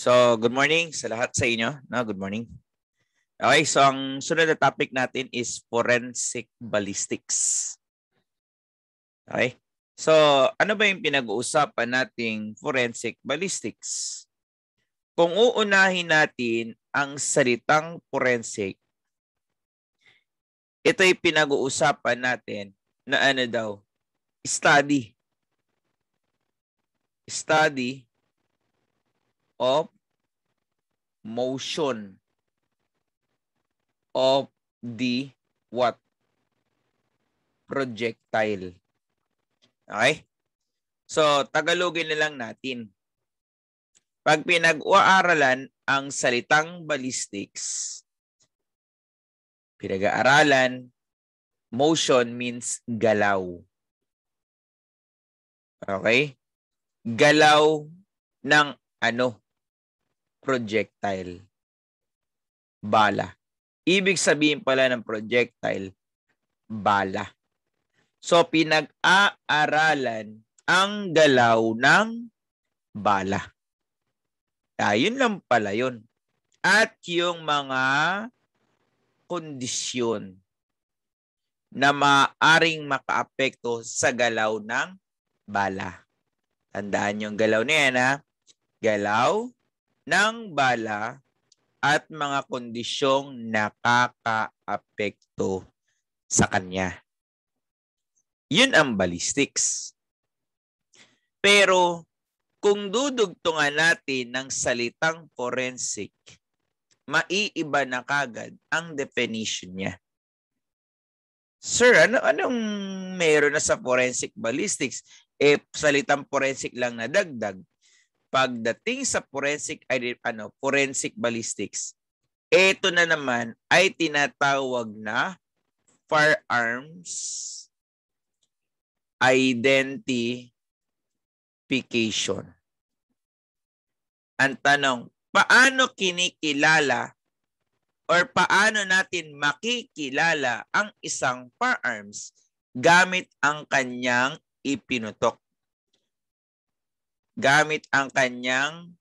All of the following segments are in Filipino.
So, good morning sa lahat sa inyo. No, good morning. Okay, so ang sunod na topic natin is forensic ballistics. Okay? So, ano ba yung pinag-uusapan nating forensic ballistics? Kung uunahin natin ang salitang forensic, ito yung pinag-uusapan natin na ano daw, study. Study of motion of the what? Projectile. Okay? So, Tagalogin na lang natin. Pag pinag-uaralan ang salitang ballistics, pinag-aaralan, motion means galaw. Okay? Galaw ng ano? projectile. Bala. Ibig sabihin pala ng projectile, bala. So pinag-aaralan ang galaw ng bala. Ayun ah, lang pala yun. At yung mga kondisyon na maaring makaapekto sa galaw ng bala. Tandaan yung galaw na yan ha. Galaw ng bala at mga kondisyong nakakaapekto sa kanya. Yun ang ballistics. Pero kung dudugtungan natin ng salitang forensic, maiiba na kagad ang definition niya. Sir, ano anong meron na sa forensic ballistics? Eh, salitang forensic lang na dagdag pagdating sa forensic ano forensic ballistics ito na naman ay tinatawag na firearms identification ang tanong paano kinikilala or paano natin makikilala ang isang firearms gamit ang kanyang ipinutok gamit ang kanyang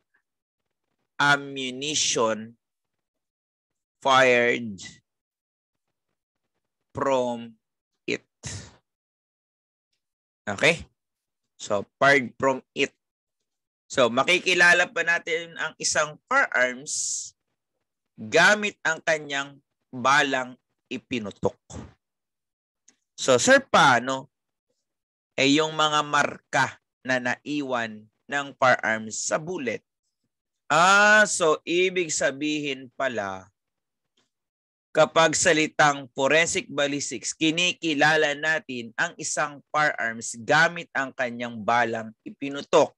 ammunition fired from it. Okay? So, fired from it. So, makikilala pa natin ang isang firearms gamit ang kanyang balang ipinutok. So, sir, paano? Eh, yung mga marka na naiwan ng firearms sa bullet. Ah, so ibig sabihin pala, kapag salitang forensic ballistics, kinikilala natin ang isang firearms gamit ang kanyang balang ipinutok.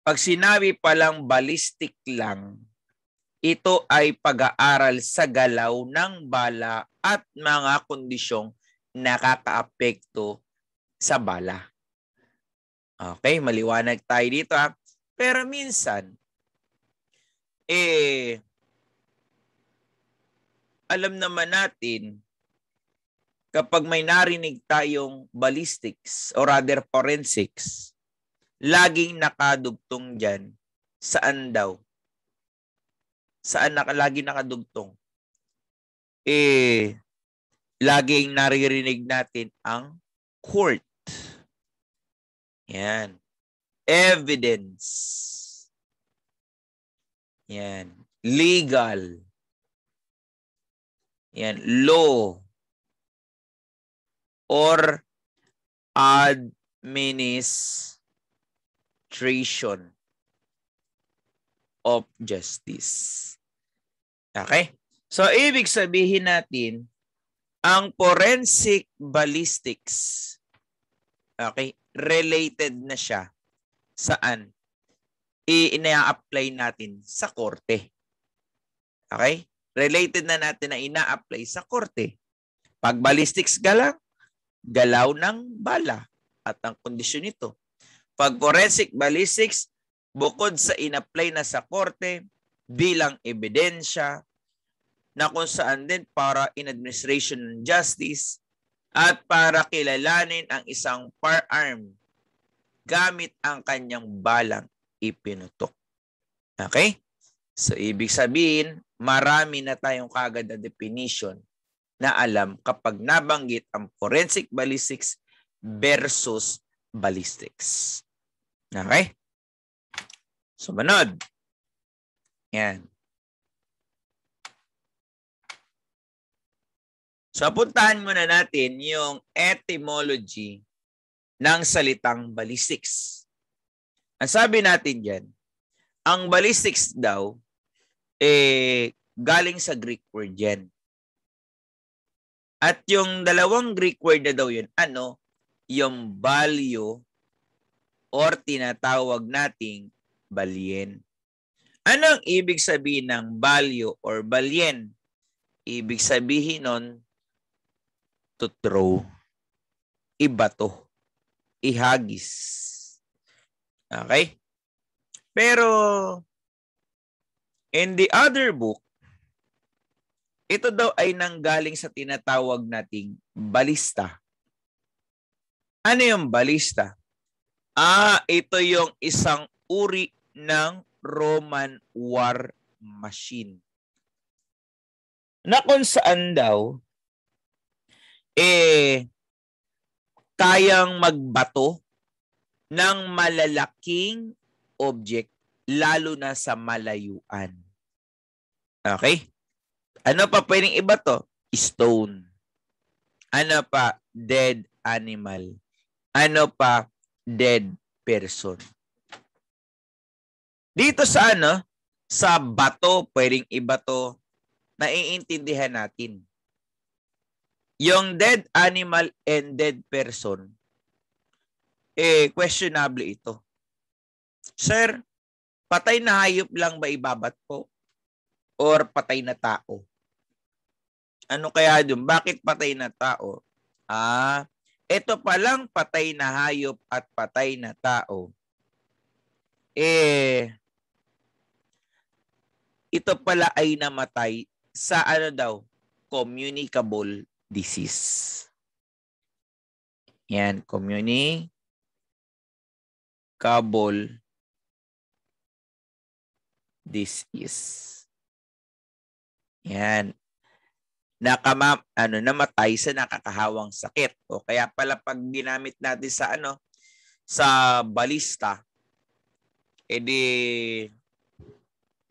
Pag sinabi palang ballistic lang, ito ay pag-aaral sa galaw ng bala at mga kondisyong nakakaapekto sa bala. Okay, maliwanag tayo dito ha. Pero minsan, eh, alam naman natin kapag may narinig tayong ballistics or rather forensics, laging nakadugtong dyan saan daw? Saan naka, lagi nakadugtong? Eh, laging naririnig natin ang court. Yan. Evidence. Yan. Legal. Yan. Law. Or administration of justice. Okay? So, ibig sabihin natin, ang forensic ballistics, okay, related na siya saan? I-ina-apply natin sa korte. Okay? Related na natin na ina-apply sa korte. Pag ballistics gala, galaw ng bala at ang kondisyon nito. Pag forensic ballistics, bukod sa ina apply na sa korte bilang ebidensya na kung saan din para in administration ng justice, at para kilalanin ang isang firearm gamit ang kanyang balang ipinutok. Okay? So, ibig sabihin, marami na tayong kagad na definition na alam kapag nabanggit ang forensic ballistics versus ballistics. Okay? Sumunod. Yan. So, puntahan muna natin yung etymology ng salitang ballistics. Ang sabi natin dyan, ang ballistics daw, eh, galing sa Greek word yan. At yung dalawang Greek word na daw yun, ano? Yung value or tinatawag nating balyen. ang ibig sabihin ng value or balyen? Ibig sabihin nun, to throw, ibato, ihagis. Okay? Pero, in the other book, ito daw ay nanggaling sa tinatawag nating balista. Ano yung balista? Ah, ito yung isang uri ng Roman war machine. Na kung saan daw eh kayang magbato ng malalaking object lalo na sa malayuan. Okay? Ano pa pwedeng iba to? Stone. Ano pa? Dead animal. Ano pa? Dead person. Dito sa ano? Sa bato, pwedeng iba to. Naiintindihan natin. Yung dead animal and dead person, eh, questionable ito. Sir, patay na hayop lang ba ibabat po? Or patay na tao? Ano kaya dun? Bakit patay na tao? Ah, ito palang patay na hayop at patay na tao. Eh, ito pala ay namatay sa ano daw, communicable disease. Yan, communicable Kabul disease. Yan. Nakama, ano, namatay sa nakakahawang sakit. O kaya pala pag ginamit natin sa ano, sa balista, edi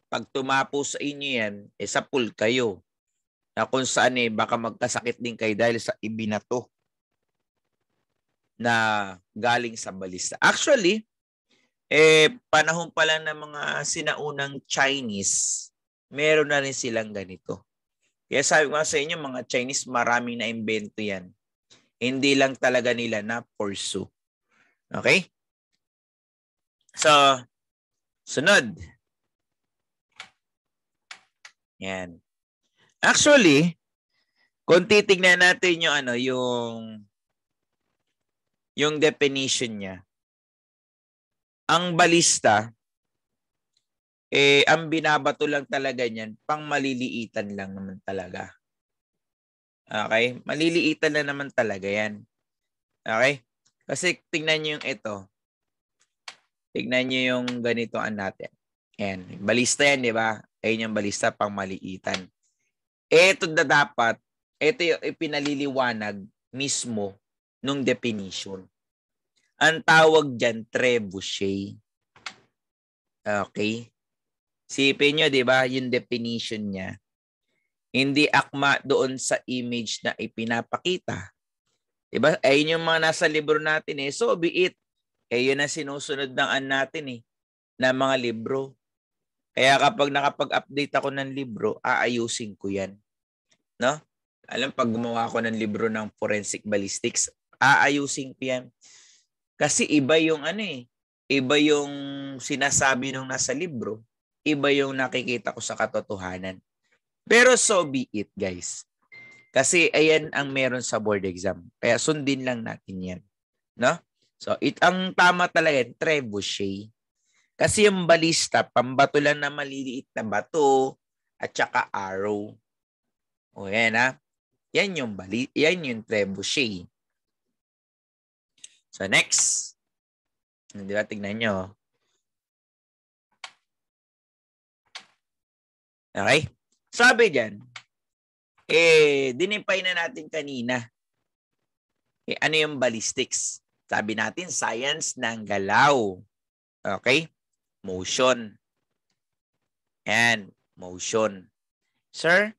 pag tumapo sa inyo yan, eh sa sapul kayo na kung saan eh baka magkasakit din kayo dahil sa ibinato na galing sa balista. Actually, eh panahon pa lang ng mga sinaunang Chinese, meron na rin silang ganito. Kaya sabi ko sa inyo, mga Chinese, maraming na-invento yan. Hindi lang talaga nila na-pursue. Okay? So, sunod. Yan. Actually, kung titignan natin yung ano, yung yung definition niya. Ang balista eh ang binabato lang talaga niyan pang maliliitan lang naman talaga. Okay? Maliliitan na naman talaga 'yan. Okay? Kasi tingnan niyo yung ito. Tingnan niyo yung ganito an natin. Yan, balista 'yan, 'di ba? Ayun yung balista pang maliitan. Ito na dapat, ito yung ipinaliliwanag mismo nung definition. Ang tawag dyan, trebuchet. Okay? Sipin nyo, di ba, yung definition niya. Hindi akma doon sa image na ipinapakita. Di ba? Ayun eh, yung mga nasa libro natin eh. So be it. Eh, yun ang sinusunod ng an natin eh. Na mga libro. Kaya kapag nakapag-update ako ng libro, aayusin ko yan. No? Alam, pag gumawa ako ng libro ng forensic ballistics, aayusin ko yan. Kasi iba yung ano eh, iba yung sinasabi nung nasa libro, iba yung nakikita ko sa katotohanan. Pero so be it, guys. Kasi ayan ang meron sa board exam. Kaya sundin lang natin yan. No? So, it, ang tama talaga, trebuchet. Kasi yung balista, pambato lang na maliliit na bato at saka arrow. O yan ha. Yan yung, bali yan yung trebuchet. So next. Di ba? Tignan nyo. Okay? Sabi dyan, eh, dinipay na natin kanina. Eh, ano yung ballistics? Sabi natin, science ng galaw. Okay? Motion. Yan, motion. Sir,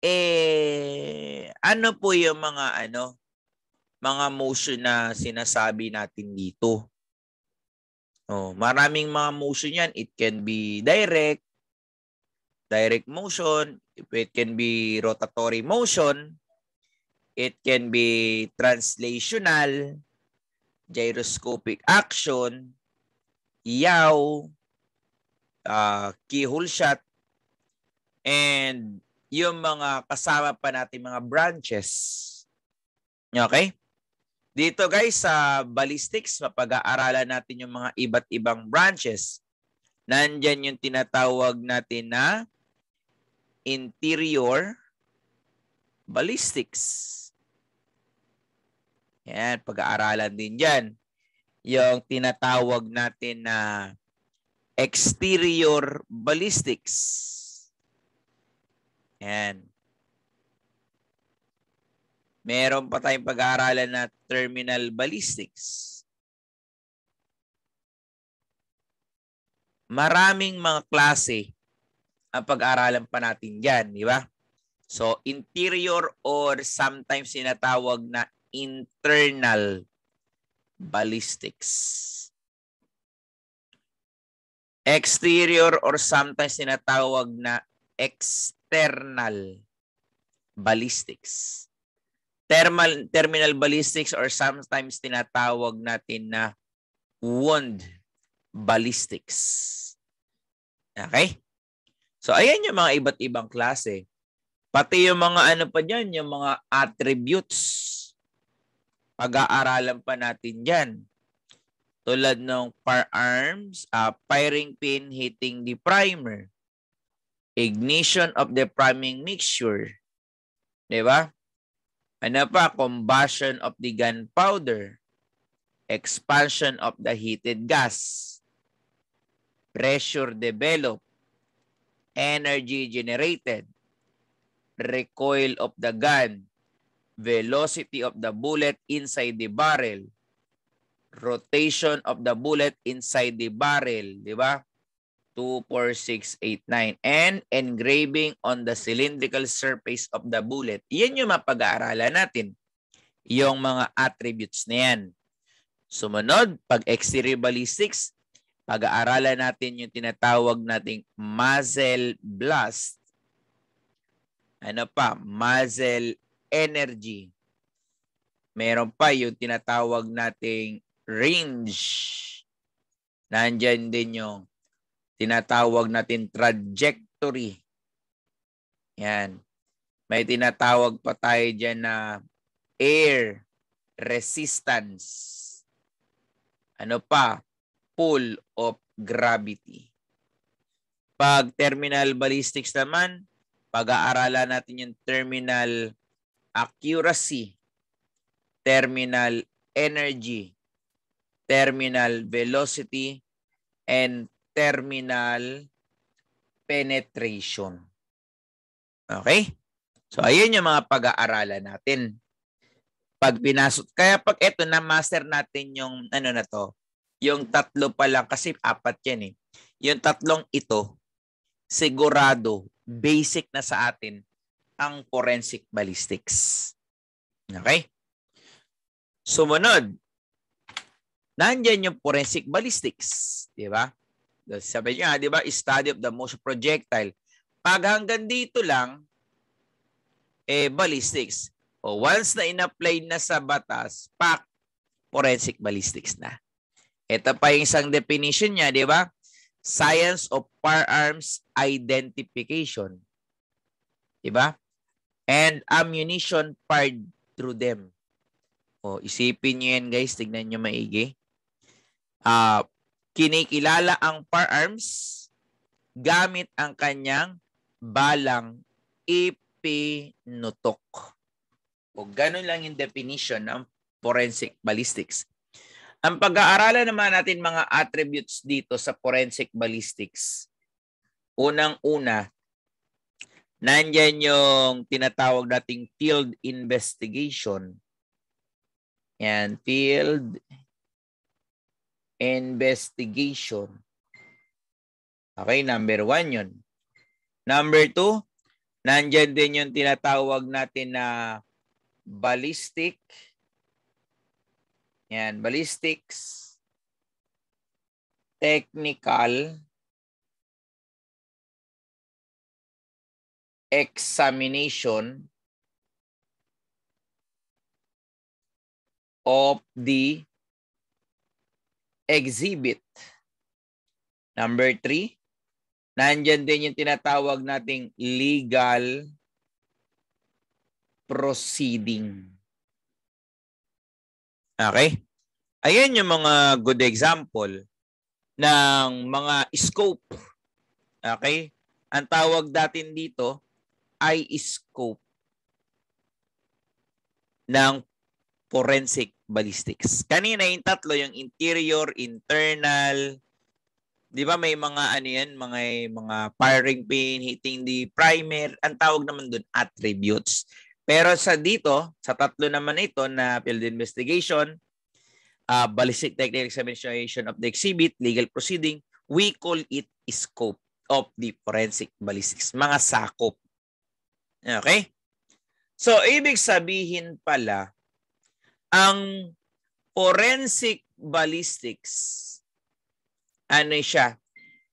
eh ano po yung mga ano mga motion na sinasabi natin dito? Oh, maraming mga motion 'yan. It can be direct, direct motion, it can be rotatory motion, it can be translational, gyroscopic action, Yao, uh, ah, keyhole shot, and yung mga kasama pa natin mga branches. Okay? Dito guys sa ballistics, mapag-aaralan natin yung mga iba't ibang branches. Nandyan yung tinatawag natin na interior ballistics. Yan, pag-aaralan din dyan yung tinatawag natin na exterior ballistics. Ayan. Meron pa tayong pag-aaralan na terminal ballistics. Maraming mga klase ang pag-aaralan pa natin dyan, di ba? So, interior or sometimes sinatawag na internal ballistics. Exterior or sometimes sinatawag na external ballistics. Thermal, terminal ballistics or sometimes tinatawag natin na wound ballistics. Okay? So ayan yung mga iba't ibang klase. Pati yung mga ano pa dyan, yung mga attributes pag-aaralan pa natin yan. Tulad ng firearms, uh, firing pin hitting the primer, ignition of the priming mixture, di ba? Ano pa? Combustion of the gunpowder, expansion of the heated gas, pressure developed, energy generated, recoil of the gun, velocity of the bullet inside the barrel, rotation of the bullet inside the barrel, di ba? 2, 4, 6, 8, 9. And engraving on the cylindrical surface of the bullet. Yan yung mapag-aaralan natin. Yung mga attributes na yan. Sumunod, pag exterior ballistics, pag-aaralan natin yung tinatawag nating muzzle blast. Ano pa? Muzzle energy. Meron pa yung tinatawag nating range. Nandyan din yung tinatawag natin trajectory. Yan. May tinatawag pa tayo dyan na air resistance. Ano pa? Pull of gravity. Pag terminal ballistics naman, pag-aaralan natin yung terminal accuracy, terminal energy, terminal velocity, and terminal penetration. Okay? So, ayun yung mga pag-aaralan natin. Pag pinasok, kaya pag ito na master natin yung ano na to, yung tatlo pa lang, kasi apat yan eh. Yung tatlong ito, sigurado, basic na sa atin ang forensic ballistics. Okay? Sumunod, nandyan yung forensic ballistics. Di ba? Sabi niya, di ba? Study of the most projectile. Pag hanggang dito lang, eh, ballistics. O once na in-apply na sa batas, pak, forensic ballistics na. Ito pa yung isang definition niya, di ba? Science of Firearms Identification. Di ba? and ammunition fired through them. O, isipin nyo yan guys. Tignan nyo maigi. Uh, kinikilala ang firearms gamit ang kanyang balang ipinutok. O ganun lang yung definition ng forensic ballistics. Ang pag-aaralan naman natin mga attributes dito sa forensic ballistics. Unang-una, Nandyan yung tinatawag nating field investigation. Yan, field investigation. Okay, number one yun. Number two, nandyan din yung tinatawag natin na ballistic. Yan, ballistics. Technical examination of the exhibit. Number three, nandyan din yung tinatawag nating legal proceeding. Okay? Ayan yung mga good example ng mga scope. Okay? Ang tawag natin dito ay scope ng forensic ballistics. Kanina yung tatlo, yung interior, internal, di ba may mga ano yan, mga, mga firing pin, hitting the primer, ang tawag naman doon, attributes. Pero sa dito, sa tatlo naman ito na field investigation, uh, ballistic technical examination of the exhibit, legal proceeding, we call it scope of the forensic ballistics, mga sakop Okay? So, ibig sabihin pala, ang forensic ballistics, ano siya?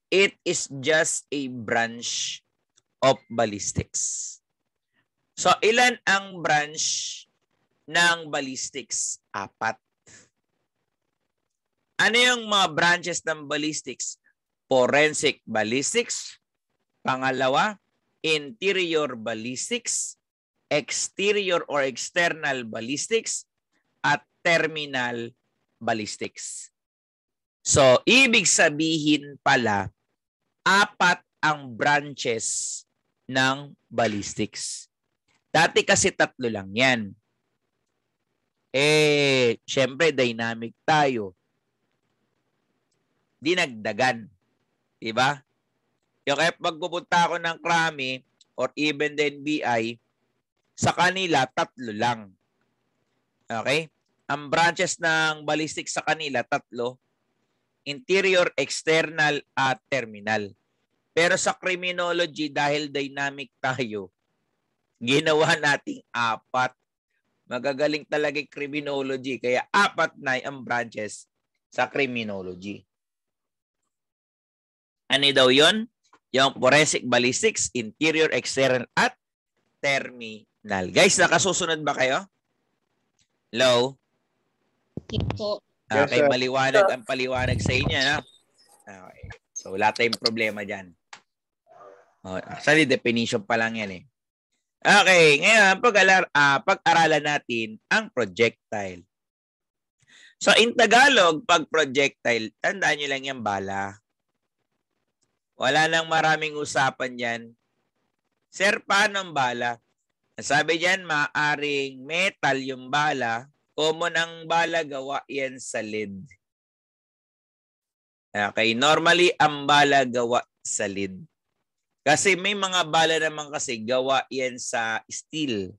It is just a branch of ballistics. So, ilan ang branch ng ballistics? Apat. Ano yung mga branches ng ballistics? Forensic ballistics. Pangalawa, interior ballistics, exterior or external ballistics, at terminal ballistics. So, ibig sabihin pala, apat ang branches ng ballistics. Dati kasi tatlo lang yan. Eh, syempre dynamic tayo. Dinagdagan. 'Di ba? Yung kaya pag pupunta ako ng Krami or even the NBI, sa kanila, tatlo lang. Okay? Ang branches ng ballistic sa kanila, tatlo. Interior, external, at terminal. Pero sa criminology, dahil dynamic tayo, ginawa nating apat. Magagaling talaga yung criminology. Kaya apat na ang branches sa criminology. Ano daw yon? yung forensic ballistics, interior, external, at terminal. Guys, nakasusunod ba kayo? Hello? Okay, ah, yes, maliwanag ang paliwanag sa inyo. No? Okay. So, wala tayong problema dyan. Oh, actually, definition pa lang yan eh. Okay, ngayon, pag-alar, uh, pag-aralan natin ang projectile. So, in Tagalog, pag projectile, tandaan nyo lang yung bala. Wala nang maraming usapan yan. Sir, paano ang bala? Sabi diyan, maaring metal yung bala. Common ang bala, gawa yan sa lead. Okay, normally ang bala gawa sa lead. Kasi may mga bala naman kasi gawa yan sa steel.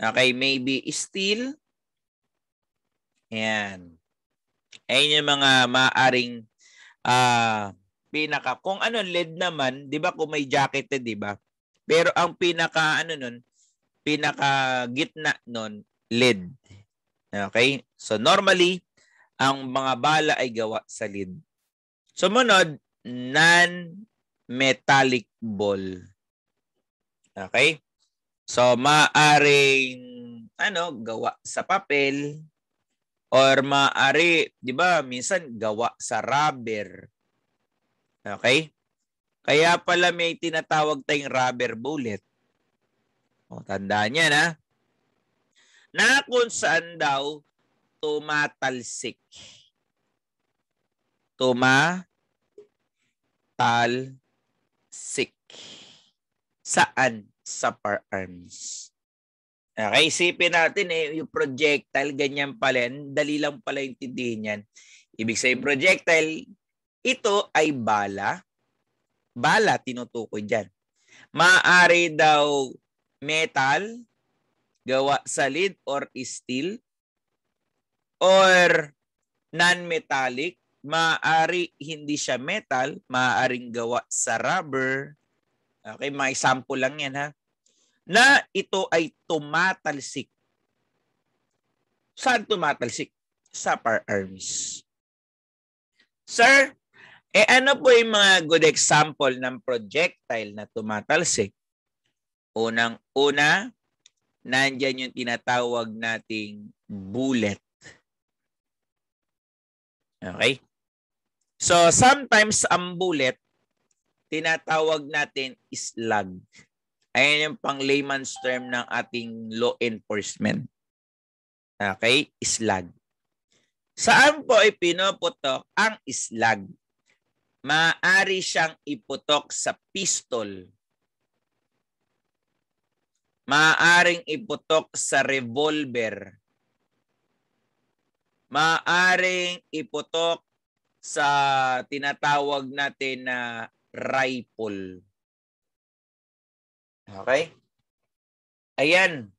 Okay, maybe steel. Ayan. Ayan yung mga maaring uh, pinaka kung ano lead naman, 'di ba kung may jacket 'di ba? Pero ang pinaka ano nun, pinaka gitna nun lead. Okay? So normally ang mga bala ay gawa sa lead. Sumunod, non-metallic ball. Okay? So, maaring ano, gawa sa papel or maari, 'di ba, minsan gawa sa rubber. Okay? Kaya pala may tinatawag tayong rubber bullet. O, tandaan yan ha. Na kung saan daw tumatalsik. sik. Saan? Sa par arms. Okay, isipin natin eh, yung projectile, ganyan pala yan. Dali lang pala intindihin yan. Ibig sabihin projectile, ito ay bala. Bala, tinutukoy dyan. Maari daw metal, gawa sa lead or steel, or non-metallic, maari hindi siya metal, maaring gawa sa rubber. Okay, may sample lang yan ha. Na ito ay tumatalsik. Saan tumatalsik? Sa firearms. Sir, eh ano po yung mga good example ng projectile na tumatalsik? Unang-una, nandyan yung tinatawag nating bullet. Okay? So sometimes ang bullet, tinatawag natin slug. Ayan yung pang layman's term ng ating law enforcement. Okay? Slug. Saan po ipinoputok ang slug? Maari siyang iputok sa pistol. Maaring iputok sa revolver. Maaring iputok sa tinatawag natin na rifle. Okay? Ayan.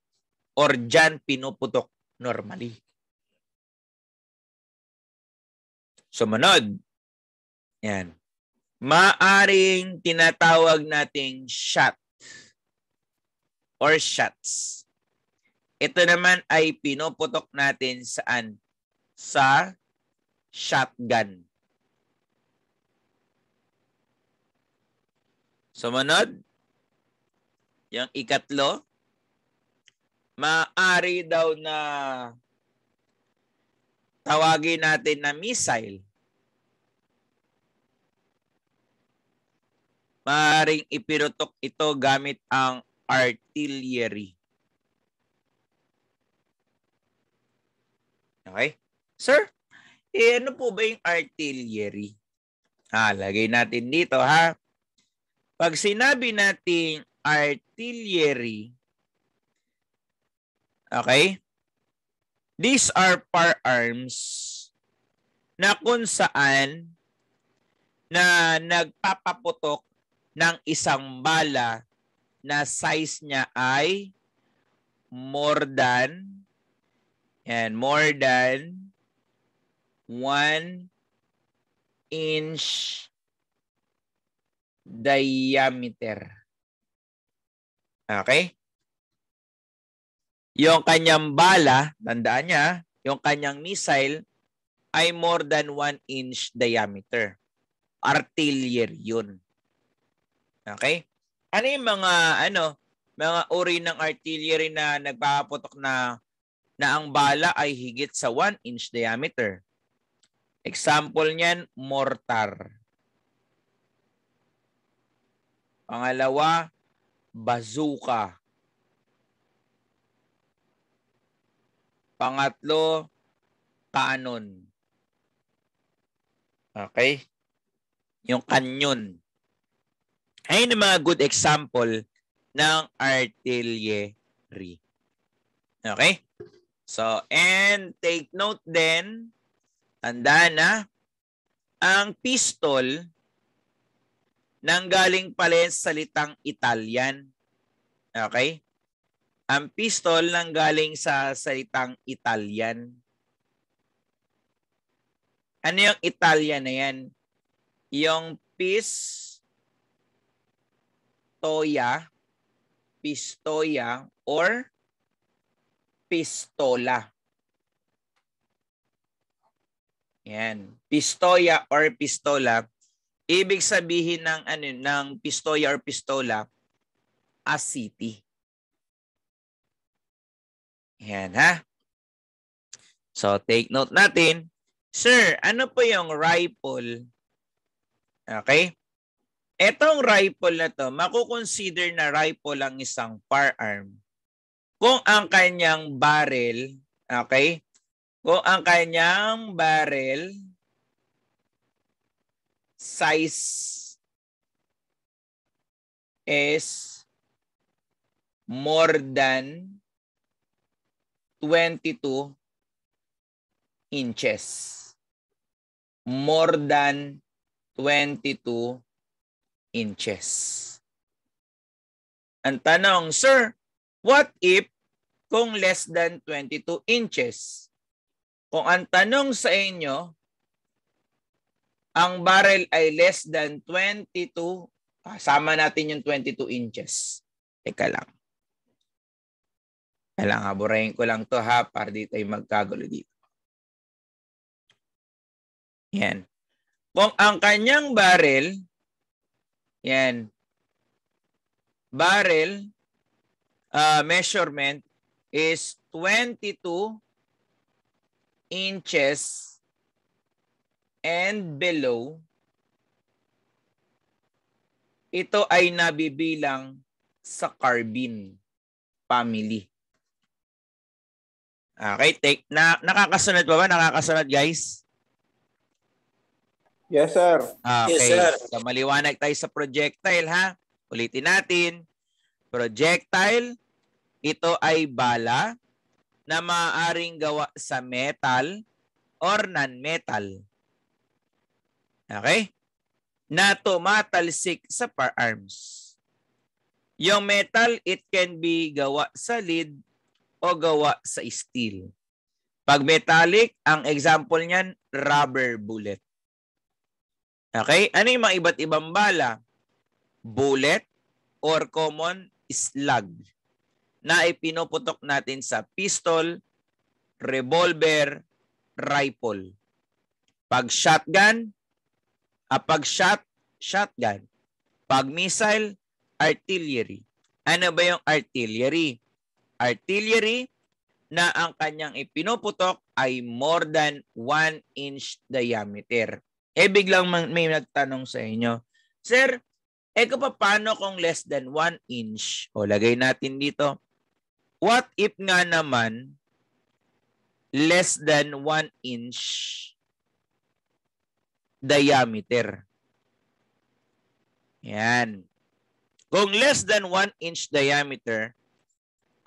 Or dyan pinuputok normally. Sumunod. Yan. Maaring tinatawag nating shot or shots. Ito naman ay pinuputok natin saan? Sa shotgun. Sumunod, yung ikatlo, maaari daw na tawagin natin na missile Maring ipirotok ito gamit ang artillery. Okay? Sir, eh, ano po ba yung artillery? Ah, lagay natin dito ha. Pag sinabi natin artillery, okay, these are firearms na kung saan na nagpapaputok ng isang bala na size niya ay more than and more than 1 inch diameter. Okay? Yung kanyang bala, tandaan niya, yung kanyang missile ay more than 1 inch diameter. Artillery yun. Okay? Ano yung mga ano, mga uri ng artillery na nagpapaputok na na ang bala ay higit sa 1 inch diameter. Example niyan, mortar. Pangalawa, bazooka. Pangatlo, cannon. Okay? Yung kanyon. Ayun yung mga good example ng artillery. Okay? So, and take note din, tanda na, ang pistol nanggaling pala sa salitang Italian. Okay? Ang pistol nanggaling sa salitang Italian. Ano yung Italian na yan? Yung peace pistoya, pistoya, or pistola. Yan. Pistoya or pistola. Ibig sabihin ng ano ng pistoya or pistola a city. Yan ha. So take note natin. Sir, ano po yung rifle? Okay? Etong rifle na to, makukonsider na rifle ang isang firearm kung ang kanyang barrel, okay? Kung ang kanyang barrel size is more than 22 inches. More than 22 inches. Ang tanong, sir, what if kung less than 22 inches? Kung ang tanong sa inyo, ang barrel ay less than 22, kasama ah, natin yung 22 inches. Teka lang. Kailangan haburahin ko lang to ha para di tayo magkagulo dito. Yan. Kung ang kanyang barrel yan. Barrel uh, measurement is 22 inches and below. Ito ay nabibilang sa carbine family. Okay, take na nakakasunod pa ba? Nakakasunod guys? Yes, sir. Okay. Yes, sir. So, maliwanag tayo sa projectile, ha? Ulitin natin. Projectile, ito ay bala na maaaring gawa sa metal or non-metal. Okay? Na tumatalsik sa firearms. Yung metal, it can be gawa sa lead o gawa sa steel. Pag metallic, ang example niyan, rubber bullet. Okay? Ano yung mga iba't ibang bala? Bullet or common slug na ipinuputok natin sa pistol, revolver, rifle. Pag shotgun, ah, pag shot, shotgun. Pag missile, artillery. Ano ba yung artillery? Artillery na ang kanyang ipinuputok ay more than 1 inch diameter. Eh biglang may nagtanong sa inyo, Sir, eh pa paano kung less than 1 inch? O lagay natin dito, what if nga naman less than 1 inch diameter? Yan. Kung less than 1 inch diameter,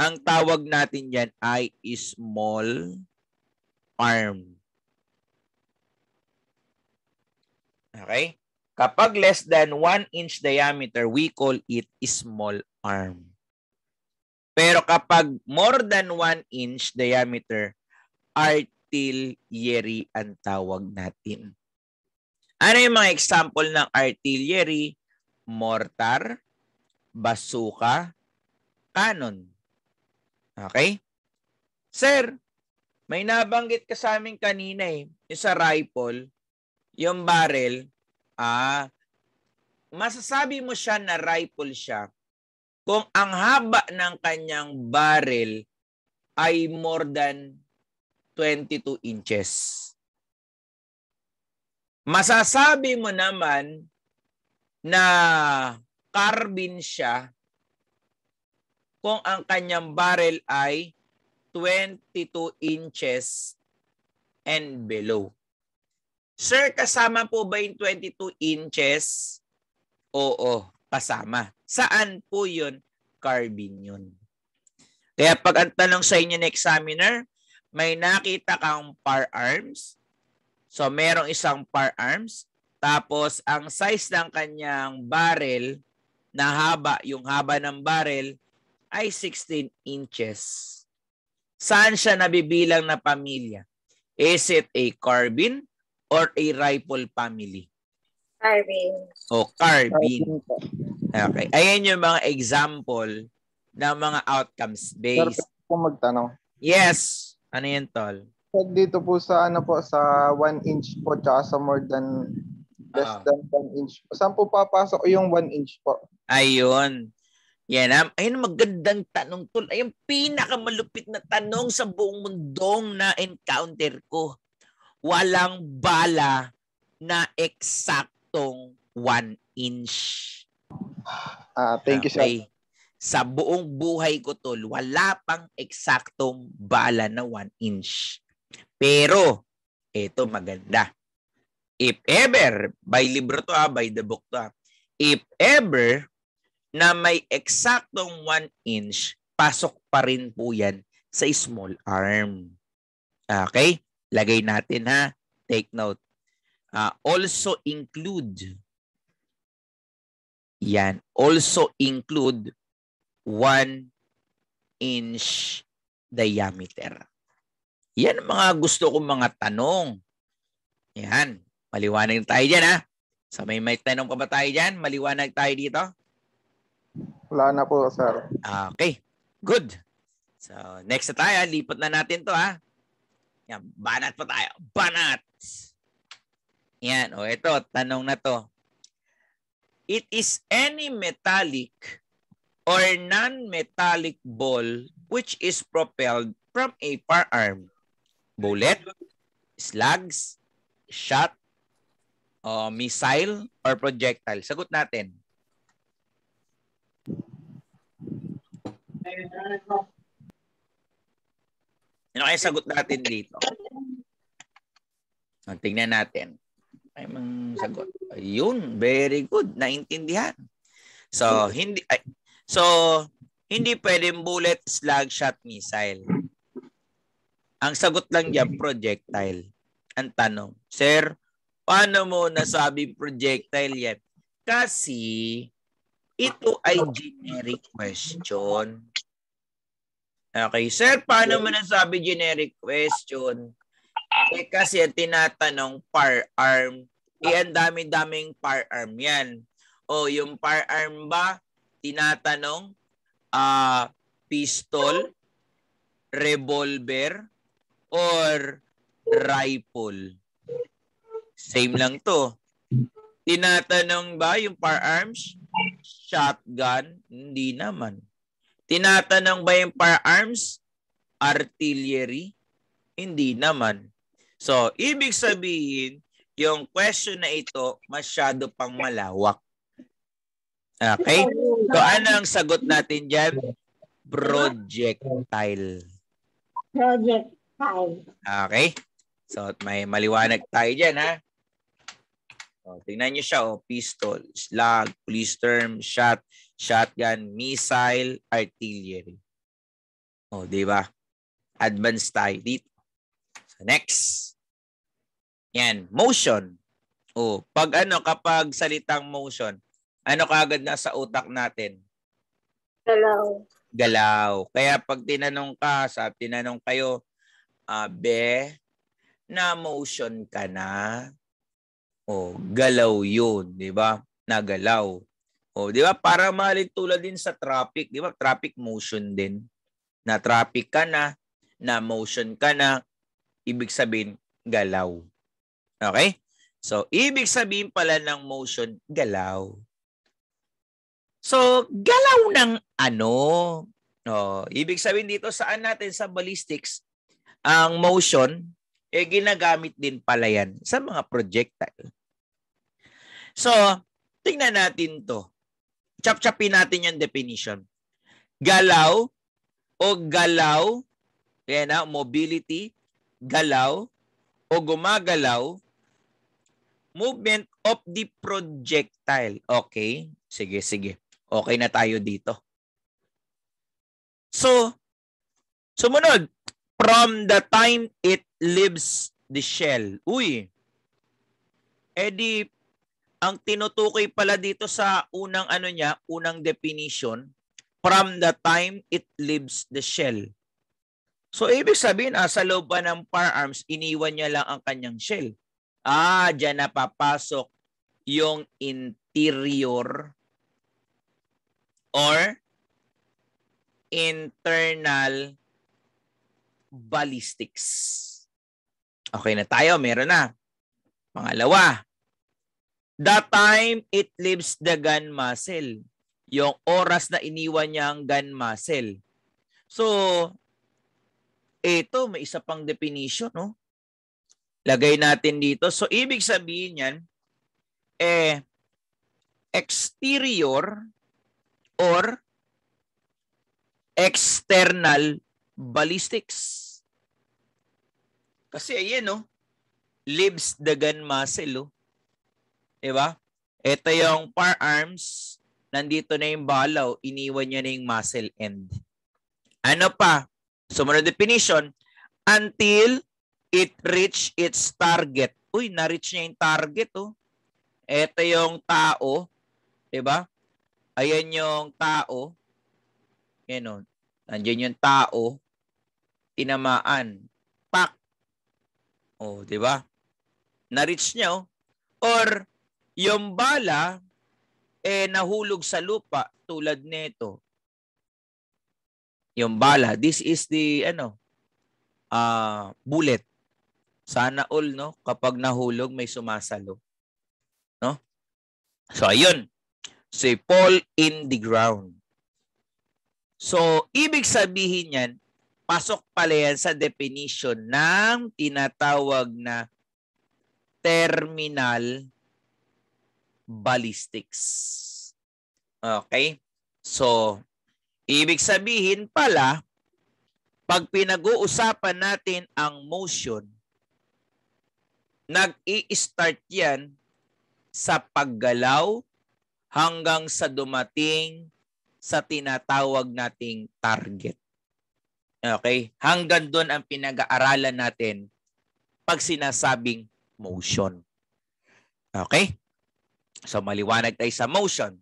ang tawag natin yan ay small arm. Okay? Kapag less than 1 inch diameter, we call it small arm. Pero kapag more than 1 inch diameter, artillery ang tawag natin. Ano yung mga example ng artillery? Mortar, bazooka, cannon. Okay? Sir, may nabanggit ka sa amin kanina eh, yung sa rifle, yung barrel, ah, masasabi mo siya na rifle siya kung ang haba ng kanyang barrel ay more than 22 inches. Masasabi mo naman na carbine siya kung ang kanyang barrel ay 22 inches and below. Sir, kasama po ba yung 22 inches? Oo, kasama. Saan po yun? Carbine yun. Kaya pag ang tanong sa inyo ng examiner, may nakita kang arms. So, merong isang arms. Tapos, ang size ng kanyang barrel na haba, yung haba ng barrel, ay 16 inches. Saan siya nabibilang na pamilya? Is it a carbine? or a rifle family? Carving. O, carving. Okay. Ayan yung mga example ng mga outcomes based. Sir, po magtanong. Yes. Ano yan, Tol? Sir, dito po sa ano po, sa 1 inch po, tsaka sa more than less uh, than 1 inch. Saan po papasok yung 1 inch po? Ayun. Yan. Um, ayun, magandang tanong, Tol. Ayun, pinakamalupit na tanong sa buong mundong na encounter ko walang bala na eksaktong 1 inch. Ah, thank you, okay. sir. Sa buong buhay ko, tol, wala pang eksaktong bala na 1 inch. Pero, ito maganda. If ever, by libro to ha, by the book to ha, if ever na may eksaktong 1 inch, pasok pa rin po yan sa small arm. Okay? Lagay natin ha. Take note. Uh, also include. Yan. Also include 1 inch diameter. Yan mga gusto kong mga tanong. Yan. Maliwanag tayo dyan ha. Sa so, may may tanong pa ba tayo dyan? Maliwanag tayo dito? Wala na po, sir. Ah, okay. Good. So, next na tayo. Lipat na natin to ha. Yan, banat pa tayo. Banat! Yan, o oh, ito, tanong na to. It is any metallic or non-metallic ball which is propelled from a firearm. Bullet, slugs, shot, uh, missile, or projectile. Sagot natin. Ano? Ano kaya sagot natin dito? Ah, tingnan natin. Ay, mang sagot. Ayun, very good. Naintindihan. So, hindi ay, so hindi pwedeng bullet slug shot missile. Ang sagot lang diyan projectile. Ang tanong, sir, paano mo nasabi projectile yet? Kasi ito ay generic question. Okay, sir, paano mo nasabi generic question? Eh, kasi tinatanong firearm. Iyan eh, dami-daming firearm yan. O yung firearm ba, tinatanong uh, pistol, revolver, or rifle. Same lang to. Tinatanong ba yung firearms? Shotgun? Hindi naman. Tinatanong ba yung firearms? Artillery? Hindi naman. So, ibig sabihin, yung question na ito masyado pang malawak. Okay? So, ano ang sagot natin dyan? Projectile. Projectile. Okay? So, may maliwanag tayo dyan, ha? So, tingnan nyo siya, oh. Pistol, slug, police term, shot shotgun, missile, artillery. O, oh, di ba? Advanced tayo dito. So, next. Yan, motion. O, oh, pag ano, kapag salitang motion, ano kaagad na sa utak natin? Galaw. Galaw. Kaya pag tinanong ka, sa tinanong kayo, abe, ah, na motion ka na. O, oh, galaw yun, di ba? Nagalaw. Oh, di ba? Para mahalin tulad din sa traffic, di ba? Traffic motion din. Na traffic ka na, na motion ka na, ibig sabihin, galaw. Okay? So, ibig sabihin pala ng motion, galaw. So, galaw ng ano? Oh, ibig sabihin dito saan natin sa ballistics, ang motion, eh ginagamit din pala yan sa mga projectile. So, tingnan natin to chap-chapin natin yung definition. Galaw o galaw, yan na, mobility, galaw o gumagalaw, movement of the projectile. Okay, sige, sige. Okay na tayo dito. So, sumunod, from the time it leaves the shell. Uy, edi ang tinutukoy pala dito sa unang ano niya, unang definition, from the time it leaves the shell. So ibig sabihin, ah, sa loob pa ng firearms, iniwan niya lang ang kanyang shell. Ah, diyan na papasok yung interior or internal ballistics. Okay na tayo, meron na. Pangalawa, The time it leaves the gun muscle. Yung oras na iniwan niya ang gun muscle. So, ito, may isa pang definition, no? Lagay natin dito. So, ibig sabihin yan, eh, exterior or external ballistics. Kasi ayan, no? Lives the gun muscle, oh. 'Di Ito yung firearms, nandito na yung balaw, iniwan niya na yung muzzle end. Ano pa? Sumunod so, definition, until it reach its target. Uy, na-reach niya yung target oh. Ito yung tao, 'di ba? Ayan yung tao. Yan oh. Nandiyan yung tao tinamaan. Pak. Oh, 'di ba? Na-reach niya oh. Or yung bala, eh, nahulog sa lupa tulad nito. Yung bala, this is the, ano, uh, bullet. Sana all, no? Kapag nahulog, may sumasalo. No? So, ayun. Si so, Paul in the ground. So, ibig sabihin yan, pasok pala yan sa definition ng tinatawag na terminal ballistics. Okay? So, ibig sabihin pala, pag pinag-uusapan natin ang motion, nag-i-start yan sa paggalaw hanggang sa dumating sa tinatawag nating target. Okay? Hanggang doon ang pinag-aaralan natin pag sinasabing motion. Okay? So maliwanag tayo sa motion.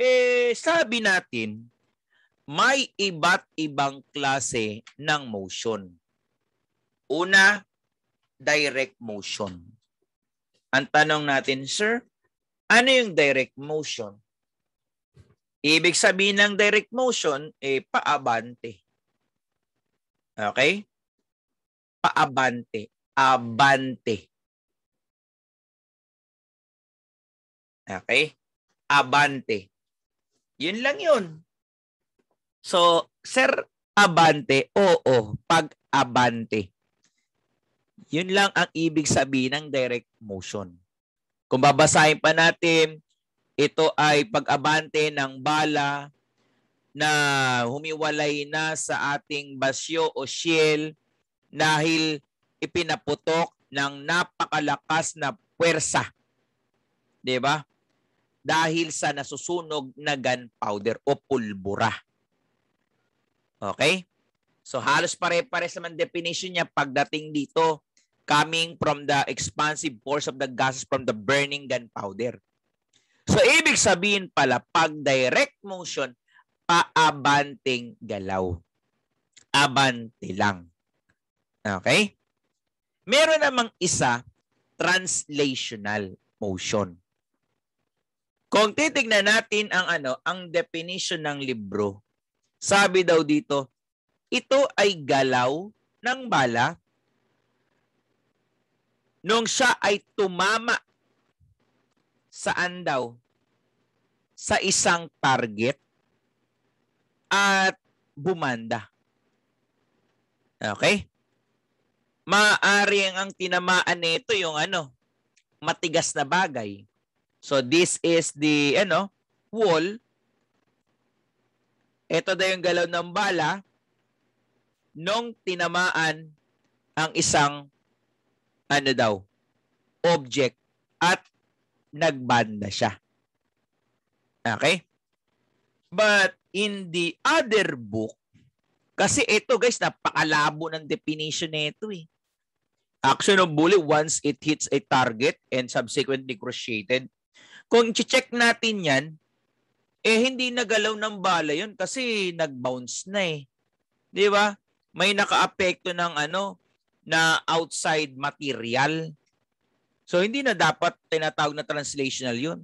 Eh, sabi natin, may iba't ibang klase ng motion. Una, direct motion. Ang tanong natin, sir, ano yung direct motion? Ibig sabihin ng direct motion, eh, paabante. Okay? Paabante. Abante. Okay? Abante. Yun lang yun. So, Sir Abante, oo, pag-abante. Yun lang ang ibig sabihin ng direct motion. Kung babasahin pa natin, ito ay pag-abante ng bala na humiwalay na sa ating basyo o shell dahil ipinaputok ng napakalakas na puwersa. 'Di ba? dahil sa nasusunog na gunpowder o pulbura. Okay? So halos pare-pares naman definition niya pagdating dito coming from the expansive force of the gases from the burning gunpowder. So ibig sabihin pala pag direct motion paabanting galaw. Abante lang. Okay? Meron namang isa translational motion. Kung titignan natin ang ano, ang definition ng libro, sabi daw dito, ito ay galaw ng bala nung siya ay tumama saan daw? Sa isang target at bumanda. Okay? Maaring ang tinamaan nito yung ano, matigas na bagay. So this is the ano, wall. Ito na yung galaw ng bala nung tinamaan ang isang ano daw, object at nagbanda siya. Okay? But in the other book, kasi ito guys, napakalabo ng definition nito eh. Action of bullet once it hits a target and subsequently cruciated kung check natin yan, eh hindi nagalaw ng bala yun kasi nag-bounce na eh. 'Di ba? May nakaapekto ng ano na outside material. So hindi na dapat tinatawag na translational 'yun.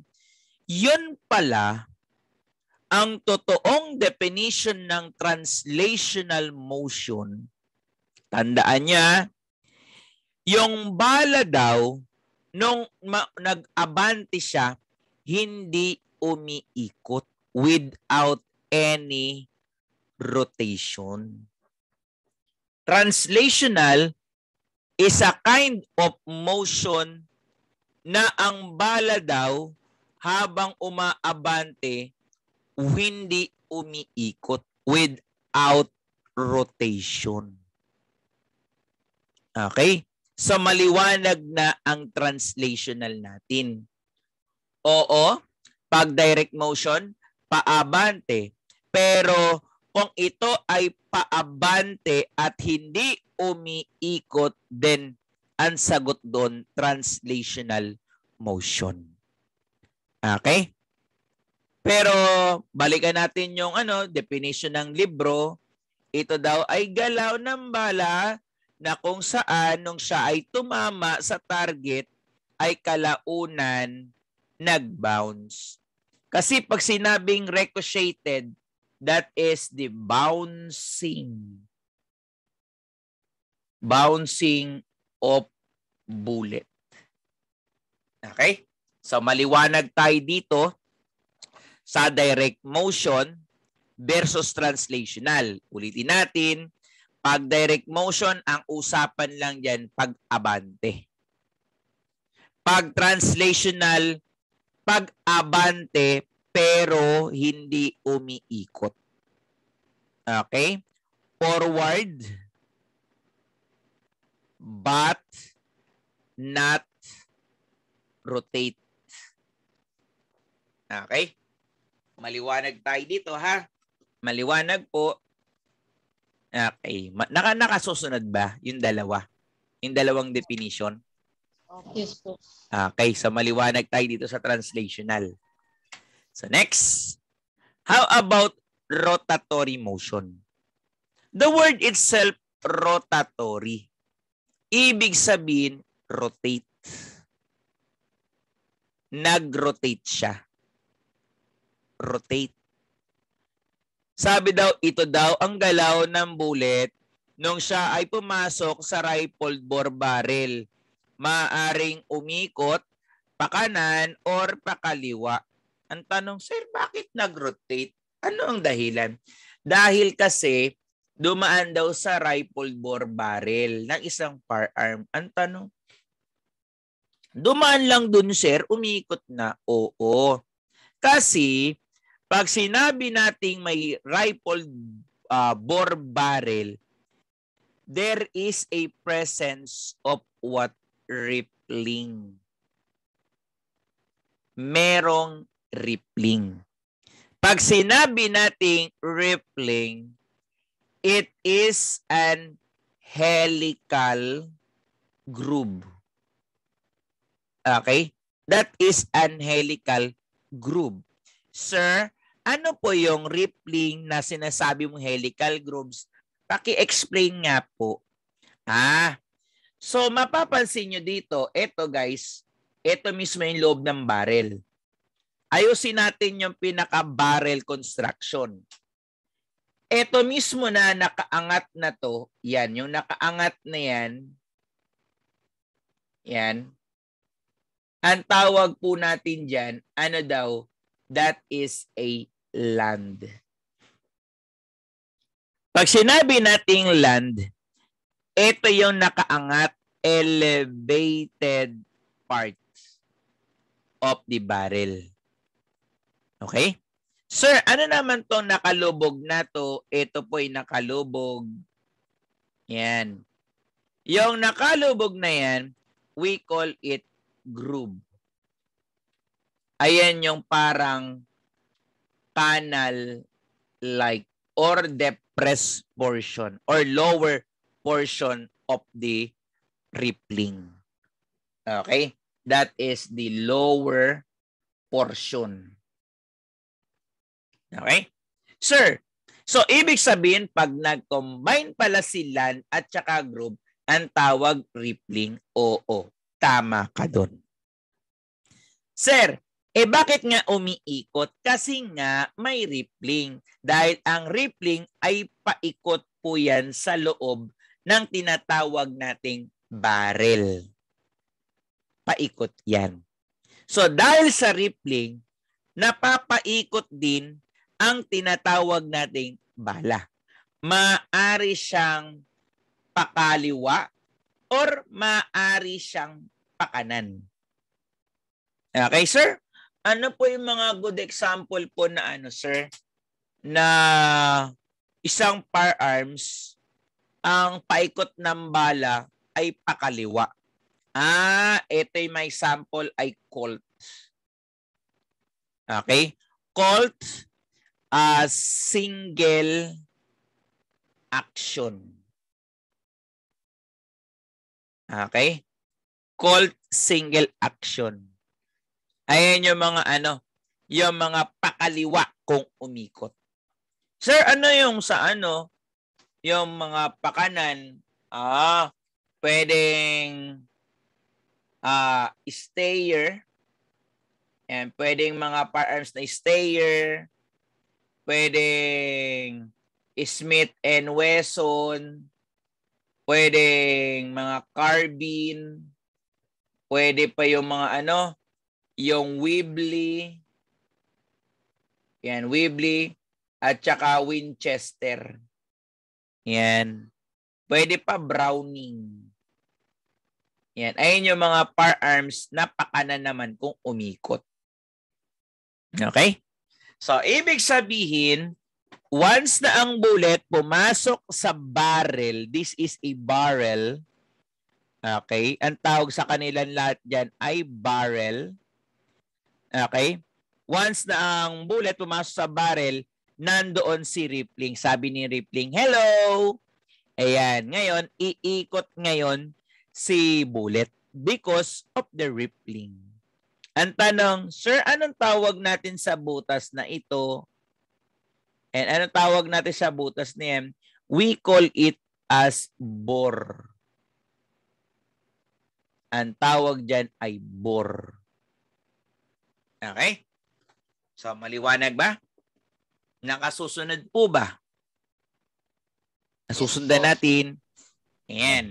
'Yun pala ang totoong definition ng translational motion. Tandaan niya, yung bala daw nung nag-abante siya hindi umiikot without any rotation. Translational is a kind of motion na ang bala daw habang umaabante hindi umiikot without rotation. Okay? So maliwanag na ang translational natin. Oo, pag direct motion, paabante. Pero kung ito ay paabante at hindi umiikot, then ang sagot doon, translational motion. Okay? Pero balikan natin yung ano, definition ng libro. Ito daw ay galaw ng bala na kung saan nung siya ay tumama sa target ay kalaunan nag-bounce. Kasi pag sinabing ricocheted, that is the bouncing. Bouncing of bullet. Okay? So maliwanag tayo dito sa direct motion versus translational. Ulitin natin, pag direct motion, ang usapan lang yan pag-abante. Pag translational, pag-abante pero hindi umiikot. Okay? Forward but not rotate. Okay? Maliwanag tayo dito ha. Maliwanag po. Okay. Naka nakasusunod ba yung dalawa? Yung dalawang definition? Yes po. Okay, so maliwanag tayo dito sa translational. So next, how about rotatory motion? The word itself, rotatory. Ibig sabihin, rotate. Nag-rotate siya. Rotate. Sabi daw, ito daw ang galaw ng bullet nung siya ay pumasok sa rifled bore barrel maaring umikot pa kanan or pa kaliwa. Ang tanong, sir, bakit nag-rotate? Ano ang dahilan? Dahil kasi dumaan daw sa rifle bore barrel ng isang firearm. Ang tanong, dumaan lang dun sir, umikot na. Oo. Kasi pag sinabi nating may rifle uh, bore barrel, there is a presence of what rippling. Merong rippling. Pag sinabi nating rippling, it is an helical groove. Okay? That is an helical groove. Sir, ano po yung rippling na sinasabi mong helical grooves? Paki-explain nga po. Ah, So mapapansin nyo dito, eto guys, eto mismo yung loob ng barrel. Ayusin natin yung pinaka-barrel construction. Eto mismo na nakaangat na to, yan, yung nakaangat na yan, yan, ang tawag po natin dyan, ano daw, that is a land. Pag sinabi nating land, ito yung nakaangat elevated parts of the barrel. Okay? Sir, ano naman tong nakalubog na to? Ito po yung nakalubog. Yan. Yung nakalubog na yan, we call it groove. Ayan yung parang panel like or depressed portion or lower portion of the rippling. Okay? That is the lower portion. Okay? Sir, so ibig sabihin pag nag-combine pala si LAN at saka group, ang tawag rippling, oo. Tama ka doon. Sir, eh bakit nga umiikot? Kasi nga may rippling. Dahil ang rippling ay paikot po yan sa loob ng tinatawag nating barrel. Paikot yan. So dahil sa rippling, napapaikot din ang tinatawag nating bala. Maari siyang pakaliwa or maari siyang pakanan. Okay, sir? Ano po yung mga good example po na ano, sir? Na isang firearms ang paikot ng bala ay pakaliwa. Ah, ito'y may sample ay Colts. Okay? Colts, uh, single action. Okay? Called single action. Ayan yung mga ano, yung mga pakaliwa kung umikot. Sir, ano yung sa ano, yung mga pakanan, ah, pwedeng ah, stayer, and pwedeng mga firearms na stayer, pwedeng Smith and Wesson, pwedeng mga carbine, pwede pa yung mga ano, yung Weebly, yan, Weebly, at saka Winchester. Yan. Pwede pa browning. Yan. Ayun yung mga firearms na pakana naman kung umikot. Okay? So, ibig sabihin, once na ang bullet pumasok sa barrel, this is a barrel, okay, ang tawag sa kanilang lahat dyan ay barrel, okay, once na ang bullet pumasok sa barrel, nandoon si Rippling. Sabi ni Rippling, hello! Ayan, ngayon, iikot ngayon si Bullet because of the Rippling. Ang tanong, Sir, anong tawag natin sa butas na ito? And anong tawag natin sa butas na yan? We call it as bore. Ang tawag dyan ay bore. Okay? So, maliwanag ba? Nakasusunod po ba? Nasusundan natin. Ayan.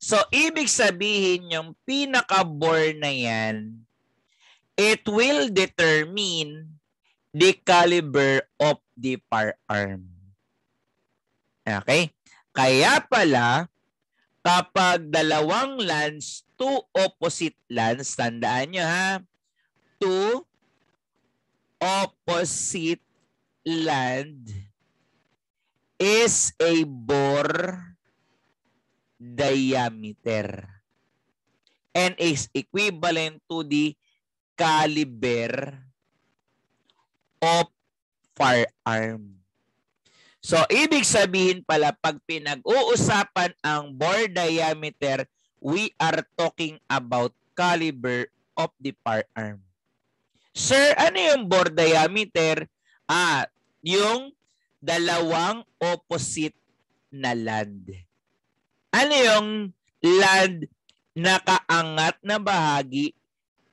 So, ibig sabihin yung pinaka-bore na yan, it will determine the caliber of the firearm. Okay? Kaya pala, kapag dalawang lens, two opposite lens, tandaan nyo ha, two opposite land is a bore diameter and is equivalent to the caliber of firearm. So, ibig sabihin pala, pag pinag-uusapan ang bore diameter, we are talking about caliber of the firearm. Sir, ano yung bore diameter? Ah, yung dalawang opposite na land. Ano yung land na kaangat na bahagi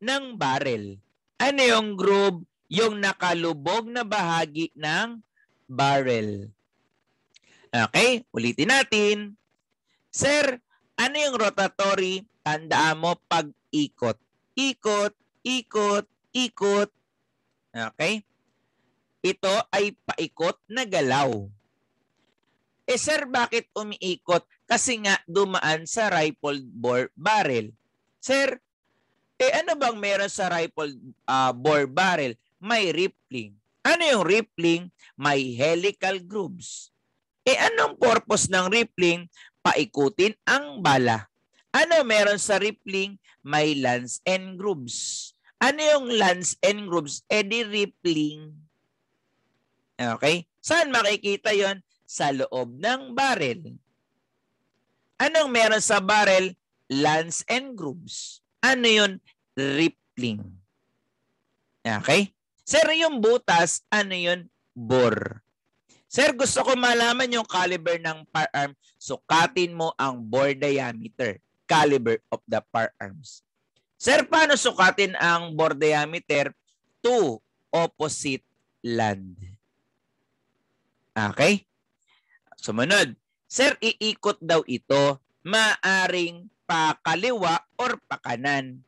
ng barrel? Ano yung groove? Yung nakalubog na bahagi ng barrel. Okay, ulitin natin. Sir, ano yung rotatory? Tandaan mo pag-ikot. Ikot, ikot, ikot. Okay? Ito ay paikot na galaw. Eh sir, bakit umiikot? Kasi nga dumaan sa rifled bore barrel. Sir, eh ano bang meron sa rifled uh, bore barrel? May rippling. Ano yung rippling? May helical grooves. Eh anong purpose ng rippling? Paikutin ang bala. Ano meron sa rippling? May lance and grooves. Ano yung lance and grooves? Eh di rippling. Okay? Saan makikita yon Sa loob ng barrel. Anong meron sa barrel? Lands and grooves. Ano yun? Rippling. Okay? Sir, yung butas, ano yun? Bore. Sir, gusto ko malaman yung caliber ng firearm. Sukatin mo ang bore diameter, caliber of the firearms. Sir, paano sukatin ang bore diameter? Two opposite land. Okay? Sumunod. Sir, iikot daw ito. Maaring pakaliwa or pakanan.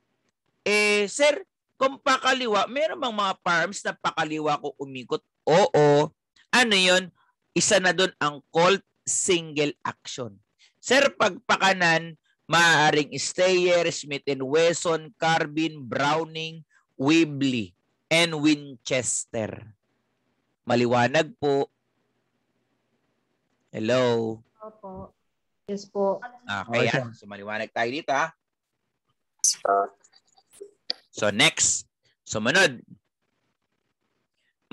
Eh, sir, kung pakaliwa, meron bang mga farms na pakaliwa ko umikot? Oo. Ano yon? Isa na doon ang called single action. Sir, pag pakanan, maaaring stayer, Smith and Wesson, Carbin, Browning, Webley, and Winchester. Maliwanag po Hello? Opo. Yes po. Ah, okay, okay. So maliwanag tayo dito ha. So next, sumunod.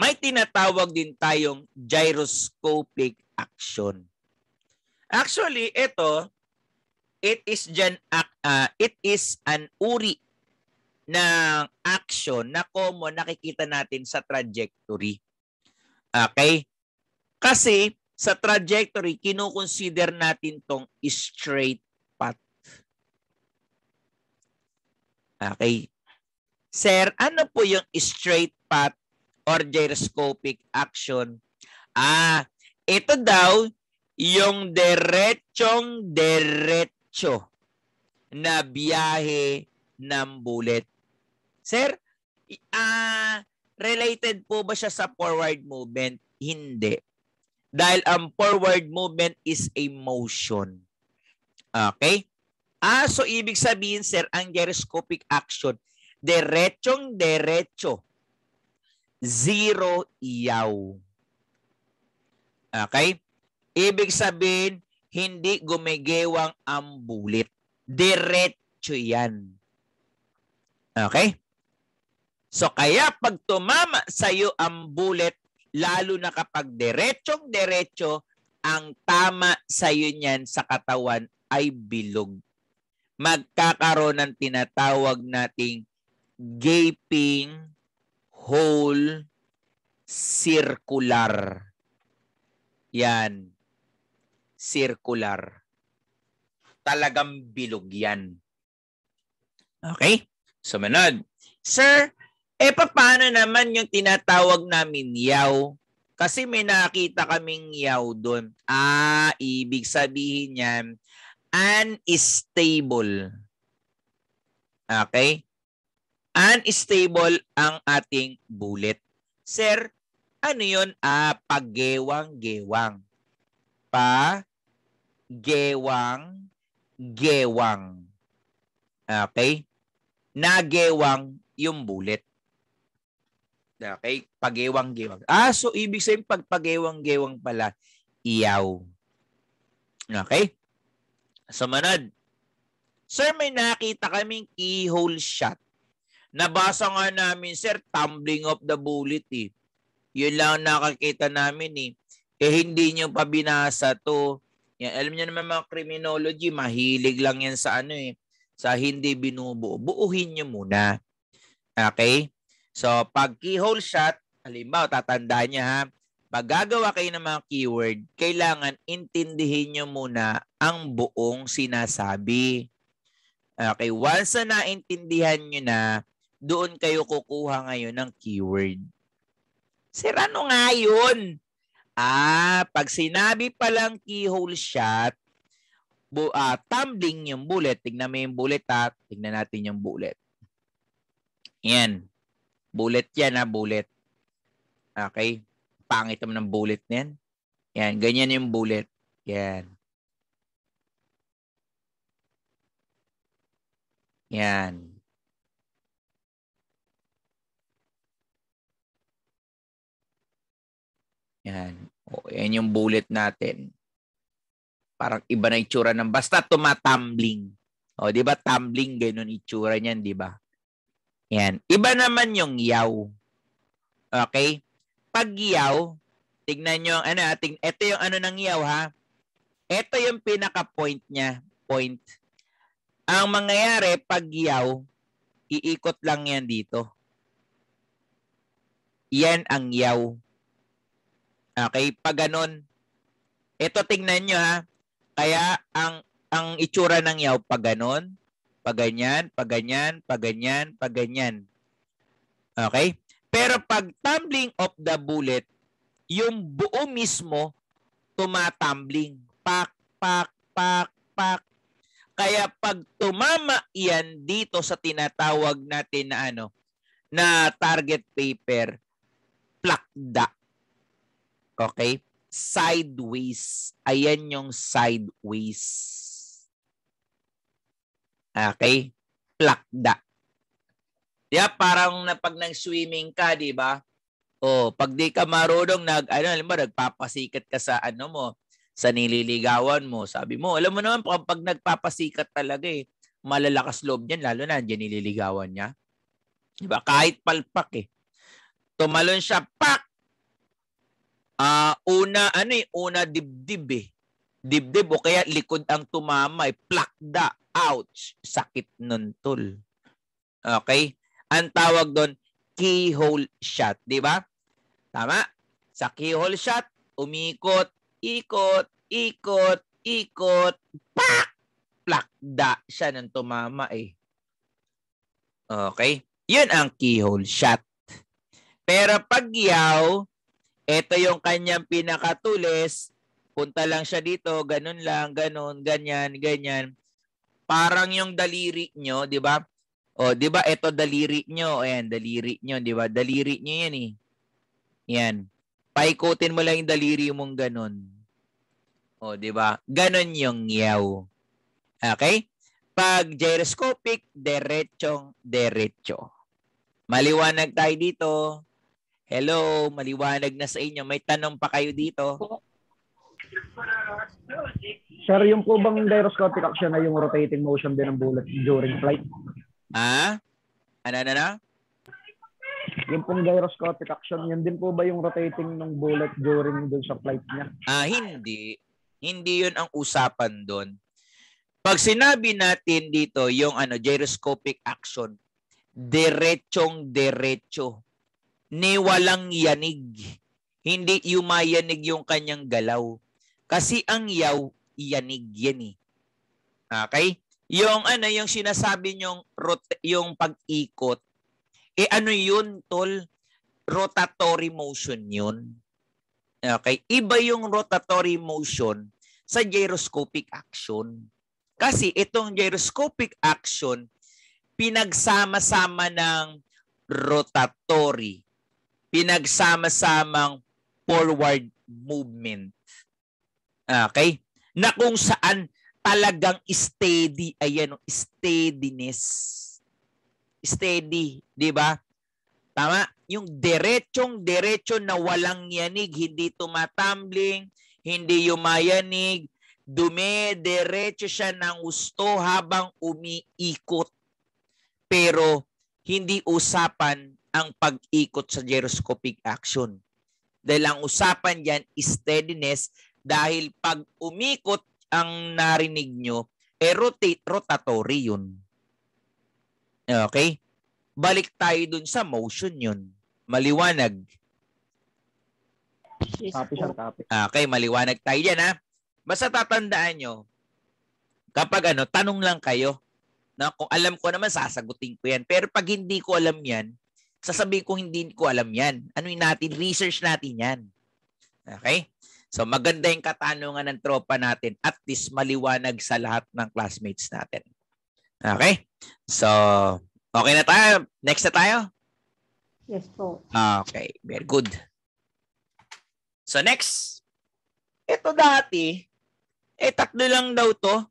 May tinatawag din tayong gyroscopic action. Actually, ito it is gen uh, ah, it is an uri ng action na common nakikita natin sa trajectory. Okay? Kasi sa trajectory, kinoconsider natin tong straight path. Okay. Sir, ano po yung straight path or gyroscopic action? Ah, ito daw yung diretsong derecho na biyahe ng bullet. Sir, ah, related po ba siya sa forward movement? Hindi dahil ang forward movement is a motion. Okay? Ah, so ibig sabihin, sir, ang gyroscopic action, derechong derecho. Zero iyaw. Okay? Ibig sabihin, hindi gumigewang ang bulit. Diretso yan. Okay? So kaya pag tumama sa iyo ang bullet, lalo na kapag diretsong diretso, ang tama sa iyo sa katawan ay bilog. Magkakaroon ng tinatawag nating gaping hole circular. Yan. Circular. Talagang bilog yan. Okay? Sumunod. Sir, eh paano naman yung tinatawag namin yaw? Kasi may nakita kaming yaw doon. Ah, ibig sabihin yan, unstable. Okay? Unstable ang ating bullet. Sir, ano yun? Ah, paggewang-gewang. Pa-gewang-gewang. Okay? Nagewang yung bullet na okay? Pagewang-gewang. Ah, so ibig sabihin pagpagewang gewang pala, iyaw. Okay? Sumunod. Sir, may nakita kaming keyhole shot. Nabasa nga namin, sir, tumbling of the bullet eh. Yun lang nakakita namin eh. Eh, hindi nyo pa binasa to. Yan, alam nyo naman mga criminology, mahilig lang yan sa ano eh. Sa hindi binubuo. Buuhin nyo muna. Okay? So, pag keyhole shot, halimbawa, tatandaan niya ha, pag gagawa kayo ng mga keyword, kailangan intindihin nyo muna ang buong sinasabi. Okay, once na naintindihan nyo na, doon kayo kukuha ngayon ng keyword. Sir, ano nga yun? Ah, pag sinabi palang keyhole shot, bu- uh, tumbling yung bullet. Tignan mo yung bullet ha. Tignan natin yung bullet. Yan. Bullet yan ha, bullet. Okay? Pangit naman ng bullet na yan. Yan, ganyan yung bullet. Yan. Yan. Yan. O, yan yung bullet natin. Parang iba na itsura ng basta tumatumbling. O, di ba tumbling, ganun itsura niyan, di ba? Yan. Iba naman yung yaw. Okay? Pag yaw, tignan nyo, ano, ah, ting, ito yung ano ng yaw ha. Ito yung pinaka-point niya. Point. Ang mangyayari pag yaw, iikot lang yan dito. Yan ang yaw. Okay? Pag ganun. Ito tignan nyo ha. Kaya ang ang itsura ng yaw pag ganun, Paganyan, paganyan, paganyan, paganyan. Okay? Pero pag tumbling of the bullet, yung buo mismo tumatumbling. Pak, pak, pak, pak. Kaya pag tumama yan dito sa tinatawag natin na ano, na target paper, plakda. Okay? Sideways. Ayan yung sideways. Okay? Plakda. Yeah, parang na pag nag-swimming ka, di ba? O, oh, pag di ka marunong, nag, ano, alam mo, nagpapasikat ka sa ano mo, sa nililigawan mo. Sabi mo, alam mo naman, pag, pag nagpapasikat talaga eh, malalakas loob niyan, lalo na diyan nililigawan niya. Di ba? Kahit palpak eh. Tumalon siya, pak! Uh, una, ano eh, una dibdib eh. Dibdib o kaya likod ang tumama eh, plakda. Ouch! Sakit nun, tol. Okay? Ang tawag doon, keyhole shot. Di ba? Tama? Sa keyhole shot, umikot, ikot, ikot, ikot, pak! Plakda siya ng tumama eh. Okay? Yun ang keyhole shot. Pero pag yaw, ito yung kanyang pinakatulis, punta lang siya dito, ganun lang, ganun, ganyan, ganyan. Parang yung daliri nyo, di ba? O, di ba? Ito daliri nyo. Ayan, daliri nyo, di ba? Daliri nyo yan eh. Yan. Paikutin mo lang yung daliri mong ganun. O, di ba? Ganun yung yaw. Okay? Pag gyroscopic, derechong derecho. Maliwanag tayo dito. Hello, maliwanag na sa inyo. May tanong pa kayo dito? Sir, yung po bang gyroscopic action ay yung rotating motion din ng bullet during flight? Ha? Ah? Ano, ano, ano? Yung pong gyroscopic action, yan din po ba yung rotating ng bullet during dun sa flight niya? Ah, hindi. Hindi yun ang usapan doon. Pag sinabi natin dito yung ano gyroscopic action, derechong derecho. Ni walang yanig. Hindi yumayanig yung kanyang galaw kasi ang yaw, iyanig yan eh. Okay? Yung ano, yung sinasabi nyong rot- yung pag-ikot, eh ano yun, tol? Rotatory motion yun. Okay? Iba yung rotatory motion sa gyroscopic action. Kasi itong gyroscopic action, pinagsama-sama ng rotatory, pinagsama-samang forward movement. Okay? Na kung saan talagang steady, ayan, steadiness. Steady, di ba? Tama? Yung diretsong diretso na walang yanig, hindi tumatumbling, hindi yumayanig, dumediretso siya ng gusto habang umiikot. Pero hindi usapan ang pag-ikot sa gyroscopic action. Dahil ang usapan dyan steadiness dahil pag umikot ang narinig nyo, eh rotate, rotatory yun. Okay? Balik tayo dun sa motion yun. Maliwanag. Copy siya, Okay, maliwanag tayo dyan ha. Basta tatandaan nyo, kapag ano, tanong lang kayo, na kung alam ko naman, sasagutin ko yan. Pero pag hindi ko alam yan, sasabihin ko hindi ko alam yan. Ano natin? Research natin yan. Okay? So maganda yung katanungan ng tropa natin. At this maliwanag sa lahat ng classmates natin. Okay? So, okay na tayo. Next na tayo? Yes po. Okay. Very good. So next. Ito dati, eh tatlo lang daw to.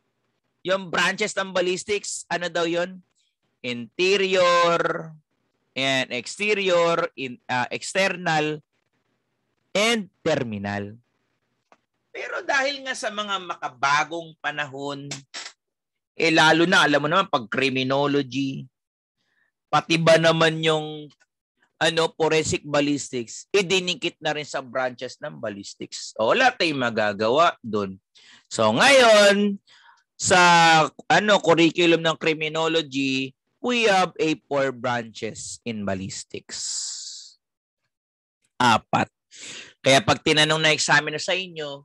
Yung branches ng ballistics, ano daw yon Interior, and exterior, in, uh, external, and terminal. Pero dahil nga sa mga makabagong panahon, eh lalo na, alam mo naman, pag criminology, pati ba naman yung ano, forensic ballistics, idinikit eh, na rin sa branches ng ballistics. O, wala tayong magagawa doon. So ngayon, sa ano curriculum ng criminology, we have a four branches in ballistics. Apat. Kaya pag tinanong na examiner sa inyo,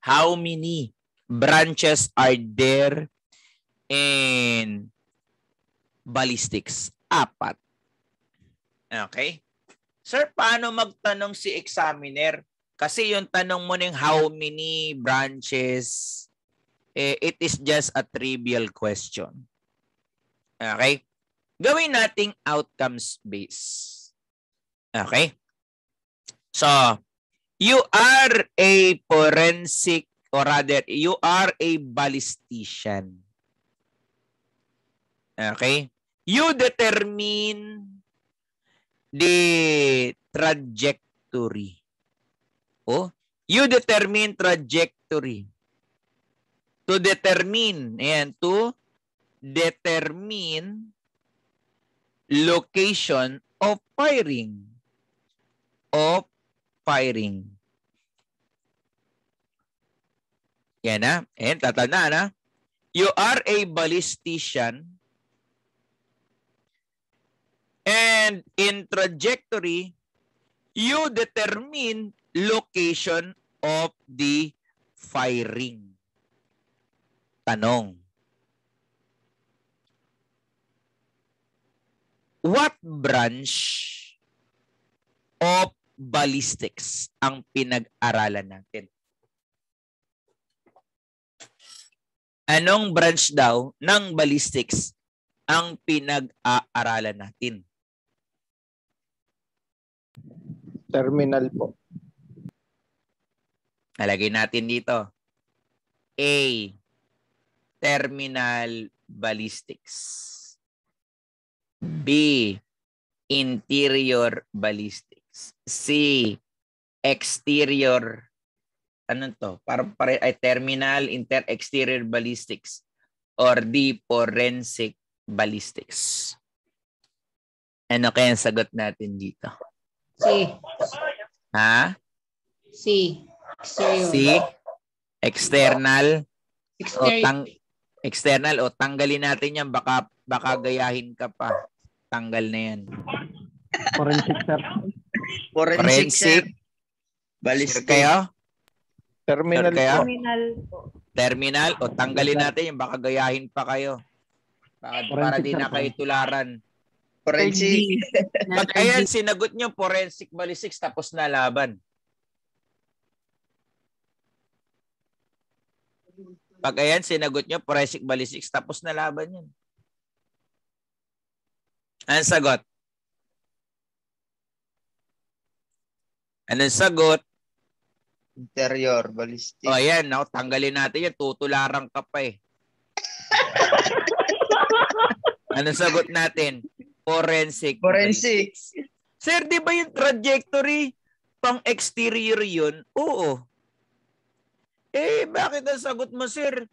how many branches are there in ballistics? Apat. Okay? Sir, paano magtanong si examiner? Kasi yung tanong mo ng how many branches, eh, it is just a trivial question. Okay? Gawin nating outcomes based. Okay? So, You are a forensic or rather you are a ballistician. Okay? You determine the trajectory. Oh, you determine trajectory. To determine and to determine location of firing of firing. Yan na. And tatandaan na. You are a ballistician and in trajectory, you determine location of the firing. Tanong. What branch of ballistics ang pinag-aralan natin. Anong branch daw ng ballistics ang pinag-aaralan natin? Terminal po. Nalagay natin dito. A. Terminal ballistics. B. Interior ballistics. C. Exterior. Ano to? para pare ay terminal inter exterior ballistics or the Forensic ballistics. Ano kaya ang sagot natin dito? C. Ha? C. Exterior. C. External. O tang external o tanggalin natin yan baka baka gayahin ka pa. Tanggal na yan. Forensic sir. Forensic. Forensic. Ballistic. Sure kayo? Terminal sure kayo? Terminal po. Terminal. O tanggalin natin yung baka gayahin pa kayo. Baka para di na kayo tularan. Forensic. Pag ayan, sinagot nyo forensic ballistic tapos na laban. Pag ayan, sinagot nyo forensic ballistics tapos na laban yan. Ang sagot? Anong sagot? Interior, ballistic. O, oh, ayan. No? Tanggalin natin yan. Tutularan ka pa eh. Anong sagot natin? Forensic. Forensic. Sir, di ba yung trajectory pang exterior yun? Oo. Eh, bakit ang sagot mo, sir?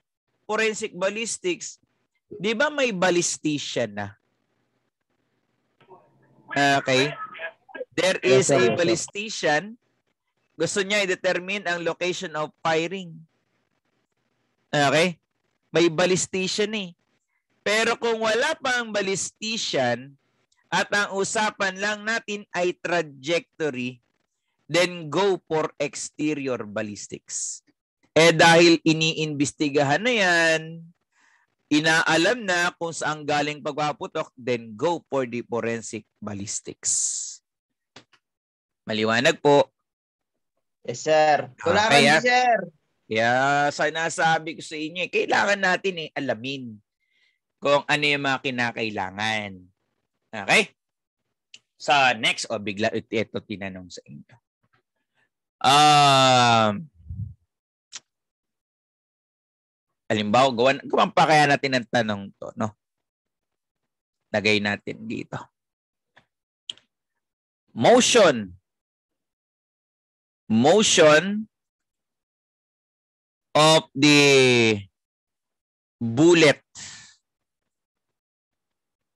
Forensic ballistics. Di ba may ballistician na? Ah, okay. There is yes, sir, a yes, ballistician. Gusto niya i-determine ang location of firing. Okay? May ballistician eh. Pero kung wala pang ballistician at ang usapan lang natin ay trajectory, then go for exterior ballistics. Eh dahil iniimbestigahan na yan, inaalam na kung saan galing pagpaputok, then go for the forensic ballistics. Maliwanag po. Yes, sir. Tularan ah, okay, niyo, sir. Kaya yeah, sinasabi ko sa inyo, eh, kailangan natin eh, alamin kung ano yung mga kinakailangan. Okay? Sa so, next, o oh, bigla ito tinanong sa inyo. Um, alimbawa, gawan, gawan pa kaya natin ang tanong to, no? Lagay natin dito. Motion motion of the bullet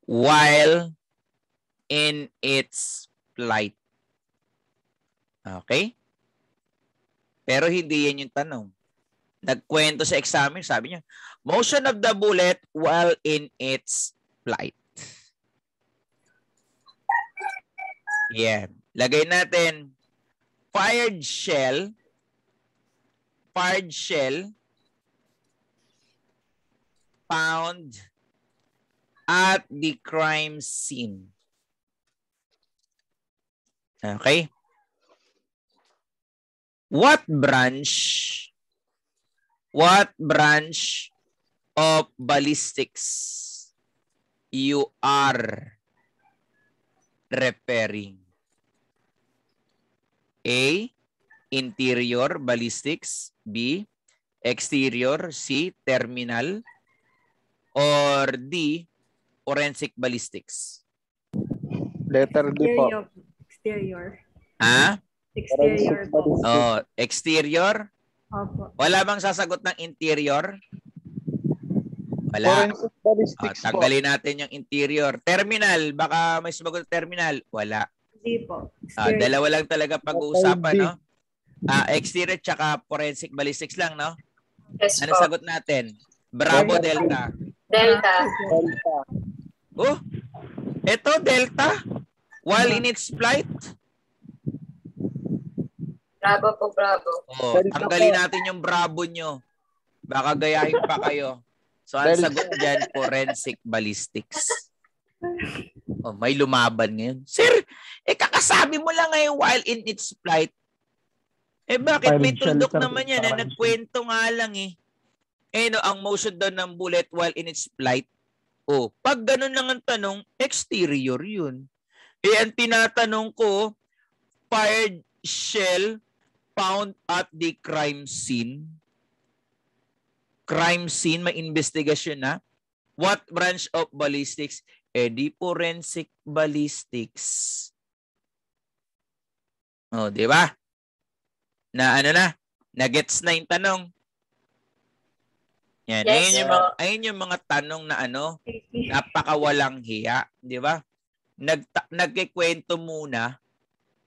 while in its flight. Okay? Pero hindi yan yung tanong. Nagkwento sa examen, sabi niya, motion of the bullet while in its flight. Yeah. Lagay natin fired shell, fired shell, found at the crime scene. Okay? What branch, what branch of ballistics you are referring? A. Interior ballistics. B. Exterior. C. Terminal. Or D. Forensic ballistics. Letter D po. Exterior. Ha? Exterior Oh, exterior? Opo. Wala bang sasagot ng interior? Wala. Forensic Oh, tanggalin natin yung interior. Terminal, baka may sumagot terminal. Wala. Hindi po. Ah, dalawa lang talaga pag-uusapan, no? Ah, exterior tsaka forensic ballistics lang, no? Yes, ano po. sagot natin? Bravo, Delta. Delta. Delta. Oh, ito, Delta. While in its flight. Bravo po, bravo. Oh, tanggalin natin yung bravo nyo. Baka gayahin pa kayo. So, ang sagot dyan, forensic ballistics. Oh, may lumaban ngayon. Sir, eh kakasabi mo lang ngayon while in its flight. Eh bakit may tuldok naman yan eh, na nagkwento nga lang eh. Eh no, ang motion daw ng bullet while in its flight. Oh, pag ganun lang ang tanong, exterior yun. Eh ang tinatanong ko, fired shell found at the crime scene. Crime scene, may investigation na. What branch of ballistics? Eh di forensic ballistics. Oh, di ba? Na ano na, nagets na yung tanong. Yan, yes, ayun, yung mga, ayun yung mga tanong na ano, napakawalang hiya, di ba? Nag, nagkikwento muna,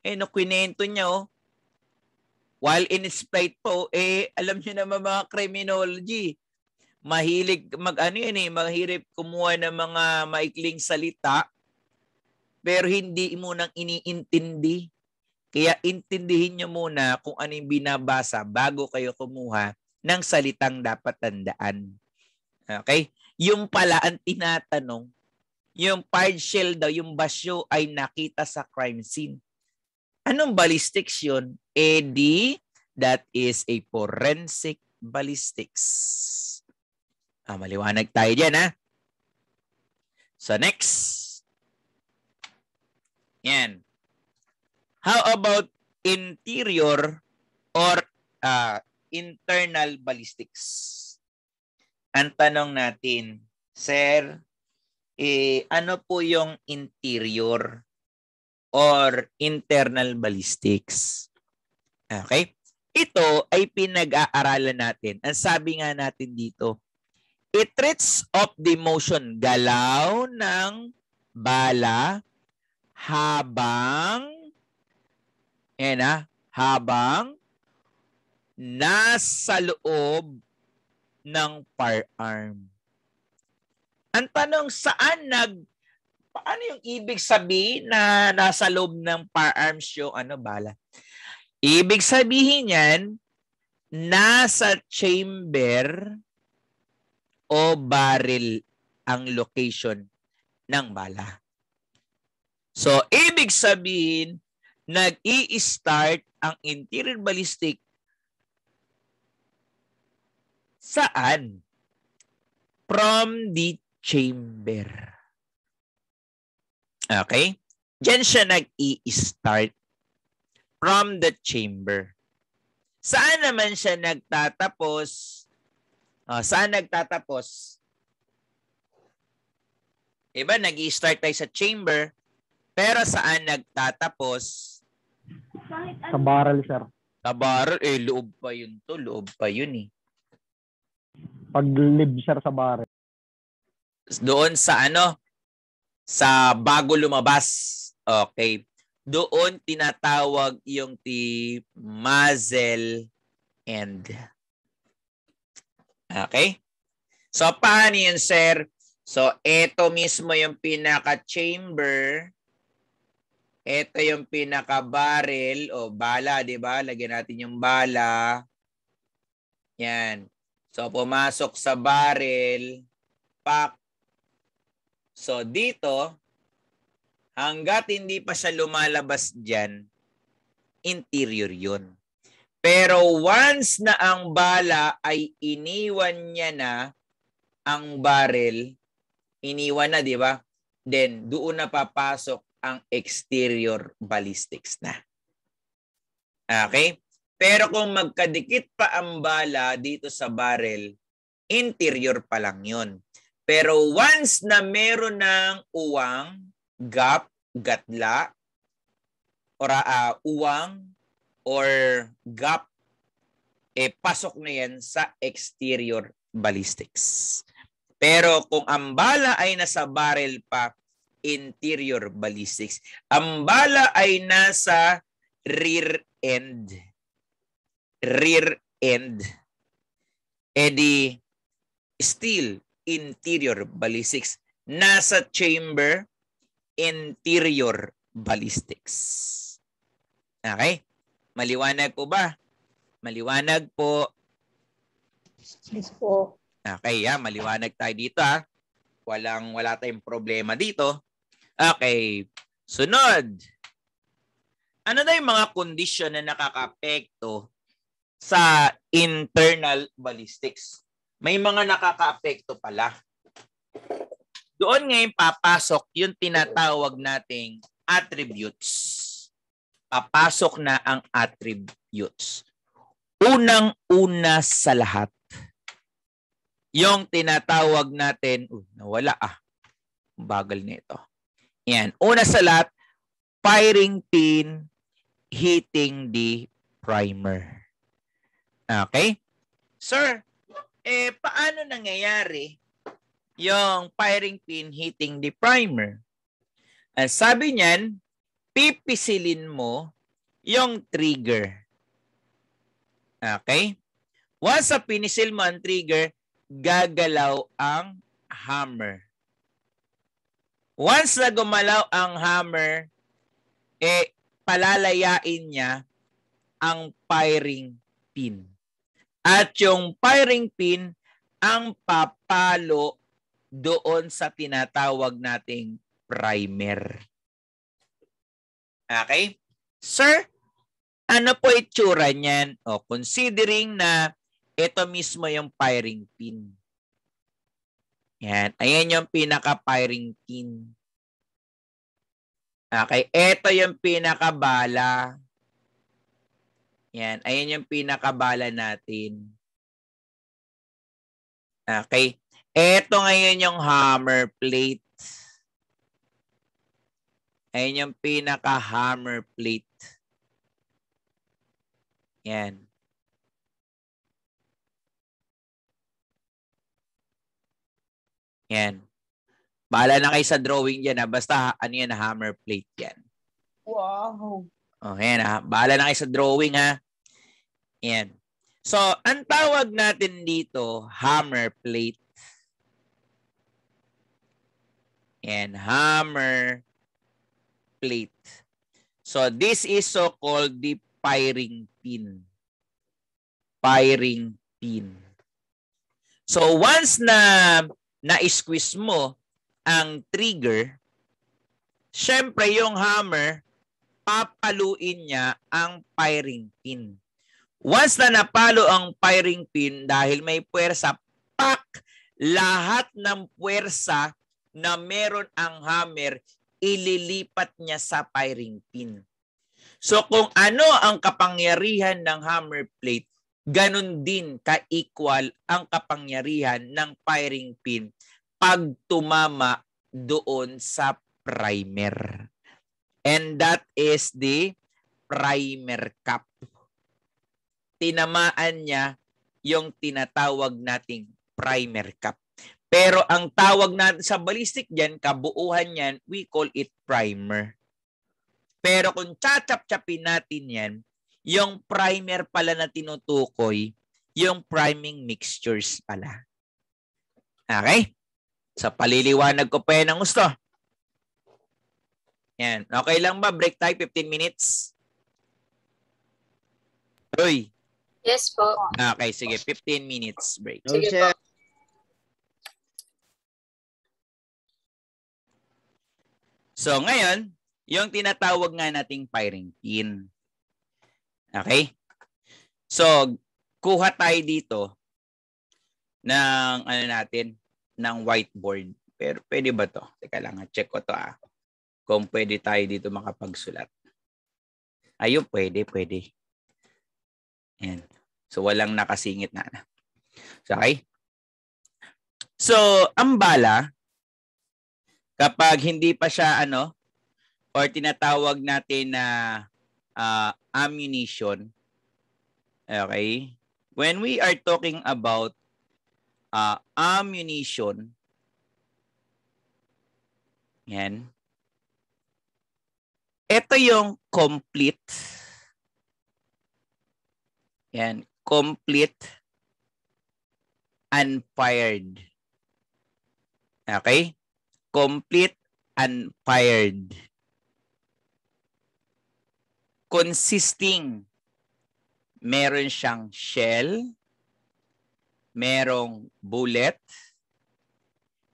eh no, kwento niya oh, while in spite po, eh alam niyo naman mga criminology, mahilig mag ano yan eh, mahirap kumuha ng mga maikling salita pero hindi mo nang iniintindi kaya intindihin nyo muna kung ano yung binabasa bago kayo kumuha ng salitang dapat tandaan. Okay? Yung pala ang tinatanong, yung partial daw, yung basyo ay nakita sa crime scene. Anong ballistics yun? AD, eh, that is a forensic ballistics. Ah, maliwanag tayo dyan, ha? So, next. Yan. How about interior or uh, internal ballistics? Ang tanong natin, sir, eh, ano po yung interior or internal ballistics? Okay? Ito ay pinag-aaralan natin. Ang sabi nga natin dito, it treats of the motion, galaw ng bala habang yan na. Habang nasa loob ng firearm. Ang tanong saan nag paano yung ibig sabihin na nasa loob ng firearms yung ano bala? Ibig sabihin niyan nasa chamber o barrel ang location ng bala. So, ibig sabihin, nag-i-start ang interior ballistic saan? From the chamber. Okay? Diyan siya nag-i-start. From the chamber. Saan naman siya nagtatapos? Uh, saan nagtatapos? Diba, nag-i-start tayo sa chamber. Pero saan nagtatapos? Kahit Sa ano. barrel, sir. Sa barrel? Eh, loob pa yun to. Loob pa yun eh. Pag lib, sir, sa barrel. Doon sa ano? Sa bago lumabas. Okay. Doon tinatawag yung ti muzzle end. Okay? So, paano yun, sir? So, ito mismo yung pinaka-chamber ito yung pinaka-barrel o bala, di ba? Lagyan natin yung bala. Yan. So, pumasok sa barrel. Pack. So, dito, hanggat hindi pa siya lumalabas dyan, interior yun. Pero once na ang bala ay iniwan niya na ang barrel, iniwan na, di ba? Then, doon na papasok ang exterior ballistics na. Okay? Pero kung magkadikit pa ang bala dito sa barrel, interior pa lang yun. Pero once na meron ng uwang, gap, gatla, or uh, uwang, or gap, eh, pasok na yan sa exterior ballistics. Pero kung ang bala ay nasa barrel pa, interior ballistics. Ang bala ay nasa rear end. Rear end. E di, still interior ballistics. Nasa chamber, interior ballistics. Okay? Maliwanag po ba? Maliwanag po. Yes po. Okay, ha? Ah, maliwanag tayo dito. Ha? Ah. Walang, wala tayong problema dito. Okay. Sunod. Ano na yung mga kondisyon na nakakapekto sa internal ballistics? May mga nakakapekto pala. Doon ngayon papasok yung tinatawag nating attributes. Papasok na ang attributes. Unang-una sa lahat, yung tinatawag natin, uh, nawala ah, bagal nito. Yan. Una sa lahat, firing pin, heating the primer. Okay? Sir, eh paano nangyayari yung firing pin heating the primer? Ang sabi niyan, pipisilin mo yung trigger. Okay? Once sa pinisil mo ang trigger, gagalaw ang hammer. Once na gumalaw ang hammer, eh, palalayain niya ang firing pin. At yung firing pin ang papalo doon sa tinatawag nating primer. Okay? Sir, ano po itsura niyan? O, considering na ito mismo yung firing pin. Yan. Ayan yung pinaka firing pin. Okay. Ito yung pinaka-bala. Yan. Ayan yung pinaka-bala natin. Okay. Ito ngayon yung hammer plate. Ayan yung pinaka-hammer plate. Yan. Yan. Bahala na kayo sa drawing yan ha. Basta ano yan, hammer plate yan. Wow. Oh, yan ha. Bahala na kayo sa drawing ha. Yan. So, ang tawag natin dito, hammer plate. And hammer plate. So, this is so-called the firing pin. Firing pin. So, once na na-squeeze mo ang trigger, syempre yung hammer, papaluin niya ang firing pin. Once na napalo ang firing pin dahil may puwersa, pak! Lahat ng puwersa na meron ang hammer, ililipat niya sa firing pin. So kung ano ang kapangyarihan ng hammer plate, ganun din ka-equal ang kapangyarihan ng firing pin pag tumama doon sa primer. And that is the primer cap. Tinamaan niya yung tinatawag nating primer cap. Pero ang tawag natin sa ballistic dyan, kabuuhan yan, we call it primer. Pero kung chachap-chapin natin yan, yung primer pala na tinutukoy, yung priming mixtures pala. Okay? Sa paliliwanag ko pa yan ang gusto. Yan. Okay lang ba? Break tayo 15 minutes. Uy. Yes po. Okay, sige. 15 minutes break. Sige po. So ngayon, yung tinatawag nga nating parenting. Okay? So, kuha tayo dito ng ano natin, ng whiteboard. Pero pwede ba to? Teka lang, check ko to ah. Kung pwede tayo dito makapagsulat. Ayun, pwede, pwede. Ayan. So, walang nakasingit na. So, okay? So, ang bala, kapag hindi pa siya ano, or tinatawag natin na uh, ammunition. Okay? When we are talking about uh, ammunition, yan. Ito yung complete. Yan. Complete unfired. Okay? Complete unfired consisting meron siyang shell, merong bullet,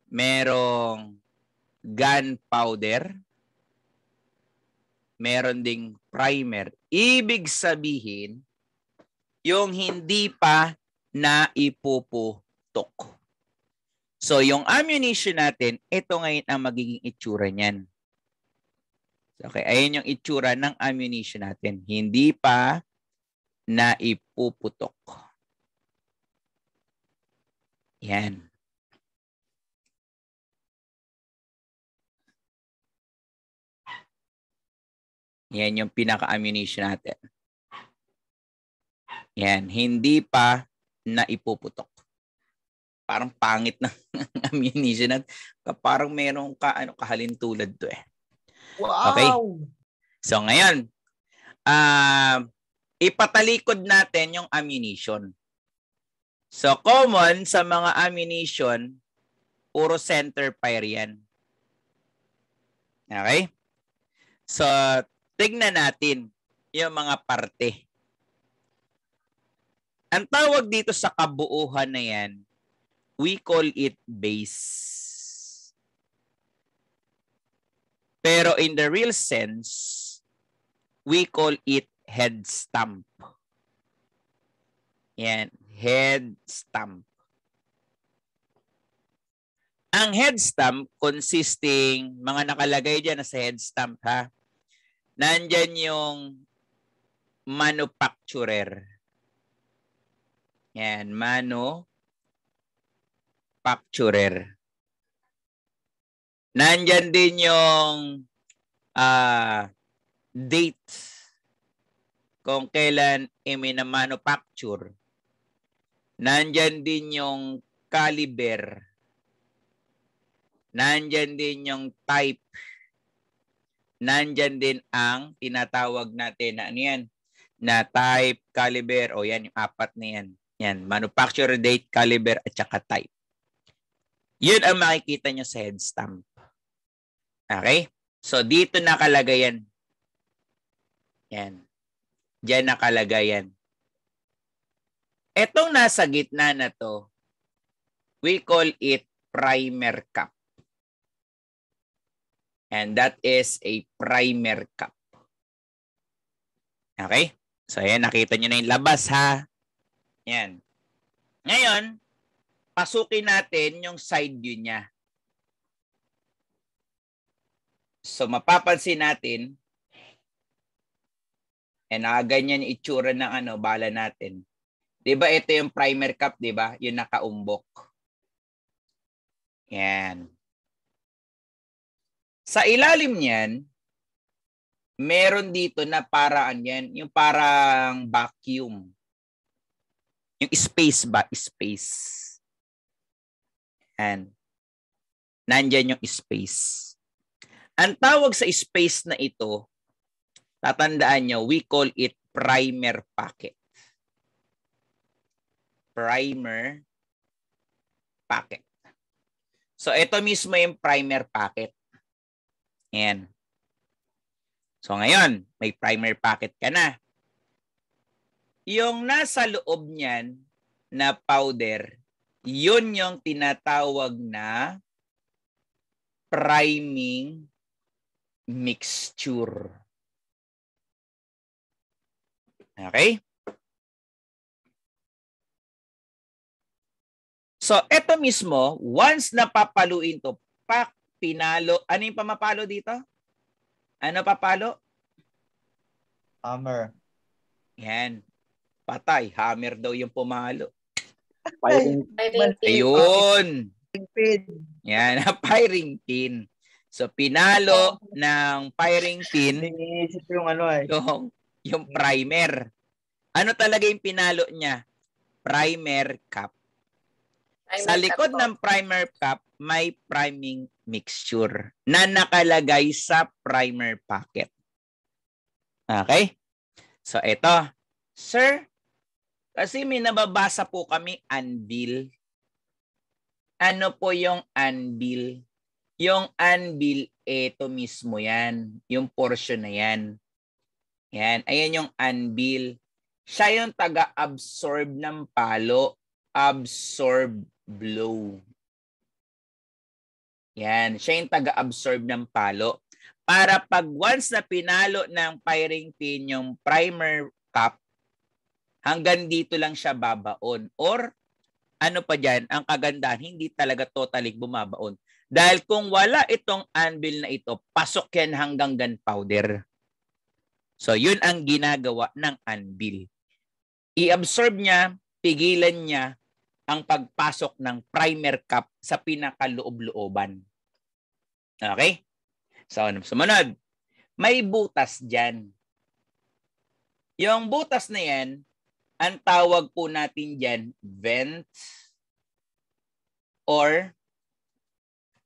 merong gunpowder, meron ding primer. Ibig sabihin, yung hindi pa na ipuputok. So yung ammunition natin, ito ngayon ang magiging itsura niyan. Okay, ayun yung itsura ng ammunition natin. Hindi pa na ipuputok. Yan. Yan yung pinaka-ammunition natin. Yan, hindi pa na ipuputok. Parang pangit ng ammunition at parang merong ka, ano, kahalintulad to eh. Wow! Okay. So ngayon, uh, ipatalikod natin yung ammunition. So common sa mga ammunition, puro center fire yan. Okay? So tignan natin yung mga parte. Ang tawag dito sa kabuuhan na yan, we call it base. Pero in the real sense, we call it head stamp. Yan, head stamp. Ang head stamp consisting, mga nakalagay dyan sa head stamp ha, nandyan yung manufacturer. Yan, manufacturer. Nandyan din yung uh, ah, date kung kailan i-manufacture. Nandyan din yung caliber. Nandyan din yung type. Nandyan din ang tinatawag natin na ano yan? Na type, caliber, o yan, yung apat na yan. Yan, manufacture date, caliber, at saka type. Yun ang makikita nyo sa head stamp. Okay? So, dito nakalagay yan. Yan. Diyan nakalagay yan. Etong nasa gitna na to, we call it primer cup. And that is a primer cup. Okay? So, ayan, nakita nyo na yung labas, ha? Yan. Ngayon, pasukin natin yung side view niya. So mapapansin natin and eh, nakaganyan yung itsura ng ano, bala natin. 'Di ba ito yung primer cup, 'di ba? Yung nakaumbok. Yan. Sa ilalim niyan, meron dito na paraan yan, yung parang vacuum. Yung space ba? Space. And nandyan yung space. Ang tawag sa space na ito, tatandaan nyo, we call it primer packet. Primer packet. So, ito mismo yung primer packet. Ayan. So, ngayon, may primer packet ka na. Yung nasa loob niyan na powder, yun yung tinatawag na priming mixture. Okay? So, ito mismo, once napapaluin to, pak, pinalo, ano yung pamapalo dito? Ano papalo? Hammer. Yan. Patay. Hammer daw yung pumalo. Firing pin. Ayun. Firing pin. Yan. Firing pin. So pinalo ng firing pin Iniisip yung ano ay eh. yung, yung primer. Ano talaga yung pinalo niya? Primer cap. Primer Sa likod cup ng primer cap may priming mixture na nakalagay sa primer packet. Okay? So, ito. Sir, kasi may nababasa po kami, anvil. Ano po yung anvil? Yung anvil, ito mismo yan. Yung portion na yan. Yan. Ayan yung anvil. Siya yung taga-absorb ng palo. Absorb blow. Yan. Siya yung taga-absorb ng palo. Para pag once na pinalo ng firing pin yung primer cup, hanggang dito lang siya babaon. Or ano pa dyan, ang kagandahan, hindi talaga totally bumabaon. Dahil kung wala itong anvil na ito, pasok yan hanggang gunpowder. So yun ang ginagawa ng anvil. I-absorb niya, pigilan niya ang pagpasok ng primer cup sa pinakaloob-looban. Okay? So ano, sumunod, may butas dyan. Yung butas na yan, ang tawag po natin dyan, vent or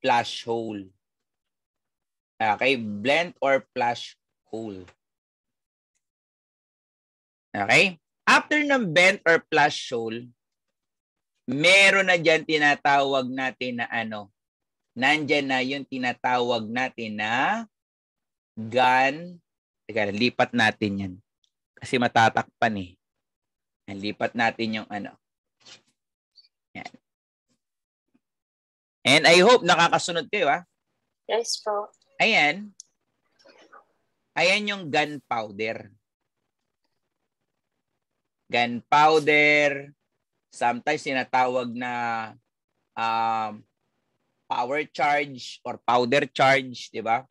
flash hole. Okay, blend or flash hole. Okay? After ng bend or flash hole, meron na diyan tinatawag natin na ano, Nandiyan na yung tinatawag natin na gun. Teka, lipat natin yan. Kasi matatakpan eh. Lipat natin yung ano. Yan. And I hope nakakasunod kayo, ha? Ah. Yes po. Ayan. Ayan yung gunpowder. Gunpowder, sometimes sinatawag na um, power charge or powder charge, di ba?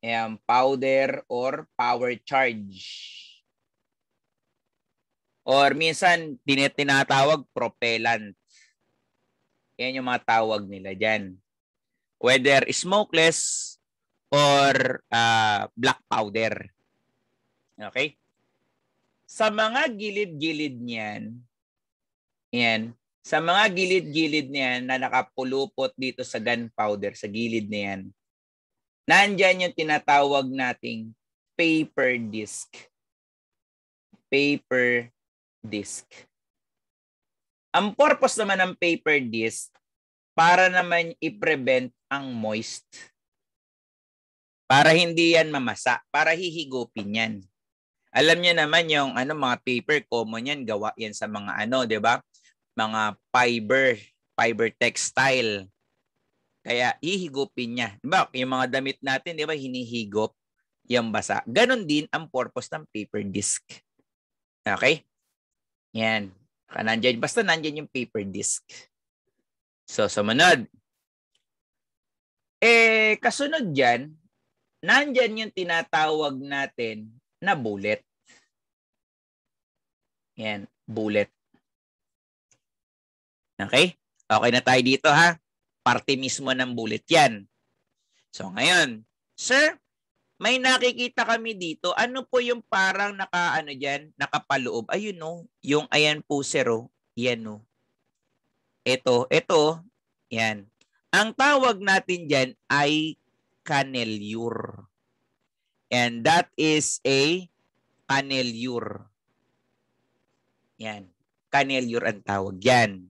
Um, powder or power charge. Or minsan, tinatawag propellant. Yan yung mga tawag nila dyan. Whether smokeless or uh, black powder. Okay? Sa mga gilid-gilid niyan, yan, sa mga gilid-gilid niyan na nakapulupot dito sa gunpowder, sa gilid niyan, yan, nandyan yung tinatawag nating paper disc. Paper disc. Ang purpose naman ng paper disc, para naman i-prevent ang moist. Para hindi yan mamasa, para hihigupin yan. Alam niya naman yung ano mga paper common yan, gawa yan sa mga ano, 'di ba? Mga fiber, fiber textile. Kaya hihigupin niya. 'Di ba? Yung mga damit natin, 'di ba, hinihigop yung basa. Ganon din ang purpose ng paper disc. Okay? Yan. Nandyan, basta nandyan yung paper disc. So, sumunod. Eh, kasunod yan, nandyan yung tinatawag natin na bullet. Yan, bullet. Okay? Okay na tayo dito ha. Parte mismo ng bullet yan. So ngayon, sir, may nakikita kami dito. Ano po yung parang naka ano diyan, nakapaloob? Ayun no, yung ayan po zero. Oh. Yan no. Ito, ito, yan. Ang tawag natin diyan ay canelure. And that is a canelure. Yan. Canelure ang tawag yan.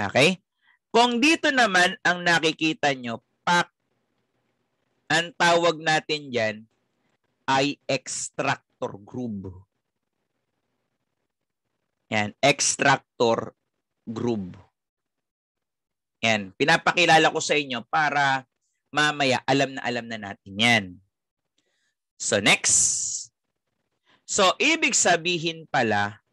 Okay? Kung dito naman ang nakikita nyo, pack ang tawag natin yan ay extractor groove. Yan, extractor groove. Yan, pinapakilala ko sa inyo para mamaya alam na alam na natin yan. So next. So ibig sabihin pala,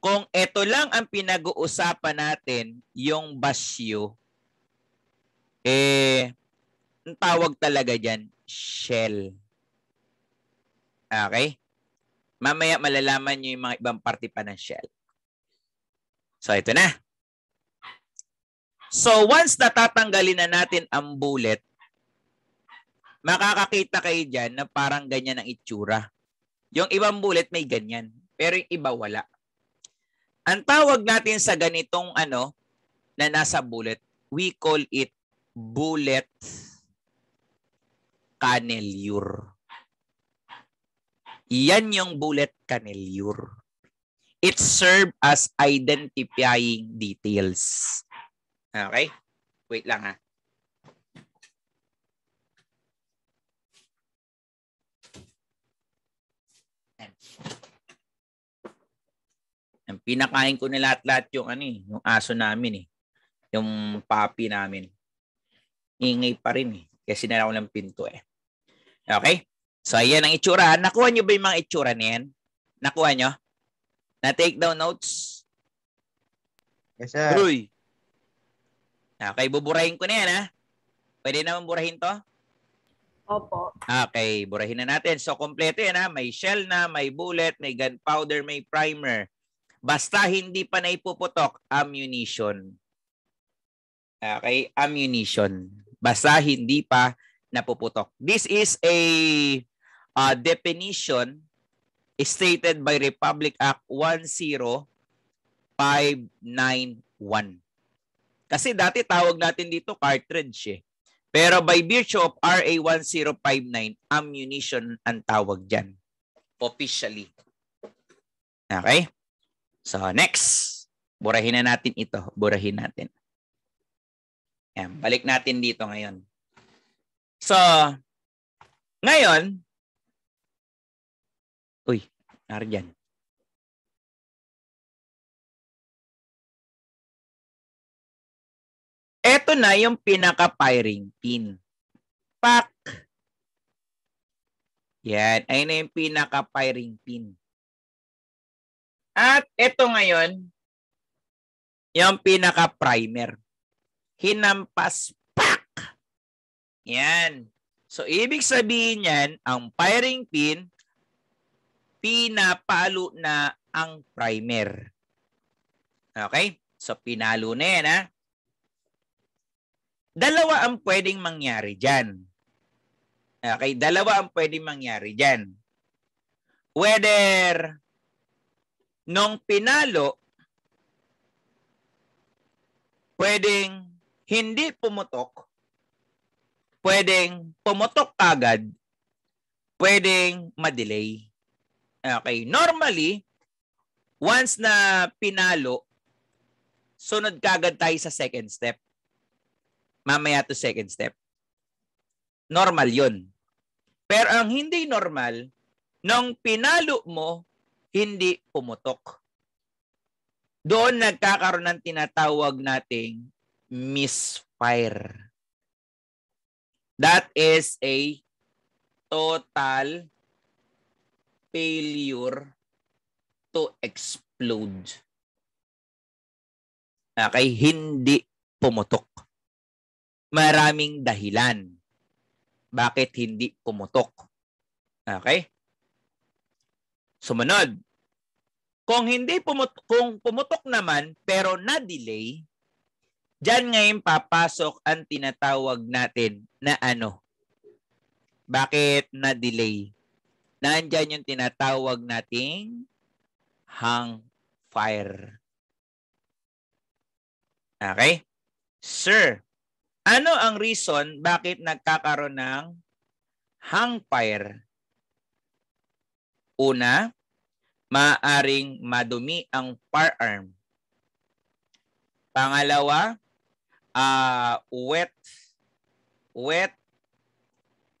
kung ito lang ang pinag-uusapan natin, yung basyo, eh, ang tawag talaga dyan, shell. Okay? Mamaya malalaman nyo yung mga ibang parte pa ng shell. So, ito na. So, once natatanggalin na natin ang bullet, makakakita kayo dyan na parang ganyan ang itsura. Yung ibang bullet may ganyan, pero yung iba wala. Ang tawag natin sa ganitong ano na nasa bullet, we call it bullet caneliure. Yan yung bullet caneliure. It serve as identifying details. Okay? Wait lang ha. Ang pinakain ko na lahat-lahat yung ano eh, yung aso namin eh. Yung papi namin. Ingay pa rin eh. Kasi na ako ng pinto eh. Okay? So, ayan ang itsura. Nakuha nyo ba yung mga itsura niyan? Nakuha nyo? Na-take down notes? Yes, sir. Uy. Okay, buburahin ko na yan, ha? Pwede naman burahin to? Opo. Okay, burahin na natin. So, kompleto yan, ha? May shell na, may bullet, may gunpowder, may primer. Basta hindi pa naipuputok, ammunition. Okay, ammunition. Basta hindi pa napuputok. This is a uh, definition stated by Republic Act 10591. Kasi dati tawag natin dito cartridge eh. Pero by virtue of RA 1059, ammunition ang tawag dyan. Officially. Okay? So next. Burahin na natin ito. Burahin natin. Yan. balik natin dito ngayon. So, ngayon, uy, nariyan. Ito na yung pinaka-firing pin. Pak! Yan, ayun na yung pinaka-firing pin. At ito ngayon, yung pinaka-primer. Hinampas yan. So, ibig sabihin niyan, ang firing pin, pinapalo na ang primer. Okay? So, pinalo na yan, ha? Dalawa ang pwedeng mangyari dyan. Okay? Dalawa ang pwedeng mangyari dyan. Whether nung pinalo, pwedeng hindi pumutok pwedeng pumotok agad, pwedeng madelay. Okay, normally, once na pinalo, sunod kagad tayo sa second step. Mamaya to second step. Normal yun. Pero ang hindi normal, nung pinalo mo, hindi pumutok. Doon nagkakaroon ng tinatawag nating misfire. That is a total failure to explode. Okay, hindi pumutok. Maraming dahilan bakit hindi pumutok. Okay? Sumunod. Kung hindi pumutok, kung pumutok naman pero na-delay, Diyan ngayon papasok ang tinatawag natin na ano? Bakit na-delay? Nandyan yung tinatawag nating hang fire. Okay? Sir, ano ang reason bakit nagkakaroon ng hang fire? Una, maaring madumi ang firearm. Pangalawa, uh, wet wet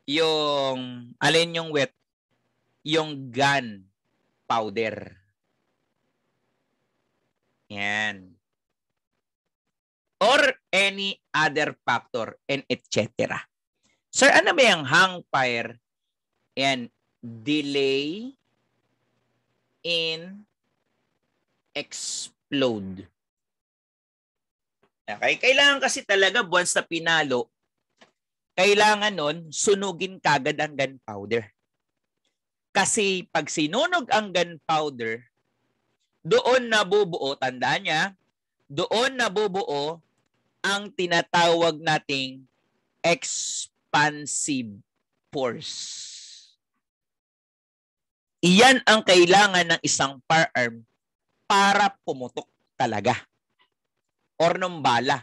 yung alin yung wet yung gun powder yan or any other factor and etc sir ano ba yung hang fire and delay in explode Okay? Kailangan kasi talaga once na pinalo, kailangan nun sunugin kagad ang gunpowder. Kasi pag sinunog ang gunpowder, doon nabubuo, tandaan niya, doon nabubuo ang tinatawag nating expansive force. Iyan ang kailangan ng isang firearm para pumutok talaga or ng bala.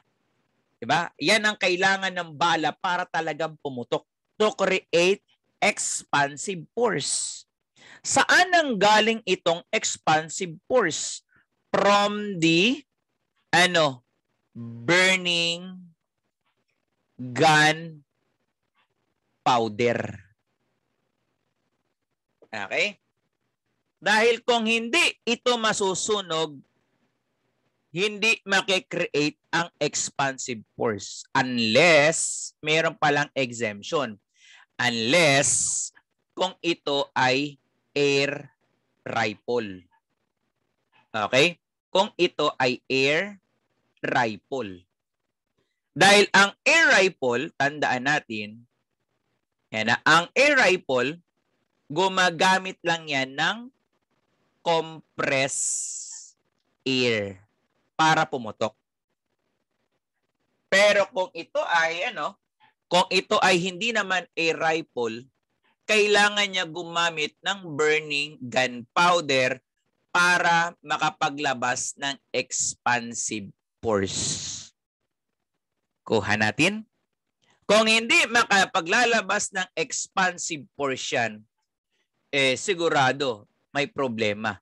'Di ba? Yan ang kailangan ng bala para talagang pumutok to create expansive force. Saan ang galing itong expansive force? From the ano burning gun powder. Okay? Dahil kung hindi ito masusunog, hindi makikreate ang expansive force unless meron palang exemption. Unless kung ito ay air rifle. Okay? Kung ito ay air rifle. Dahil ang air rifle, tandaan natin, yan, ang air rifle, gumagamit lang yan ng compressed air para pumutok. Pero kung ito ay ano, kung ito ay hindi naman a rifle, kailangan niya gumamit ng burning gunpowder para makapaglabas ng expansive force. Kuha natin. Kung hindi makapaglalabas ng expansive force yan, eh sigurado may problema.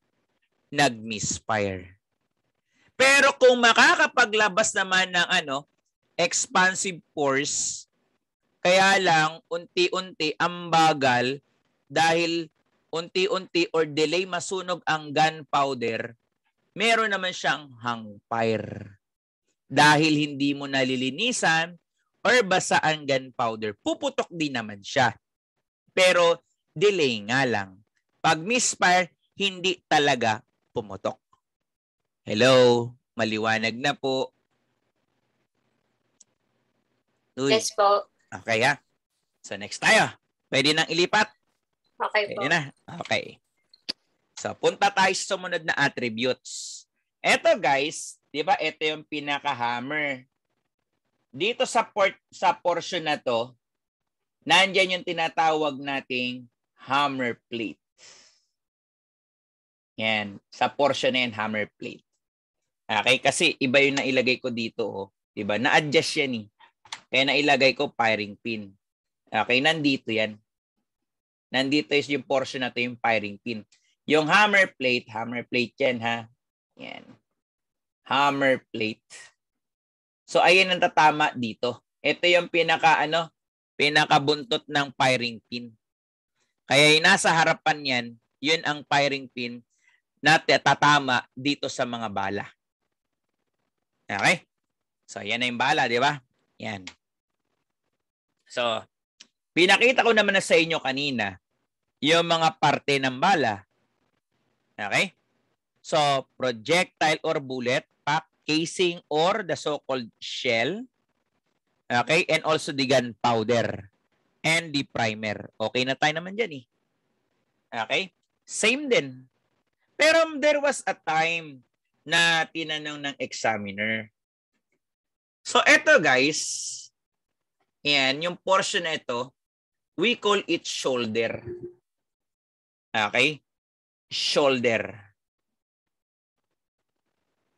Nag-misfire. Pero kung makakapaglabas naman ng ano, expansive force, kaya lang unti-unti ang bagal dahil unti-unti or delay masunog ang gunpowder, meron naman siyang hang fire. Dahil hindi mo nalilinisan or basa ang gunpowder, puputok din naman siya. Pero delay nga lang. Pag misfire, hindi talaga pumutok. Hello, maliwanag na po. Uy. Yes po. Okay ha. So next tayo. Pwede nang ilipat. Okay Pwede po. na. Okay. So punta tayo sa sumunod na attributes. Ito guys, 'di ba? Ito yung pinaka-hammer. Dito sa port sa portion na 'to, nandiyan yung tinatawag nating hammer plate. Yan, sa portion na yan, hammer plate. Okay, kasi iba yung nailagay ko dito. Oh. Diba? Na-adjust yan eh. Kaya nailagay ko firing pin. Okay, nandito yan. Nandito is yung portion na to yung firing pin. Yung hammer plate, hammer plate yan ha. Yan. Hammer plate. So ayan ang tatama dito. Ito yung pinaka ano, pinakabuntot ng firing pin. Kaya yung nasa harapan yan, yun ang firing pin na tatama dito sa mga bala. Okay? So, yan na yung bala, di ba? Yan. So, pinakita ko naman na sa inyo kanina yung mga parte ng bala. Okay? So, projectile or bullet, pack, casing, or the so-called shell. Okay? And also the gunpowder and the primer. Okay na tayo naman dyan eh. Okay? Same din. Pero there was a time na tinanong ng examiner. So eto guys, yan, yung portion na ito, we call it shoulder. Okay? Shoulder.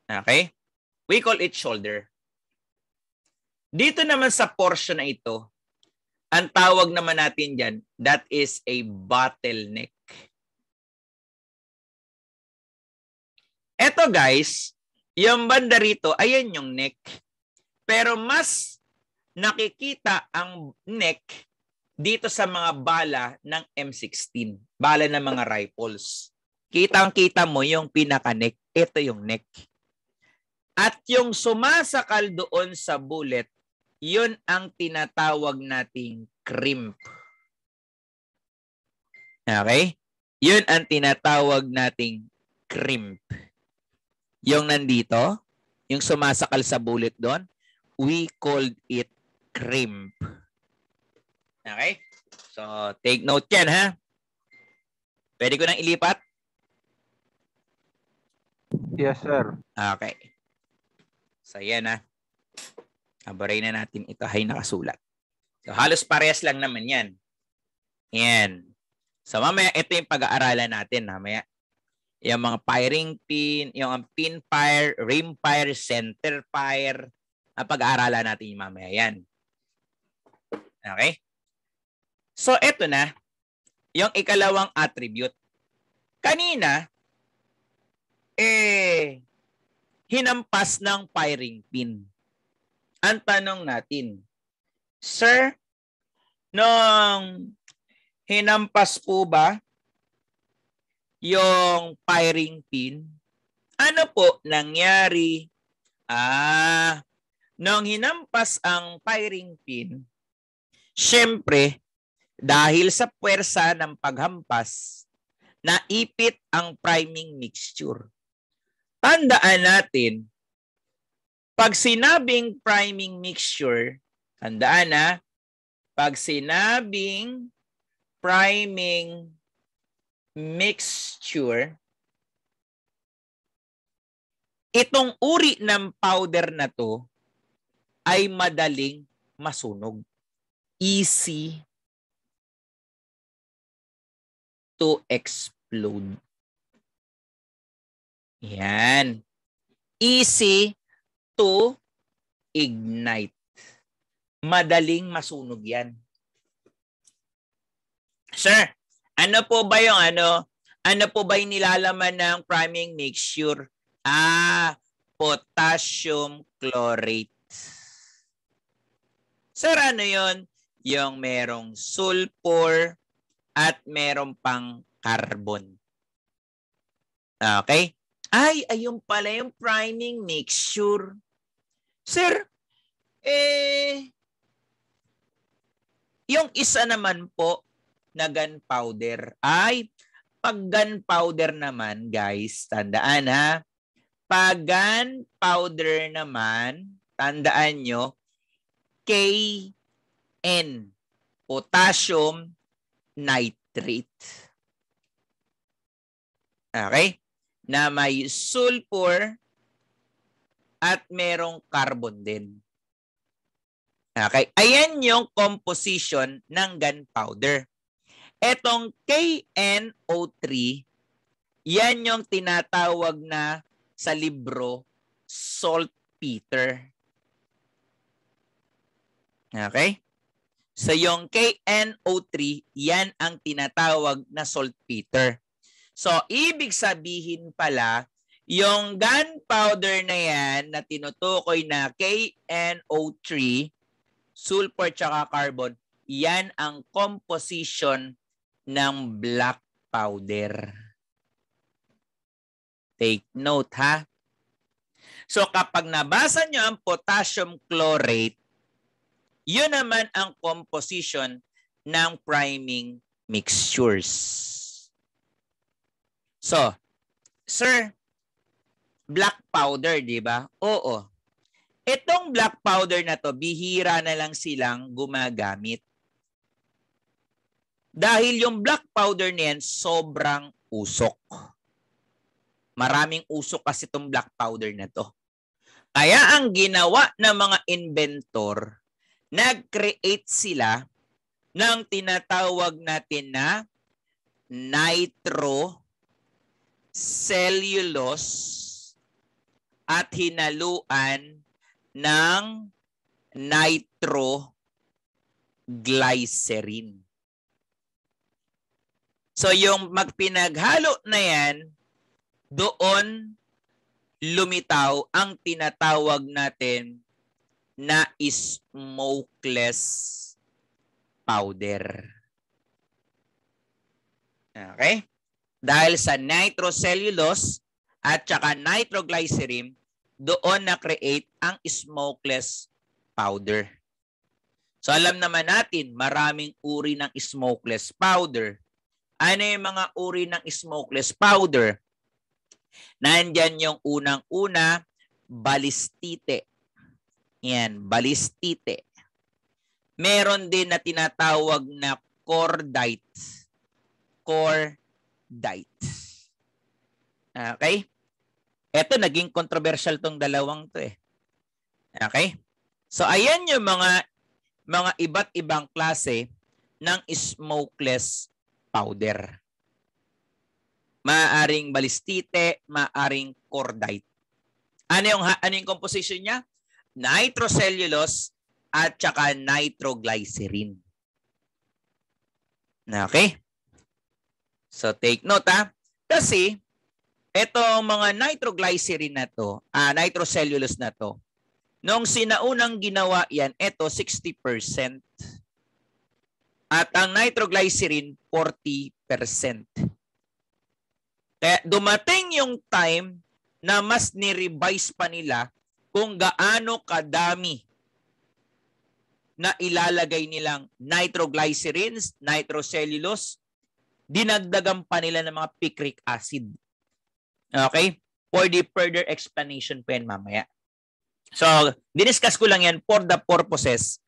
Okay? We call it shoulder. Dito naman sa portion na ito, ang tawag naman natin dyan, that is a bottleneck. Eto guys, yung banda rito, ayan yung neck. Pero mas nakikita ang neck dito sa mga bala ng M16. Bala ng mga rifles. Kitang-kita mo yung pinaka-neck. Ito yung neck. At yung sumasakal doon sa bullet, yun ang tinatawag nating crimp. Okay? Yun ang tinatawag nating crimp. Yung nandito, yung sumasakal sa bullet doon, we called it crimp. Okay? So, take note yan ha. Pwede ko nang ilipat? Yes, sir. Okay. So, yan ha. Abaray na natin ito. Hay, nakasulat. So, halos parehas lang naman yan. Yan. So, mamaya ito yung pag-aaralan natin. Mamaya yung mga firing pin, yung ang pin fire, rim fire, center fire, ang ah, pag-aaralan natin yung mamaya yan. Okay? So, eto na, yung ikalawang attribute. Kanina, eh, hinampas ng firing pin. Ang tanong natin, Sir, nung hinampas po ba yung firing pin. Ano po nangyari? Ah, nung hinampas ang firing pin, syempre, dahil sa puwersa ng paghampas, naipit ang priming mixture. Tandaan natin, pag sinabing priming mixture, tandaan na, pag sinabing priming mixture, itong uri ng powder na to ay madaling masunog. Easy to explode. Yan. Easy to ignite. Madaling masunog yan. Sir, ano po ba yung ano? Ano po ba yung nilalaman ng priming mixture? Ah, potassium chlorate. Sir, ano yun? Yung merong sulfur at merong pang carbon. Okay? Ay, ayun pala yung priming mixture. Sir, eh, yung isa naman po, na gunpowder ay pag gunpowder naman guys, tandaan ha. Pag gunpowder naman, tandaan nyo, KN, potassium nitrate. Okay? Na may sulfur at merong carbon din. Okay? Ayan yung composition ng gunpowder. Etong KNO3, yan yung tinatawag na sa libro saltpeter. Okay? So yung KNO3, yan ang tinatawag na saltpeter. So ibig sabihin pala, yung gunpowder na yan na tinutukoy na KNO3, sulfur tsaka carbon, yan ang composition ng black powder. Take note ha. So kapag nabasa nyo ang potassium chlorate, yun naman ang composition ng priming mixtures. So, sir, black powder, di ba? Oo. Itong black powder na to, bihira na lang silang gumagamit. Dahil yung black powder niyan sobrang usok. Maraming usok kasi itong black powder na to. Kaya ang ginawa ng mga inventor, nag-create sila ng tinatawag natin na nitro cellulose at hinaluan ng nitroglycerin. So yung magpinaghalo na yan, doon lumitaw ang tinatawag natin na smokeless powder. Okay? Dahil sa nitrocellulose at saka nitroglycerin, doon na-create ang smokeless powder. So alam naman natin, maraming uri ng smokeless powder. Ano yung mga uri ng smokeless powder? Nandyan yung unang-una, balistite. Yan, balistite. Meron din na tinatawag na cordite. Cordite. Okay? Ito, naging controversial tong dalawang to eh. Okay? So, ayan yung mga mga iba't ibang klase ng smokeless powder. Maaring balistite, maaring cordite. Ano yung, ano yung composition niya? Nitrocellulose at saka nitroglycerin. Okay? So take note ha. Kasi itong mga nitroglycerin na to, ah, nitrocellulose na to, nung sinaunang ginawa yan, ito 60%. At ang nitroglycerin, 40%. Kaya dumating yung time na mas ni-revise pa nila kung gaano kadami na ilalagay nilang nitroglycerins, nitrocellulose, dinagdagan pa nila ng mga picric acid. Okay? For the further explanation po yan mamaya. So, diniscuss ko lang yan for the purposes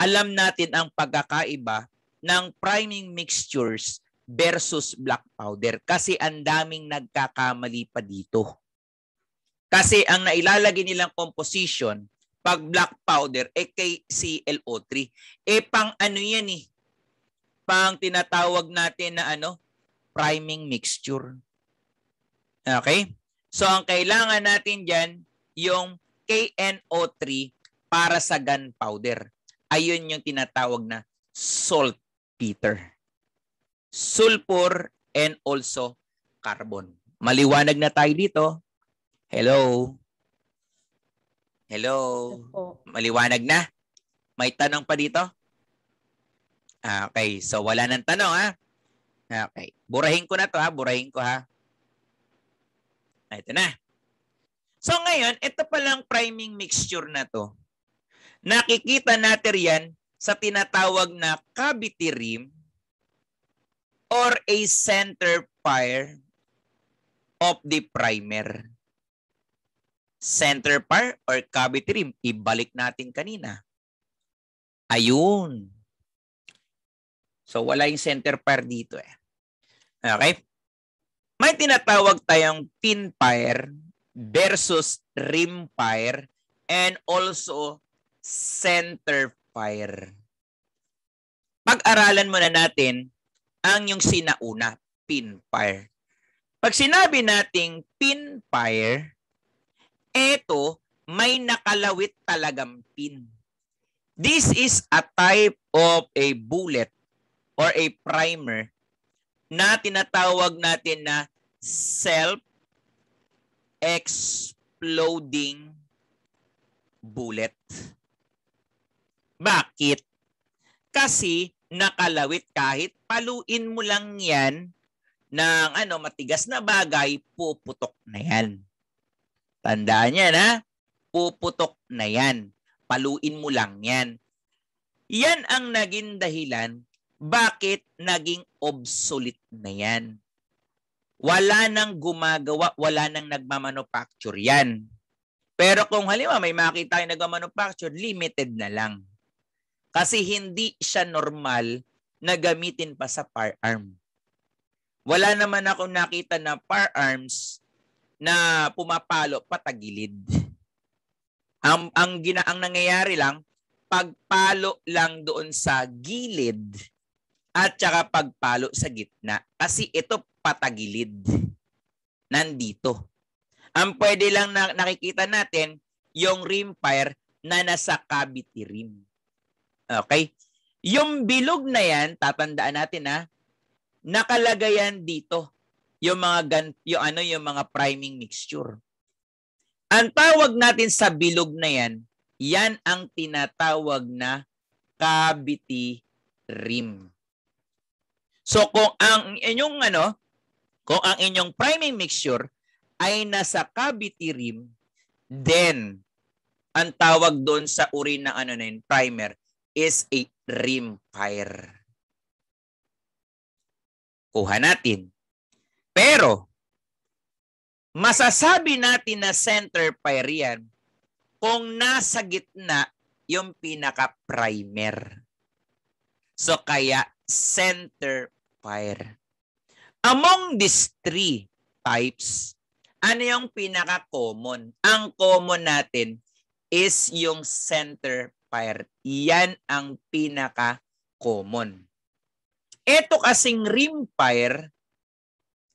alam natin ang pagkakaiba ng priming mixtures versus black powder kasi ang daming nagkakamali pa dito. Kasi ang nailalagay nilang composition pag black powder ay kay ClO3. Eh pang ano yan eh? Pang tinatawag natin na ano? Priming mixture. Okay? So ang kailangan natin diyan yung KNO3 para sa gunpowder. Ayun yung tinatawag na saltpeter. Sulfur and also carbon. Maliwanag na tayo dito. Hello? Hello? Maliwanag na? May tanong pa dito? Ah, okay, so wala nang tanong ha. Ah. Okay, burahin ko na to ha, ah. burahin ko ha. Ito na. So ngayon, ito palang priming mixture na to. Nakikita natin yan sa tinatawag na cavity rim or a center fire of the primer. Center fire or cavity rim. Ibalik natin kanina. Ayun. So wala yung center fire dito eh. Okay? May tinatawag tayong pin fire versus rim fire and also center fire. Pag-aralan muna natin ang yung sinauna, pin fire. Pag sinabi nating pin fire, eto may nakalawit talagang pin. This is a type of a bullet or a primer na tinatawag natin na self-exploding bullet. Bakit? Kasi nakalawit kahit paluin mo lang yan ng ano matigas na bagay, puputok na yan. Tandaan yan ha? Puputok na yan. Paluin mo lang yan. Yan ang naging dahilan bakit naging obsolete na yan. Wala nang gumagawa, wala nang nagmamanufacture yan. Pero kung halimbawa may makita tayong nagmamanufacture, limited na lang. Kasi hindi siya normal na gamitin pa sa firearm. Wala naman ako nakita na firearms na pumapalo patagilid. Ang ang gina ang nangyayari lang pagpalo lang doon sa gilid at saka pagpalo sa gitna kasi ito patagilid nandito. Ang pwede lang na nakikita natin yung rim fire na nasa cavity rim. Okay? Yung bilog na yan, tatandaan natin ha, nakalagay yan dito. Yung mga yung ano, yung mga priming mixture. Ang tawag natin sa bilog na yan, yan ang tinatawag na cavity rim. So kung ang inyong ano, kung ang inyong priming mixture ay nasa cavity rim, then ang tawag doon sa uri na ano na yun, primer is a rim fire. Kuha natin. Pero, masasabi natin na center fire yan kung nasa gitna yung pinaka-primer. So kaya center fire. Among these three types, ano yung pinaka-common? Ang common natin is yung center vampire. Iyan ang pinaka-common. Ito kasing rimfire,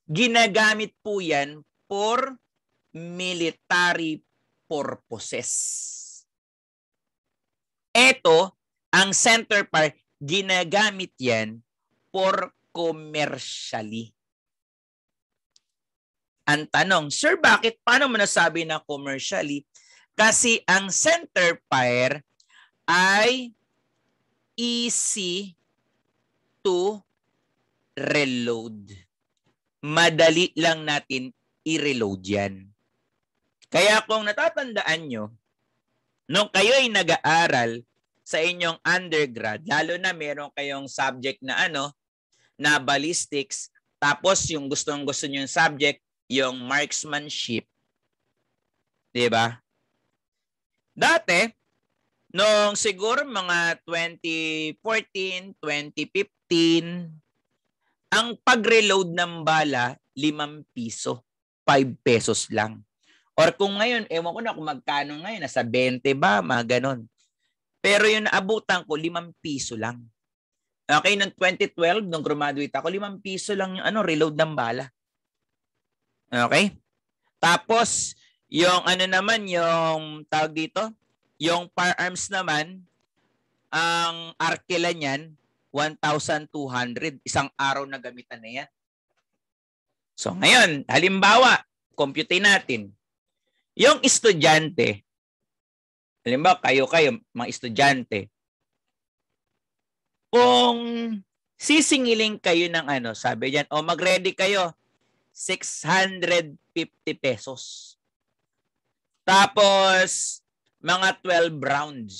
ginagamit po yan for military purposes. Ito, ang center part, ginagamit yan for commercially. Ang tanong, Sir, bakit? Paano mo nasabi na commercially? Kasi ang center fire ay easy to reload. Madali lang natin i-reload yan. Kaya kung natatandaan nyo, nung kayo ay nag-aaral sa inyong undergrad, lalo na meron kayong subject na ano, na ballistics, tapos yung gustong gusto nyo yung subject, yung marksmanship. ba? Diba? Dati, Noong siguro mga 2014, 2015, ang pag-reload ng bala, 5 piso. 5 pesos lang. Or kung ngayon, ewan ko na kung magkano ngayon, nasa 20 ba, mga ganon. Pero yun, abutan ko, 5 piso lang. Okay, noong 2012, nung graduate ako, 5 piso lang yung ano, reload ng bala. Okay? Tapos, yung ano naman, yung tawag dito, yung firearms naman, ang arkila niyan, 1,200. Isang araw na gamitan na yan. So ngayon, halimbawa, compute natin. Yung estudyante, halimbawa kayo-kayo, mga estudyante, kung sisingiling kayo ng ano, sabi diyan, o mag-ready kayo, 650 pesos. Tapos, mga 12 rounds.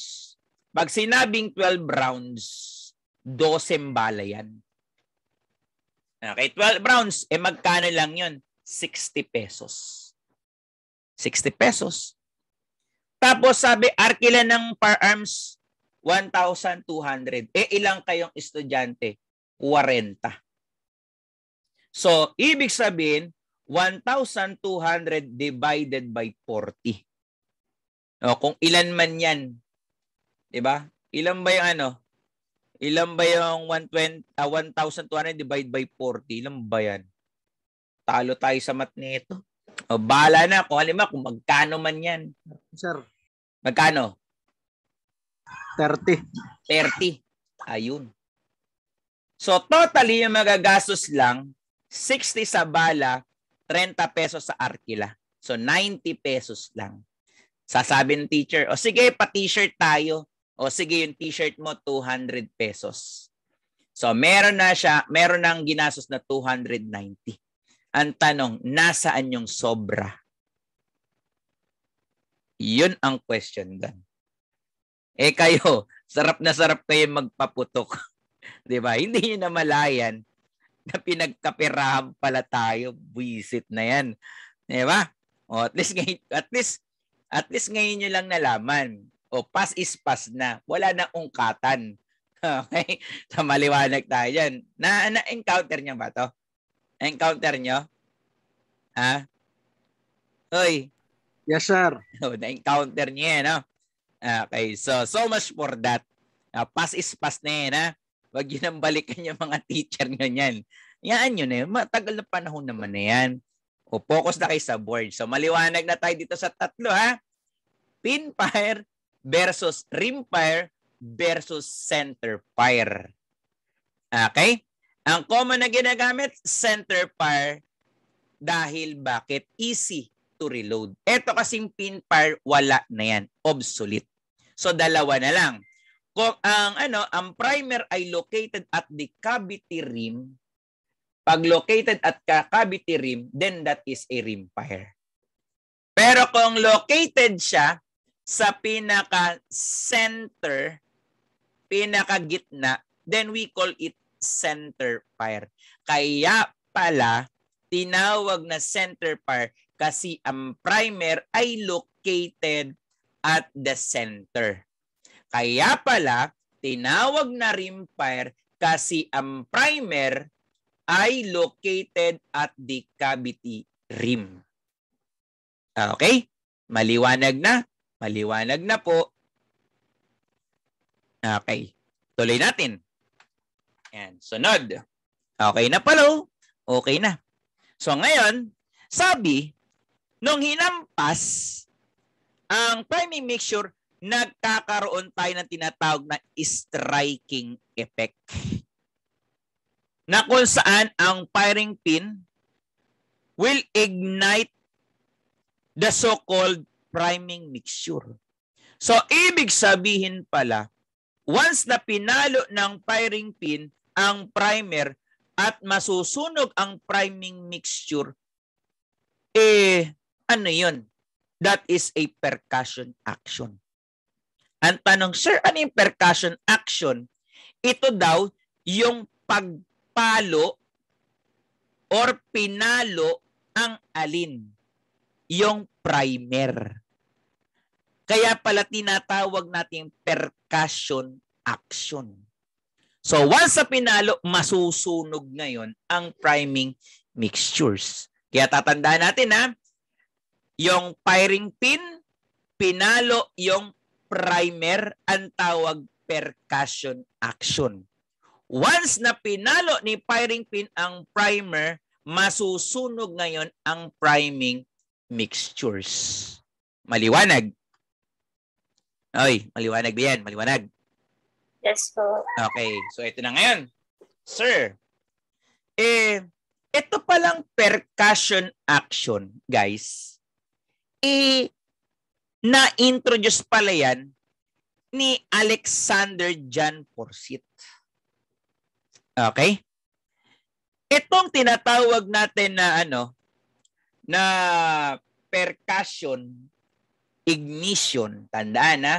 Pag sinabing 12 rounds, 12 bala yan. Okay, 12 rounds, eh magkano lang yun? 60 pesos. 60 pesos. Tapos sabi, arkila ng firearms, 1,200. Eh, ilang kayong estudyante? 40. So, ibig sabihin, 1,200 divided by 40. O, oh, kung ilan man yan. Di ba? Ilan ba yung ano? Ilan ba yung 120, uh, 1,200 divide by 40? Ilan ba yan? Talo tayo sa math nito. O, bala na. Kung halima, kung magkano man yan. Sir. Magkano? 30. 30. Ayun. So totally yung magagastos lang 60 sa bala, 30 pesos sa arkila. So 90 pesos lang. Sasabi ng teacher, o sige, pa-t-shirt tayo. O sige, yung t-shirt mo, 200 pesos. So, meron na siya, meron nang ginastos na 290. Ang tanong, nasaan yung sobra? Yun ang question doon. Eh kayo, sarap na sarap kayo magpaputok. 'Di ba? Hindi niyo namalayan na pinagkapirahan pala tayo. Buisit na 'yan. 'Di ba? O at least at least at least ngayon nyo lang nalaman. O, pass is pass na. Wala na ungkatan. Okay? So, maliwanag tayo dyan. Na, na-encounter nyo ba to? encounter nyo? Ha? Hoy. Yes, sir. Oh, na-encounter nyo yan, no? Okay, so so much for that. Uh, ah, pass is pass na yan, ha? Huwag yun ang balikan yung mga teacher nyo yan. Yaan nyo na yun. Matagal na panahon naman na yan. O focus na kayo sa board. So maliwanag na tayo dito sa tatlo ha. Pin fire versus rim fire versus center fire. Okay? Ang common na ginagamit, center fire dahil bakit? Easy to reload. Ito kasing pin fire, wala na yan. Obsolete. So dalawa na lang. Kung ang ano, ang primer ay located at the cavity rim pag located at cavity rim, then that is a rim fire. Pero kung located siya sa pinaka-center, pinaka-gitna, then we call it center fire. Kaya pala, tinawag na center fire kasi ang primer ay located at the center. Kaya pala, tinawag na rim fire kasi ang primer ay located at the cavity rim. Okay? Maliwanag na? Maliwanag na po. Okay. Tuloy natin. Ayan. Sunod. Okay na pala. Oh. Okay na. So ngayon, sabi, nung hinampas, ang priming mixture, nagkakaroon tayo ng tinatawag na striking effect na kung saan ang firing pin will ignite the so-called priming mixture. So, ibig sabihin pala, once na pinalo ng firing pin ang primer at masusunog ang priming mixture, eh, ano yun? That is a percussion action. Ang tanong, sir, ano yung percussion action? Ito daw yung pag palo or pinalo ang alin? Yung primer. Kaya pala tinatawag natin percussion action. So once sa pinalo, masusunog ngayon ang priming mixtures. Kaya tatandaan natin ha, yung firing pin, pinalo yung primer ang tawag percussion action. Once na pinalo ni firing pin ang primer, masusunog ngayon ang priming mixtures. Maliwanag. Oy, maliwanag ba yan? Maliwanag. Yes po. Okay, so ito na ngayon. Sir, eh, ito palang percussion action, guys. Eh, na-introduce pala yan ni Alexander John Porsit. Okay? Itong tinatawag natin na ano na percussion ignition, tandaan na.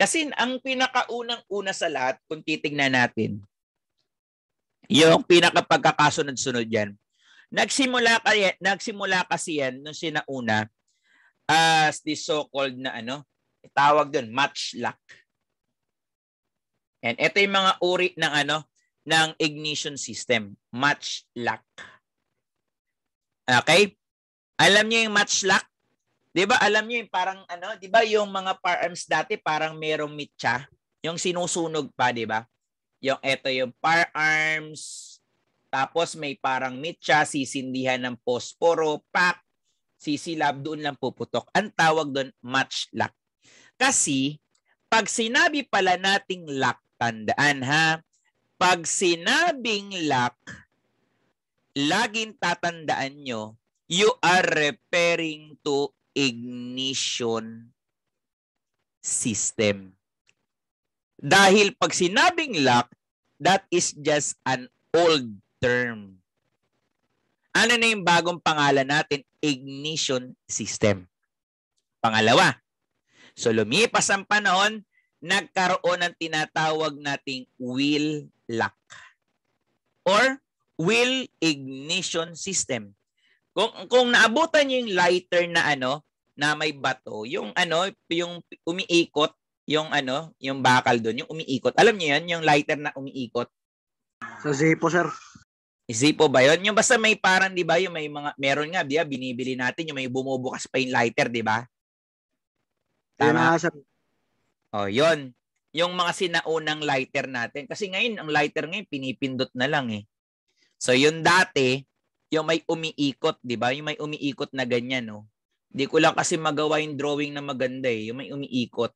Kasi ang pinakaunang-una sa lahat kung titingnan natin yung pinakapagkakasunod-sunod yan. Nagsimula kaya nagsimula kasi yan nung sinauna as the so-called na ano, tawag doon matchlock. And ito yung mga uri ng ano, ng ignition system, match lock. Okay? Alam niyo yung match lock? 'Di ba? Alam niyo yung parang ano, 'di ba yung mga firearms dati parang merong mitya, yung sinusunog pa, 'di ba? Yung eto yung firearms tapos may parang mitya, sisindihan ng posporo, pack, sisilab doon lang puputok. Ang tawag doon match lock. Kasi pag sinabi pala nating lock, tandaan ha, pag sinabing lack, laging tatandaan nyo, you are referring to ignition system. Dahil pag sinabing lock, that is just an old term. Ano na yung bagong pangalan natin? Ignition system. Pangalawa, so lumipas ang panahon, nagkaroon ng tinatawag nating wheel lock or wheel ignition system. Kung kung naabutan niyo yung lighter na ano na may bato, yung ano yung umiikot, yung ano, yung bakal doon, yung umiikot. Alam niyo 'yan, yung lighter na umiikot. Sa Zippo, sir. Zippo ba 'yon? Yung basta may parang 'di ba, yung may mga meron nga, 'di ba, binibili natin yung may bumubukas pa yung lighter, 'di ba? Tama. Yung o, oh, yon Yung mga sinaunang lighter natin. Kasi ngayon, ang lighter ngayon, pinipindot na lang eh. So, yun dati, yung may umiikot, di ba? Yung may umiikot na ganyan, no? Oh. Di ko lang kasi magawa yung drawing na maganda eh. Yung may umiikot.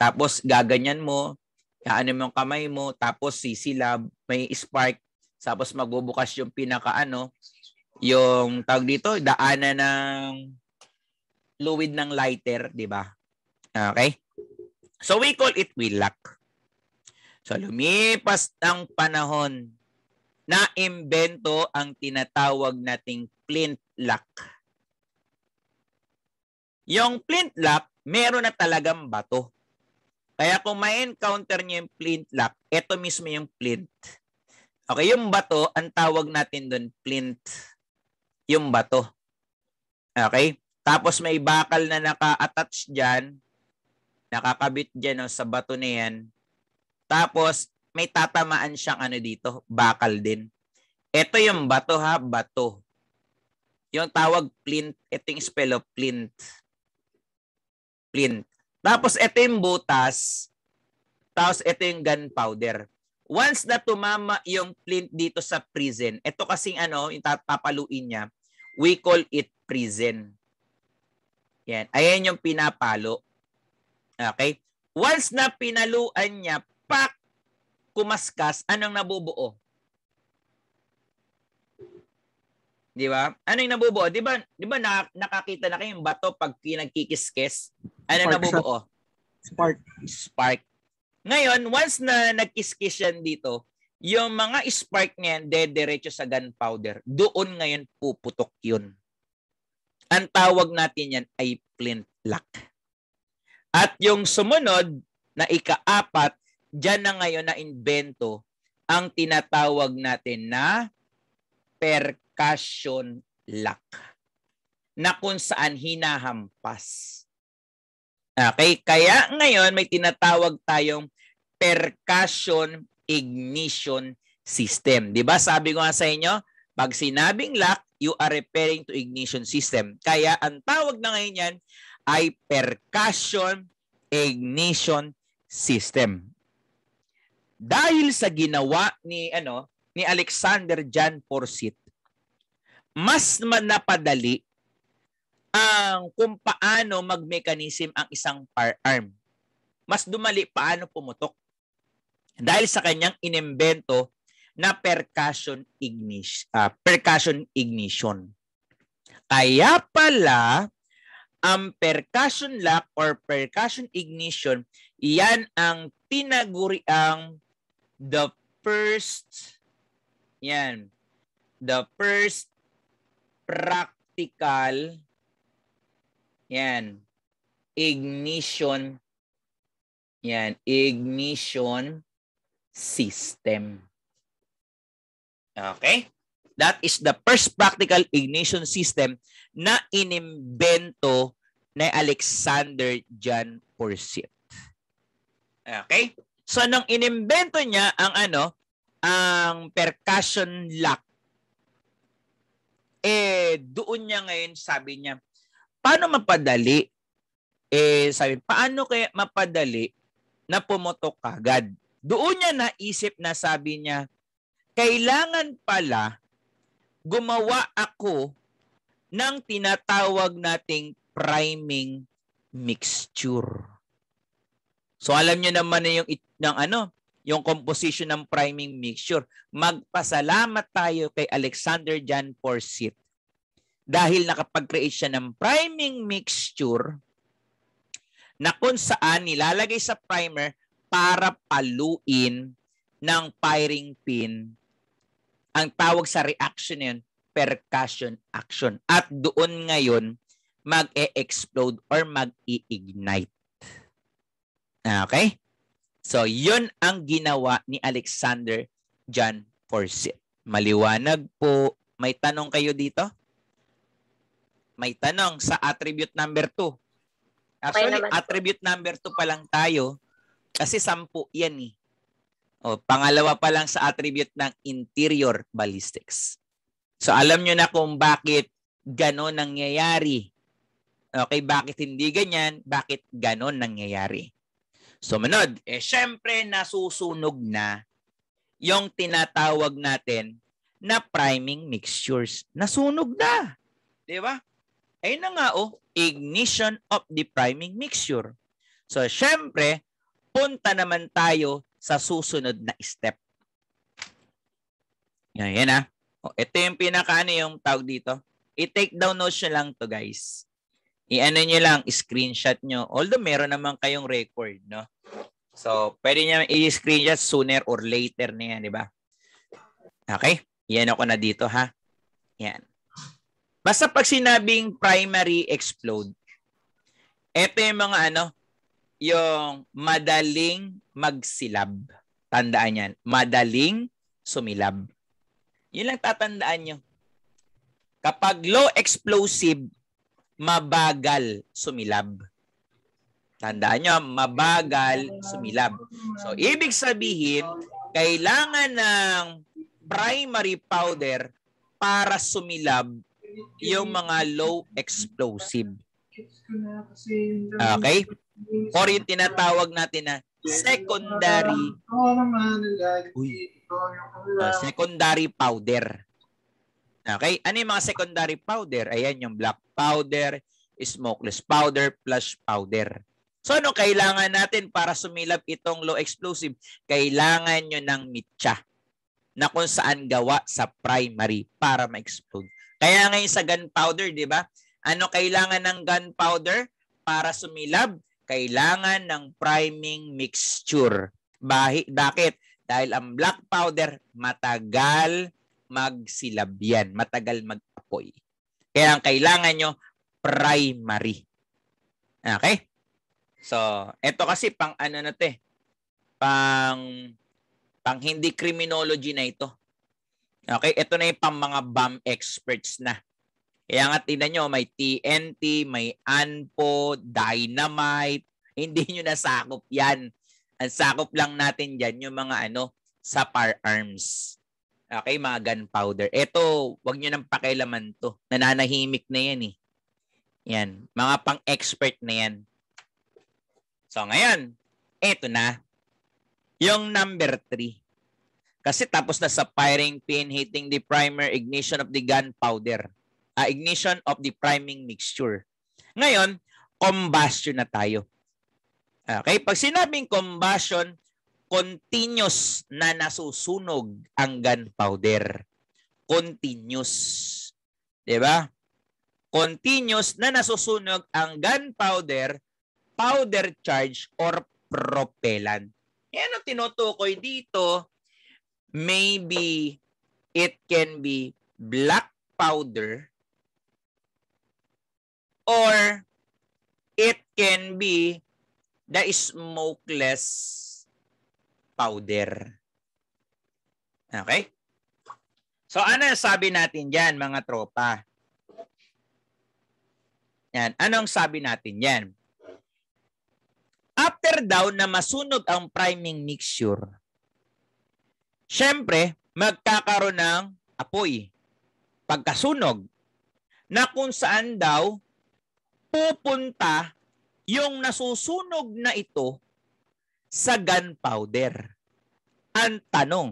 Tapos, gaganyan mo, ano mo yung kamay mo, tapos sisilab, may spark, tapos magbubukas yung pinaka ano, yung tawag dito, daanan ng fluid ng lighter, di ba? Okay? So we call it wilak. So lumipas ang panahon, na imbento ang tinatawag nating flintlock. Yung flintlock, meron na talagang bato. Kaya kung ma-encounter niyo yung flintlock, ito mismo yung flint. Okay, yung bato, ang tawag natin doon flint. Yung bato. Okay? Tapos may bakal na naka-attach dyan nakakabit dyan no, sa bato na yan. Tapos, may tatamaan siyang ano dito, bakal din. Ito yung bato ha, bato. Yung tawag plint, ito yung spell of plint. Plint. Tapos ito yung butas, tapos ito yung gunpowder. Once na tumama yung plint dito sa prison, ito kasing ano, yung papaluin niya, we call it prison. Yan. Ayan yung pinapalo. Okay? Once na pinaluan niya, pak, kumaskas, anong nabubuo? Di ba? Ano yung nabubuo? Di ba, di ba na, nakakita na kayo yung bato pag nagkikis Ano Spark nabubuo? Shot. Spark. Spark. Ngayon, once na nagkis yan dito, yung mga spark niya, dediretso sa gunpowder. Doon ngayon puputok yun. Ang tawag natin yan ay flintlock. At yung sumunod na ikaapat, dyan na ngayon na invento ang tinatawag natin na percussion lock na kung saan hinahampas. Okay, kaya ngayon may tinatawag tayong percussion ignition system. 'Di ba? Sabi ko nga sa inyo, pag sinabing lock, you are referring to ignition system. Kaya ang tawag na ngayon yan ay percussion ignition system. Dahil sa ginawa ni ano ni Alexander John Forsyth, mas napadali ang kung paano magmekanism ang isang firearm. Mas dumali paano pumutok. Dahil sa kanyang inimbento na percussion ignition, uh, percussion ignition. Kaya pala ang percussion lock or percussion ignition, iyan ang tinaguri ang the first yan the first practical yan ignition yan ignition system okay that is the first practical ignition system na inimbento ni Alexander John Porcit. Okay? So nung inimbento niya ang ano, ang percussion lock. Eh doon niya ngayon sabi niya, paano mapadali? Eh sabi, paano kaya mapadali na pumotok agad? Doon niya naisip na sabi niya, kailangan pala gumawa ako ng tinatawag nating priming mixture. So alam niyo naman na yung ng ano, yung composition ng priming mixture. Magpasalamat tayo kay Alexander Jan Porsit. Dahil nakapag-create siya ng priming mixture na kung saan nilalagay sa primer para paluin ng firing pin ang tawag sa reaction na yun, percussion action. At doon ngayon, mag-e-explode or mag-i-ignite. Okay? So, yun ang ginawa ni Alexander John Forsyth. Maliwanag po. May tanong kayo dito? May tanong sa attribute number 2. Actually, attribute number 2 pa lang tayo kasi sampu yan eh. O, pangalawa pa lang sa attribute ng interior ballistics. So alam nyo na kung bakit ganon nangyayari. Okay, bakit hindi ganyan? Bakit ganon nangyayari? So manod, eh syempre nasusunog na yung tinatawag natin na priming mixtures. Nasunog na. Di ba? Ayun na nga oh, ignition of the priming mixture. So syempre, punta naman tayo sa susunod na step. Ngayon yan ah. Oh, ito yung pinaka ano yung tawag dito. I-take down notes nyo lang to guys. I-ano nyo lang, screenshot nyo. Although meron naman kayong record, no? So, pwede nyo i-screenshot sooner or later na yan, di ba? Okay? Yan ako na dito, ha? Yan. Basta pag sinabing primary explode, ito yung mga ano, yung madaling magsilab. Tandaan yan. Madaling sumilab. Yun lang tatandaan nyo. Kapag low explosive, mabagal sumilab. Tandaan nyo, mabagal sumilab. So, ibig sabihin, kailangan ng primary powder para sumilab yung mga low explosive. Okay? Or yung tinatawag natin na secondary. Ano Uy, Uh, secondary powder. Okay? Ano yung mga secondary powder? Ayan yung black powder, smokeless powder, flush powder. So ano kailangan natin para sumilap itong low explosive? Kailangan nyo ng mitya na kung saan gawa sa primary para ma-explode. Kaya ngayon sa gunpowder, di ba? Ano kailangan ng gunpowder para sumilab? Kailangan ng priming mixture. Bahi, bakit? Dahil ang black powder, matagal magsilabyan, matagal mag-apoy. Kaya ang kailangan nyo, primary. Okay? So, ito kasi pang ano na te, eh. pang, pang hindi criminology na ito. Okay? Ito na yung pang mga bomb experts na. Kaya nga tinan nyo, may TNT, may ANPO, dynamite. Hindi nyo nasakop yan ang sakop lang natin diyan yung mga ano, sa firearms. Okay, mga gunpowder. Ito, wag niyo nang pakialaman to. Nananahimik na yan eh. Yan, mga pang-expert na yan. So ngayon, eto na. Yung number 3. Kasi tapos na sa firing pin, hitting the primer, ignition of the gunpowder. Uh, ignition of the priming mixture. Ngayon, combustion na tayo. Ah, okay, pag sinabing combustion, continuous na nasusunog ang gunpowder. Continuous. 'Di ba? Continuous na nasusunog ang gunpowder, powder charge or propellant. Yan ang tinutukoy dito. Maybe it can be black powder or it can be the smokeless powder. Okay? So ano ang sabi natin diyan mga tropa? Yan, anong sabi natin yan? After daw na masunog ang priming mixture, syempre, magkakaroon ng apoy, pagkasunog, na kung saan daw pupunta yung nasusunog na ito sa gunpowder. Ang tanong,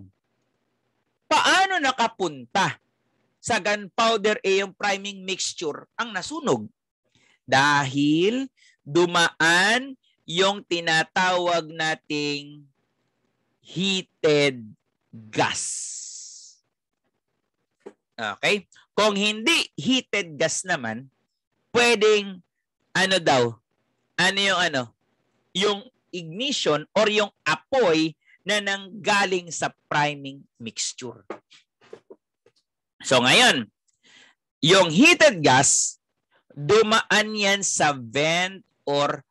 paano nakapunta sa gunpowder eh yung priming mixture ang nasunog? Dahil dumaan yung tinatawag nating heated gas. Okay? Kung hindi heated gas naman, pwedeng ano daw, ano yung ano, yung ignition or yung apoy na nanggaling sa priming mixture. So ngayon, yung heated gas, dumaan yan sa vent or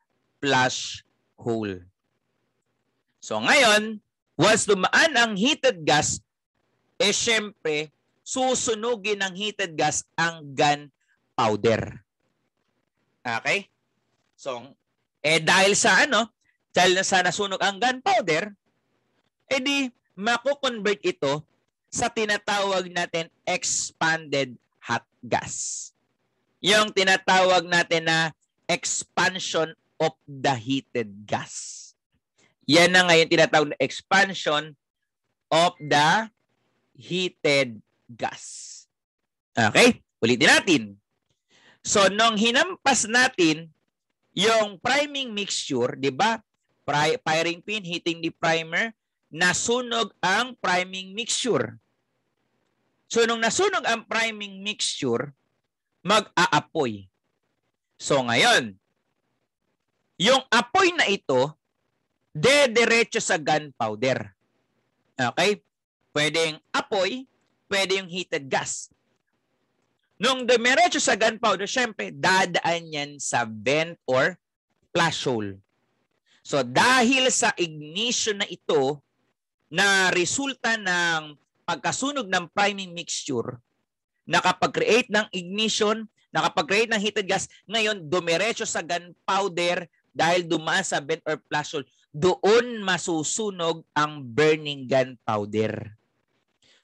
flush hole. So ngayon, once dumaan ang heated gas, eh syempre, susunugin ng heated gas ang gun powder. Okay? song. Eh dahil sa ano, dahil sa nasunog ang gunpowder, eh di mako-convert ito sa tinatawag natin expanded hot gas. Yung tinatawag natin na expansion of the heated gas. Yan na ngayon tinatawag na expansion of the heated gas. Okay? Ulitin natin. So, nung hinampas natin yung priming mixture, di ba? Pri firing pin, hitting the primer, nasunog ang priming mixture. So, nung nasunog ang priming mixture, mag-aapoy. So, ngayon, yung apoy na ito, dediretso sa gunpowder. Okay? Pwedeng apoy, pwede yung heated gas. Nung dumiretso sa gunpowder, syempre, dadaan yan sa vent or flash hole. So dahil sa ignition na ito na resulta ng pagkasunog ng priming mixture, nakapag-create ng ignition, nakapag-create ng heated gas, ngayon dumiretso sa gunpowder dahil dumaan sa vent or flash hole, doon masusunog ang burning gunpowder.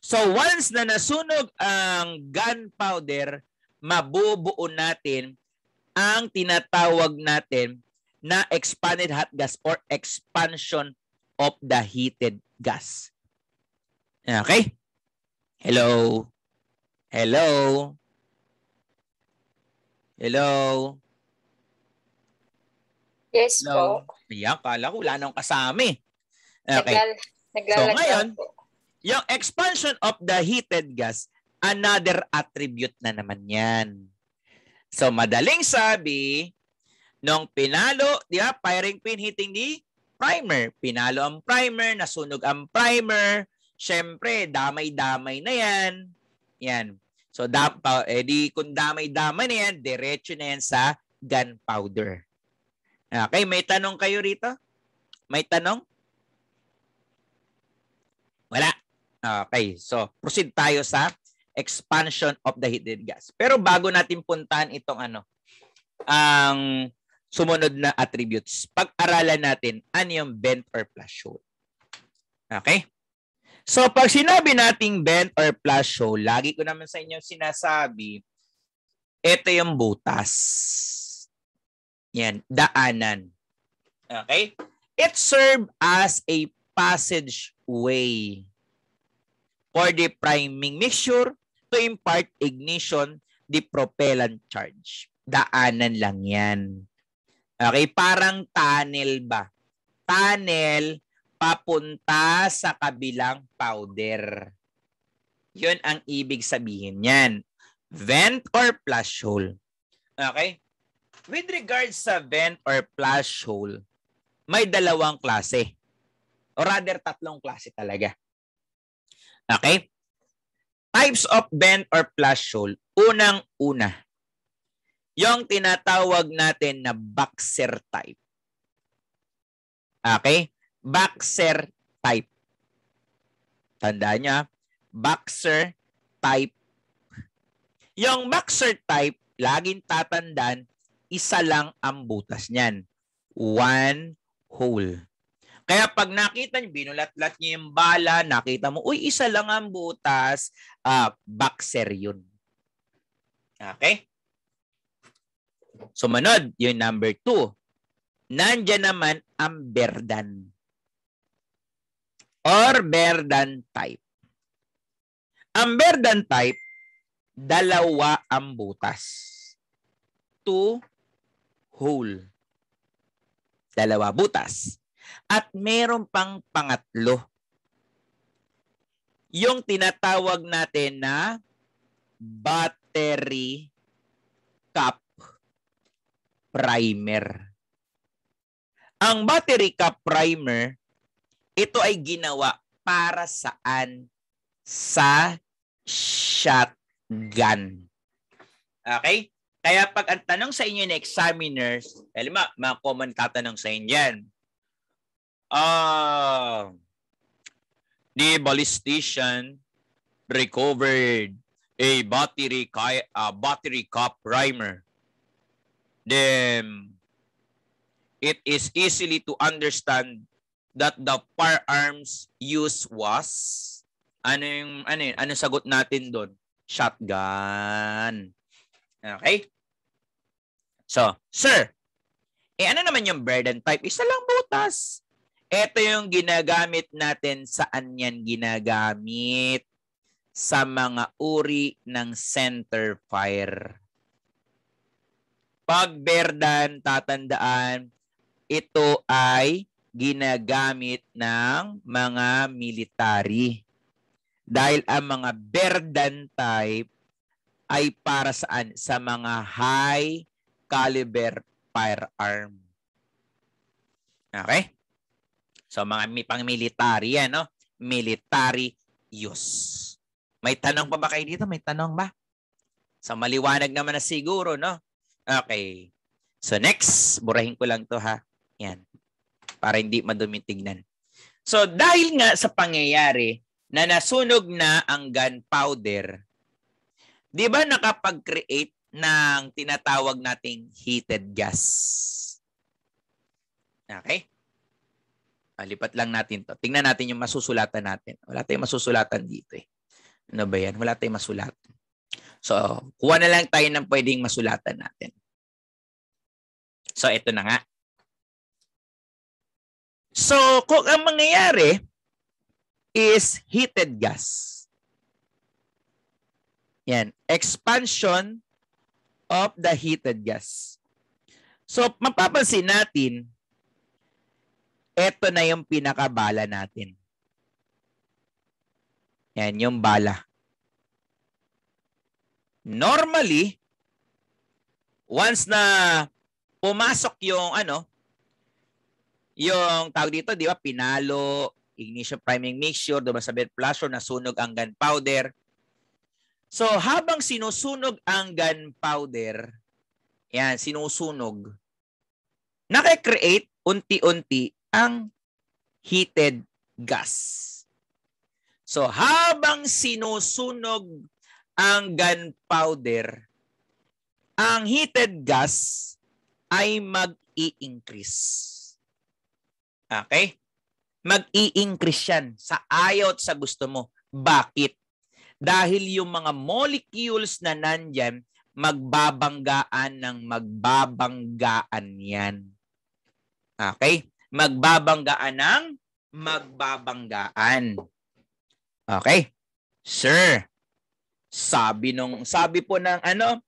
So once na nasunog ang gunpowder, mabubuo natin ang tinatawag natin na expanded hot gas or expansion of the heated gas. Okay? Hello? Hello? Hello? Yes Hello? po. Ayan, kala ko wala nang kasami. Eh. Okay. Naglal- so ngayon, po. Yung expansion of the heated gas, another attribute na naman yan. So madaling sabi, nung pinalo, di ba, firing pin hitting the primer. Pinalo ang primer, nasunog ang primer. Siyempre, damay-damay na yan. Yan. So, dapa, eh, di, kung damay-damay na yan, diretso na yan sa gunpowder. Okay, may tanong kayo rito? May tanong? Wala. Okay, so proceed tayo sa expansion of the heated gas. Pero bago natin puntahan itong ano, ang sumunod na attributes, pag-aralan natin ano yung bent or plus show. Okay? So pag sinabi nating bent or plus hole, lagi ko naman sa inyo sinasabi, ito yung butas. Yan, daanan. Okay? It serve as a passage way for the priming mixture to impart ignition the propellant charge. Daanan lang yan. Okay, parang tunnel ba? Tunnel papunta sa kabilang powder. Yun ang ibig sabihin niyan. Vent or flash hole. Okay? With regards sa vent or flash hole, may dalawang klase. O rather, tatlong klase talaga. Okay? Types of bend or flash hole. Unang-una, yung tinatawag natin na boxer type. Okay? Boxer type. Tandaan niya, ah. boxer type. Yung boxer type, laging tatandaan, isa lang ang butas niyan. One hole. Kaya pag nakita niyo, binulat-lat niyo yung bala, nakita mo, uy, isa lang ang butas, uh, boxer yun. Okay? Sumunod, yung number two. Nandiyan naman ang Berdan. Or Berdan type. Ang Berdan type, dalawa ang butas. Two hole. Dalawa butas. At meron pang pangatlo. Yung tinatawag natin na battery cup primer. Ang battery cup primer, ito ay ginawa para saan? Sa shotgun. Okay? Kaya pag ang tanong sa inyo ng examiners, eh, alam mo, mga common tatanong sa inyo yan. Uh, ah, the ballistician recovered a battery, a battery cap primer. Then, it is easily to understand that the firearms use was ano yung ano yung, ano sagot natin doon? Shotgun. Okay? So, sir, eh ano naman yung burden type? Isa lang butas. Ito yung ginagamit natin saan yan ginagamit sa mga uri ng center fire. Pag berdan, tatandaan, ito ay ginagamit ng mga military. Dahil ang mga berdan type ay para saan? Sa mga high caliber firearm. Okay? So mga may pang-military yan, no? Military use. May tanong pa ba kayo dito? May tanong ba? So maliwanag naman na siguro, no? Okay. So next, burahin ko lang to ha. Yan. Para hindi madumi tingnan. So dahil nga sa pangyayari na nasunog na ang gunpowder, di ba nakapag-create ng tinatawag nating heated gas? Okay? Ah, lipat lang natin to. Tingnan natin yung masusulatan natin. Wala tayong masusulatan dito eh. Ano ba yan? Wala tayong masulatan. So, kuha na lang tayo ng pwedeng masulatan natin. So, ito na nga. So, kung ang mangyayari is heated gas. Yan. Expansion of the heated gas. So, mapapansin natin eto na yung pinakabala natin. Yan, yung bala. Normally, once na pumasok yung ano, yung tawag dito, di ba, pinalo, ignition priming mixture, diba sa bed flasher, nasunog ang gunpowder. So habang sinusunog ang gunpowder, yan, sinusunog, nakikreate unti-unti ang heated gas. So habang sinusunog ang gunpowder, ang heated gas ay mag-i-increase. Okay? Mag-i-increase yan sa ayaw at sa gusto mo. Bakit? Dahil yung mga molecules na nandyan, magbabanggaan ng magbabanggaan yan. Okay? magbabanggaan ng magbabanggaan. Okay? Sir, sabi nung sabi po ng ano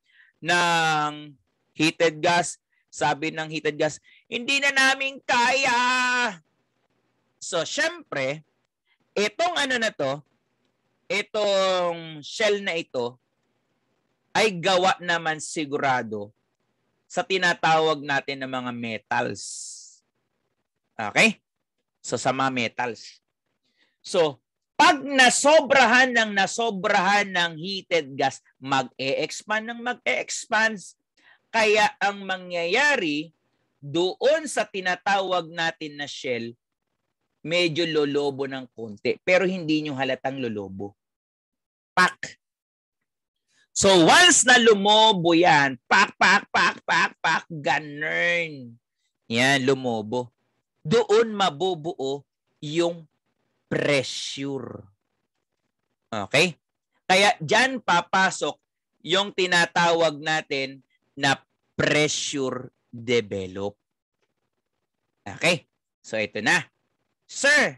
ng heated gas, sabi ng heated gas, hindi na namin kaya. So, syempre, itong ano na to, itong shell na ito, ay gawa naman sigurado sa tinatawag natin ng mga metals. Okay? So sa mga metals. So pag nasobrahan ng nasobrahan ng heated gas, mag-e-expand ng mag-e-expand. Kaya ang mangyayari doon sa tinatawag natin na shell, medyo lolobo ng konti. Pero hindi nyo halatang lolobo. Pak! So once na lumobo yan, pak, pak, pak, pak, pak, ganern. Yan, lumobo doon mabubuo yung pressure. Okay? Kaya dyan papasok yung tinatawag natin na pressure develop. Okay? So ito na. Sir,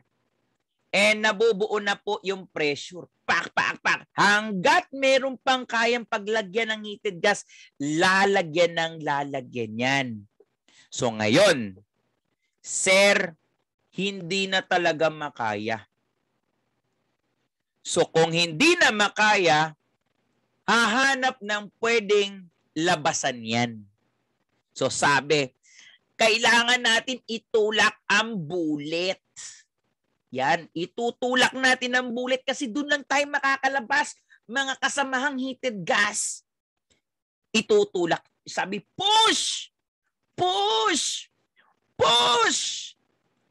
eh nabubuo na po yung pressure. Pak, pak, pak. Hanggat meron pang kayang paglagyan ng heated gas, lalagyan ng lalagyan yan. So ngayon, Sir, hindi na talaga makaya. So kung hindi na makaya, hahanap ng pwedeng labasan yan. So sabi, kailangan natin itulak ang bullet. Yan, itutulak natin ang bullet kasi doon lang tayo makakalabas mga kasamahang heated gas. Itutulak. Sabi, push! Push! Push!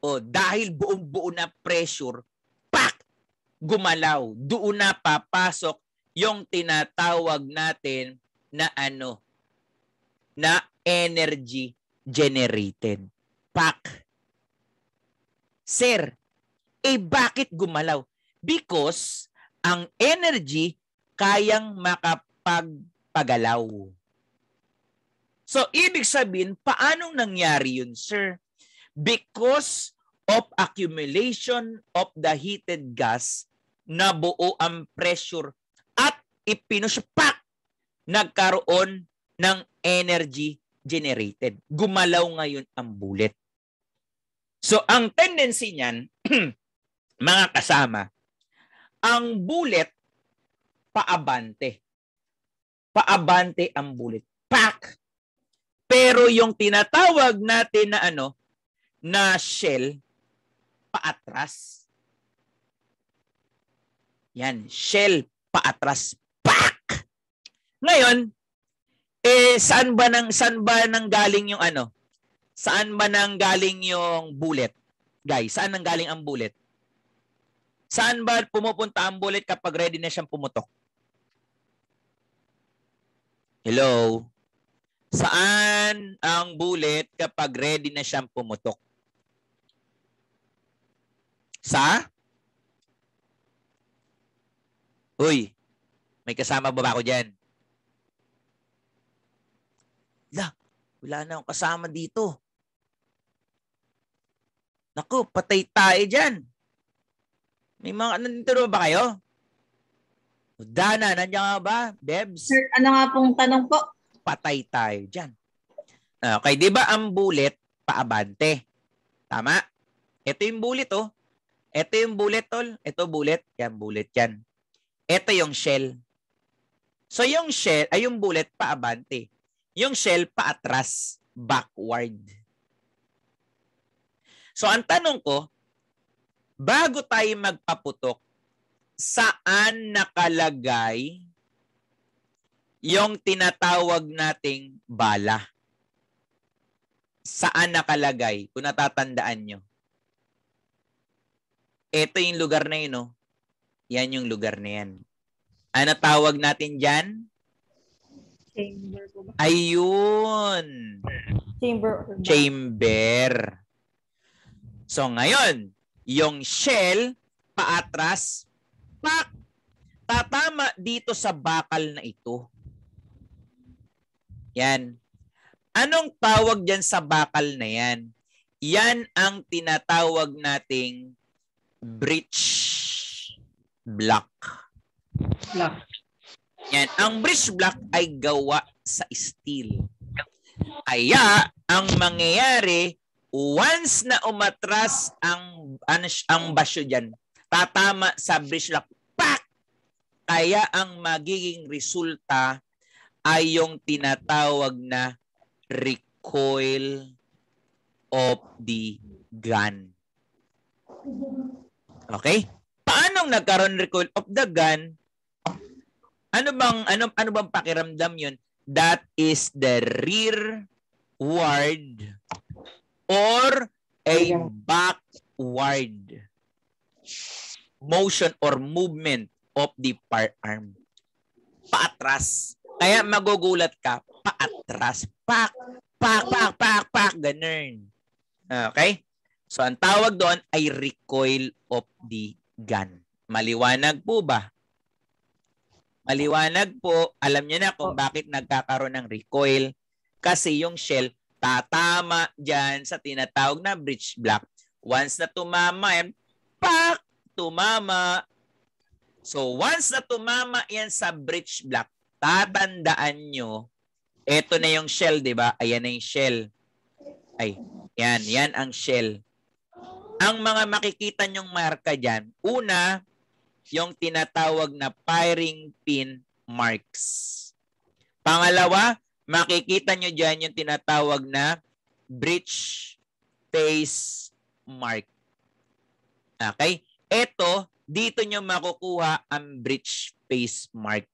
O dahil buong-buo na pressure, pak! Gumalaw. Doon na papasok yung tinatawag natin na ano, na energy generated. Pak! Sir, eh bakit gumalaw? Because ang energy kayang makapagpagalaw. So, ibig sabihin, paanong nangyari yun, sir? Because of accumulation of the heated gas, nabuo ang pressure at ipinuspak nagkaroon ng energy generated. Gumalaw ngayon ang bullet. So, ang tendency niyan, mga kasama, ang bullet, paabante. Paabante ang bullet. Pack pero yung tinatawag natin na ano, na shell, paatras. Yan, shell, paatras. Pak! Ngayon, eh, saan ba nang saan ba nang galing yung ano? Saan ba nang galing yung bullet? Guys, saan nang galing ang bullet? Saan ba pumupunta ang bullet kapag ready na siyang pumutok? Hello? Saan ang bullet kapag ready na siyang pumutok? Sa? Uy, may kasama ba, ba ako dyan? La, wala na akong kasama dito. Naku, patay tayo dyan. May mga, nandito ba kayo? Dana, nandiyan ka ba, Debs? Sir, ano nga pong tanong po? patay tayo diyan. Okay, 'di ba ang bullet paabante? Tama? Ito yung bullet oh. Ito yung bullet tol. Ito bullet, yan bullet yan. Ito yung shell. So yung shell ay yung bullet paabante. Yung shell paatras, backward. So ang tanong ko, bago tayo magpaputok, saan nakalagay yung tinatawag nating bala. Saan nakalagay? Kung natatandaan nyo. Ito yung lugar na yun, no? Oh. Yan yung lugar na yan. Ano tawag natin dyan? Chamber. Ayun. Chamber. Chamber. So ngayon, yung shell, paatras, pak, tatama dito sa bakal na ito. Yan. Anong tawag dyan sa bakal na yan? Yan ang tinatawag nating bridge block. Block. Yan. Ang bridge block ay gawa sa steel. Kaya, ang mangyayari, once na umatras ang ano, ang basyo dyan, tatama sa bridge block, pak! Kaya ang magiging resulta ay yung tinatawag na recoil of the gun. Okay? Paanong nagkaroon recoil of the gun? Ano bang ano ano bang pakiramdam 'yun? That is the rearward or a backward motion or movement of the firearm. Paatras. Kaya magugulat ka, paatras, pak, pak, pak, pak, pak, ganun. Okay? So, ang tawag doon ay recoil of the gun. Maliwanag po ba? Maliwanag po. Alam niyo na kung bakit nagkakaroon ng recoil. Kasi yung shell tatama dyan sa tinatawag na bridge block. Once na tumama yan, pak! Tumama. So once na tumama yan sa bridge block, tatandaan nyo, eto na yung shell, di ba? Ayan na yung shell. Ay, yan. Yan ang shell. Ang mga makikita nyong marka dyan, una, yung tinatawag na firing pin marks. Pangalawa, makikita nyo dyan yung tinatawag na breach face mark. Okay? Ito, dito nyo makukuha ang breach face mark.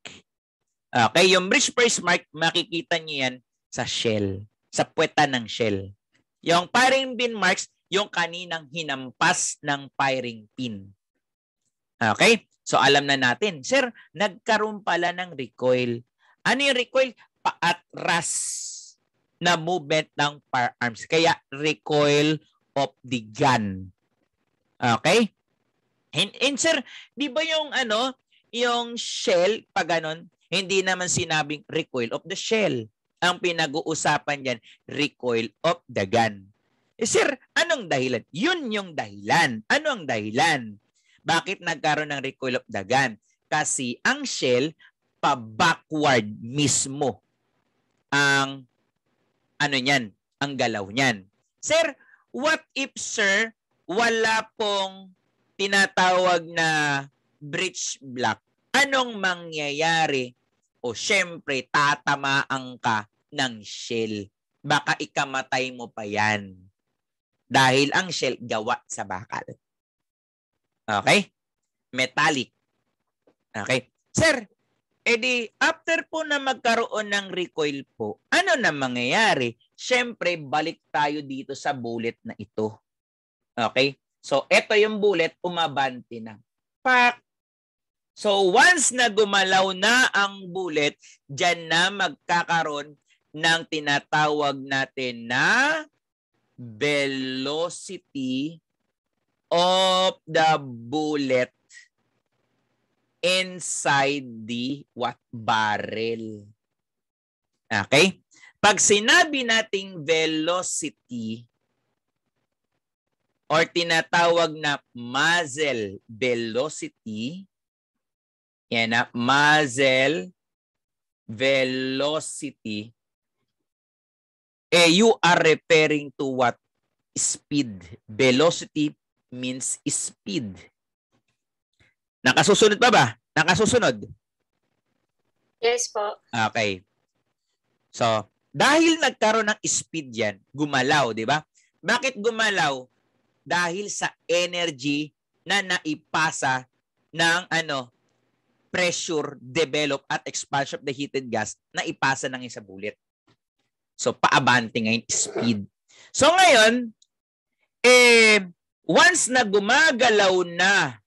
Okay, ah, yung bridge price mark, makikita niyo yan sa shell, sa puweta ng shell. Yung firing pin marks, yung kaninang hinampas ng firing pin. Okay? So alam na natin, sir, nagkaroon pala ng recoil. Ano yung recoil? Paatras na movement ng firearms. Kaya recoil of the gun. Okay? And, and sir, di ba yung ano, yung shell, pa ganun, hindi naman sinabing recoil of the shell. Ang pinag-uusapan diyan, recoil of the gun. Eh, sir, anong dahilan? Yun yung dahilan. Ano ang dahilan? Bakit nagkaroon ng recoil of the gun? Kasi ang shell, pa-backward mismo ang ano niyan, ang galaw niyan. Sir, what if sir wala pong tinatawag na breech block anong mangyayari? O syempre, tatamaan ka ng shell. Baka ikamatay mo pa yan. Dahil ang shell gawa sa bakal. Okay? Metallic. Okay. Sir, edi after po na magkaroon ng recoil po, ano na mangyayari? Syempre, balik tayo dito sa bullet na ito. Okay? So, ito yung bullet, umabante na. Pak! So once na gumalaw na ang bullet, dyan na magkakaroon ng tinatawag natin na velocity of the bullet inside the what barrel. Okay? Pag sinabi nating velocity or tinatawag na muzzle velocity, yan na. Muzzle velocity. Eh, you are referring to what? Speed. Velocity means speed. Nakasusunod pa ba? Nakasusunod? Yes po. Okay. So, dahil nagkaroon ng speed yan, gumalaw, di ba? Bakit gumalaw? Dahil sa energy na naipasa ng ano pressure, develop, at expansion of the heated gas na ipasa ng isa bullet. So, paabante ngayon, speed. So, ngayon, eh, once na gumagalaw na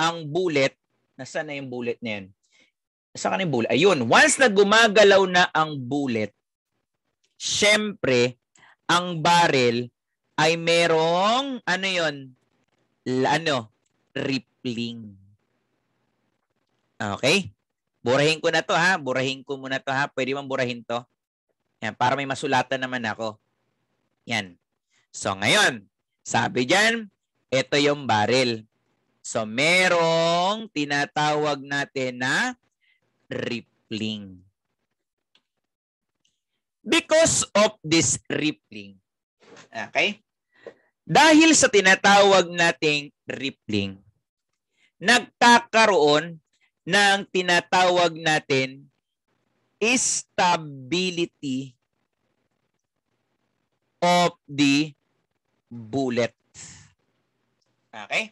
ang bullet, nasa na yung bullet na yun? Saan na yung bullet? Ayun, once na gumagalaw na ang bullet, syempre, ang barrel ay merong, ano yon ano, rippling. Okay? Burahin ko na to ha. Burahin ko muna to ha. Pwede bang burahin to? Yan, para may masulatan naman ako. Yan. So ngayon, sabi diyan, ito yung barrel. So merong tinatawag natin na rippling. Because of this rippling. Okay? Dahil sa tinatawag nating rippling, nagkakaroon ng tinatawag natin stability of the bullet. Okay?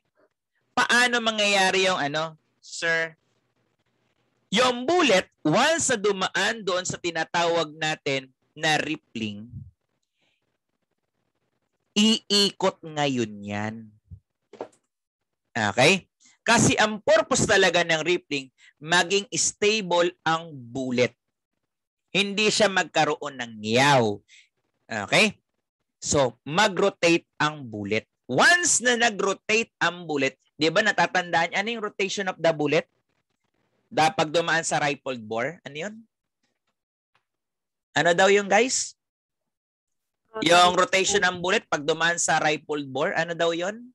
Paano mangyayari yung ano, sir? Yung bullet, once sa dumaan doon sa tinatawag natin na rippling, iikot ngayon yan. Okay? Kasi ang purpose talaga ng rippling, maging stable ang bullet. Hindi siya magkaroon ng niyaw. Okay? So, mag-rotate ang bullet. Once na nag-rotate ang bullet, di ba natatandaan, ano yung rotation of the bullet? Dapat dumaan sa rifled bore, ano yun? Ano daw yung guys? Yung rotation ng bullet pag dumaan sa rifled bore, ano daw yon?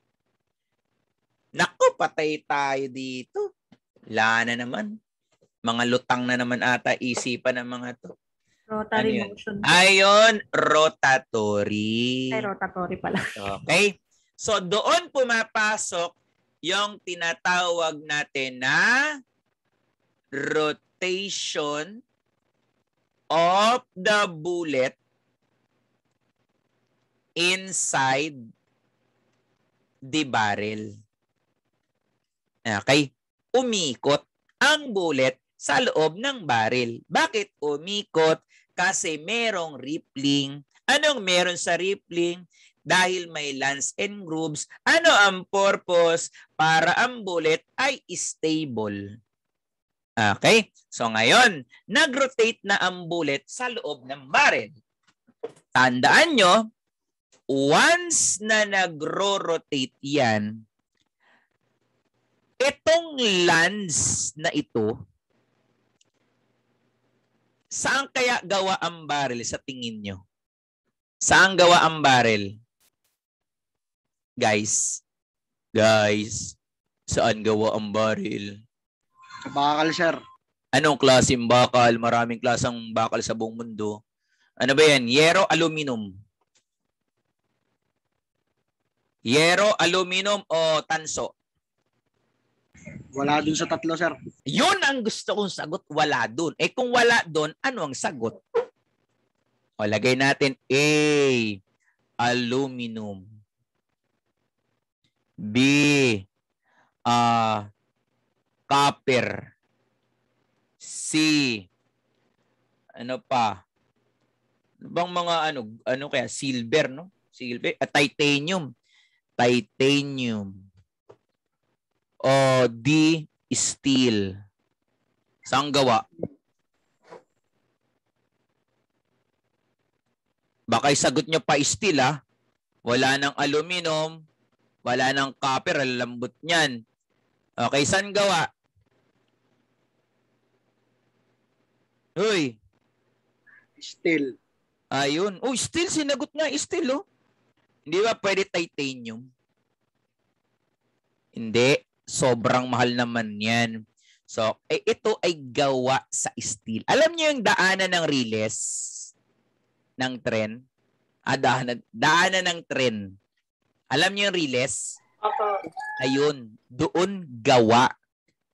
Nako, patay tayo dito. Lana naman. Mga lutang na naman ata isipan ng mga to. Rotary ano motion. Ayun, rotatory. Ay, rotatory pala. Okay. So, doon pumapasok yung tinatawag natin na rotation of the bullet inside the barrel. Okay? Umikot ang bullet sa loob ng baril. Bakit umikot? Kasi merong rippling. Anong meron sa rippling? Dahil may lands and grooves, ano ang purpose para ang bullet ay stable? Okay? So ngayon, nagrotate na ang bullet sa loob ng barrel. Tandaan nyo, once na nagro-rotate yan, Itong lands na ito, saan kaya gawa ang barrel sa tingin nyo? Saan gawa ang barrel? Guys, guys, saan gawa ang baril? bakal, sir. Anong klaseng bakal? Maraming klasang bakal sa buong mundo. Ano ba yan? Yero aluminum. Yero, aluminum o tanso? Wala dun sa tatlo, sir. Yun ang gusto kong sagot, wala dun. Eh kung wala dun, ano ang sagot? O lagay natin A, aluminum. B, uh, copper. C, ano pa? Ano bang mga ano, ano kaya silver, no? Silver, uh, titanium. Titanium o D. Steel? Saan gawa? Baka isagot nyo pa steel ah Wala ng aluminum, wala ng copper, lambot niyan. Okay, saan gawa? Uy. Steel. Ayun. Oh, steel. Sinagot niya. Steel, oh. Hindi ba pwede titanium? Hindi sobrang mahal naman yan. So, eh, ito ay gawa sa steel. Alam niyo yung daanan ng riles ng tren? Ah, daanan, daanan ng tren. Alam niyo yung riles? Opo. Ayun, doon gawa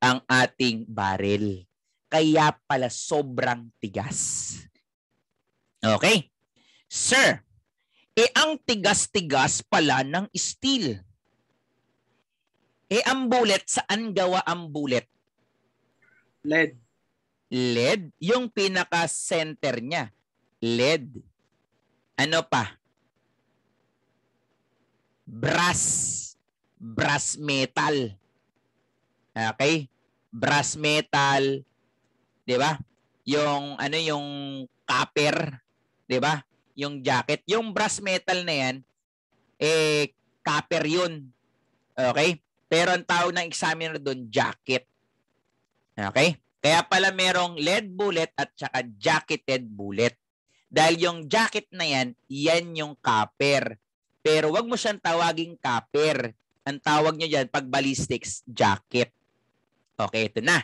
ang ating barrel. Kaya pala sobrang tigas. Okay? Sir, eh ang tigas-tigas pala ng steel. Eh, ang bullet, saan gawa ang bullet? Lead. Lead? Yung pinaka-center niya. Lead. Ano pa? Brass. Brass metal. Okay? Brass metal. 'Di ba? Yung ano yung copper, 'di ba? Yung jacket, yung brass metal na 'yan eh copper 'yun. Okay? Pero ang tawag ng examiner doon, jacket. Okay? Kaya pala merong lead bullet at saka jacketed bullet. Dahil yung jacket na yan, yan yung copper. Pero wag mo siyang tawaging copper. Ang tawag nyo dyan pag ballistics, jacket. Okay, ito na.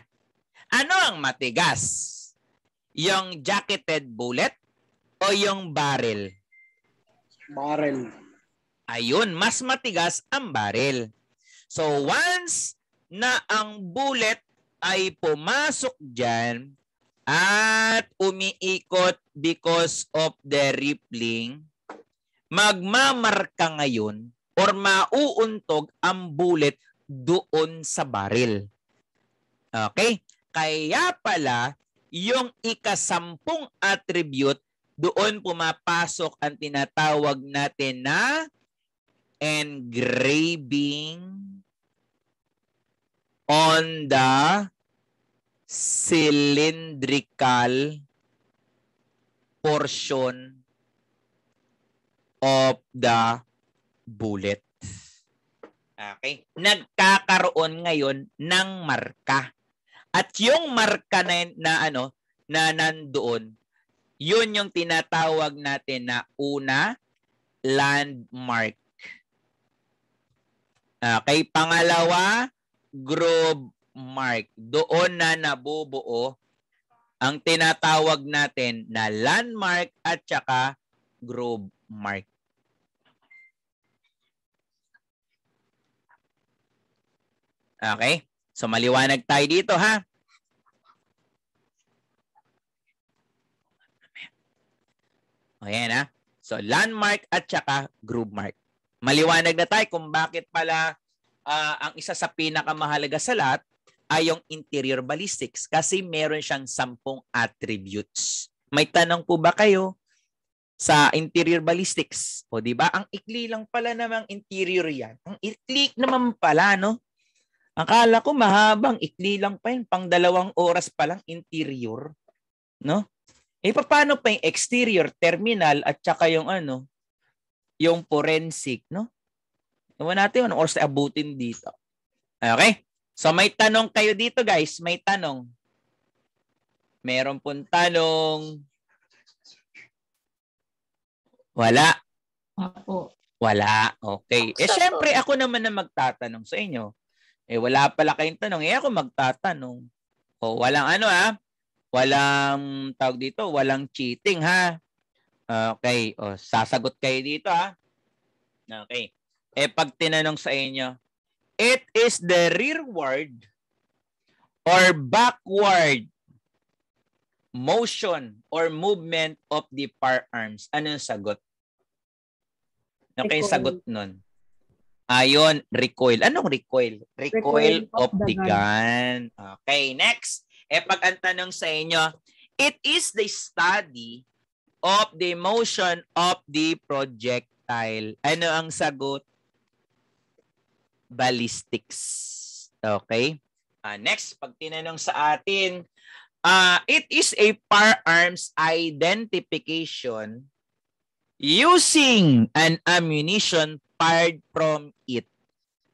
Ano ang matigas? Yung jacketed bullet o yung barrel? Barrel. Ayun, mas matigas ang barrel. So once na ang bullet ay pumasok dyan at umiikot because of the rippling, magmamarka ngayon or mauuntog ang bullet doon sa baril. Okay? Kaya pala, yung ikasampung attribute, doon pumapasok ang tinatawag natin na engraving on the cylindrical portion of the bullet. Okay. Nagkakaroon ngayon ng marka. At yung marka na, na ano na nandoon, yun yung tinatawag natin na una landmark. Okay, pangalawa Grove Mark. Doon na nabubuo ang tinatawag natin na landmark at saka Grove Mark. Okay? So maliwanag tayo dito ha. Ayan ha. So landmark at saka groove mark. Maliwanag na tayo kung bakit pala uh, ang isa sa pinakamahalaga sa lahat ay yung interior ballistics kasi meron siyang sampung attributes. May tanong po ba kayo sa interior ballistics? O di ba? Ang ikli lang pala namang interior yan. Ang ikli naman pala, no? Akala ko mahabang ikli lang pa yun, pang dalawang oras pa lang interior, no? Eh paano pa yung exterior, terminal at saka yung ano, yung forensic, no? Iwan natin anong oras na abutin dito. Okay? So may tanong kayo dito guys. May tanong. Meron pong tanong. Wala. Apo. Wala. Okay. Eh syempre ako naman na magtatanong sa inyo. Eh wala pala kayong tanong. Eh ako magtatanong. O walang ano ha. Ah. Walang tawag dito. Walang cheating ha. Okay. O sasagot kayo dito ha. Okay. Eh pag tinanong sa inyo, it is the rearward or backward motion or movement of the firearms. Ano yung sagot? Ano kayo sagot nun? Ayon, recoil. Anong recoil? Recoil, recoil of, of the gun. gun. Okay, next. Eh pag ang tanong sa inyo, it is the study of the motion of the projectile. Ano ang sagot? ballistics. Okay? Uh, next, pag tinanong sa atin, uh, it is a firearms identification using an ammunition fired from it.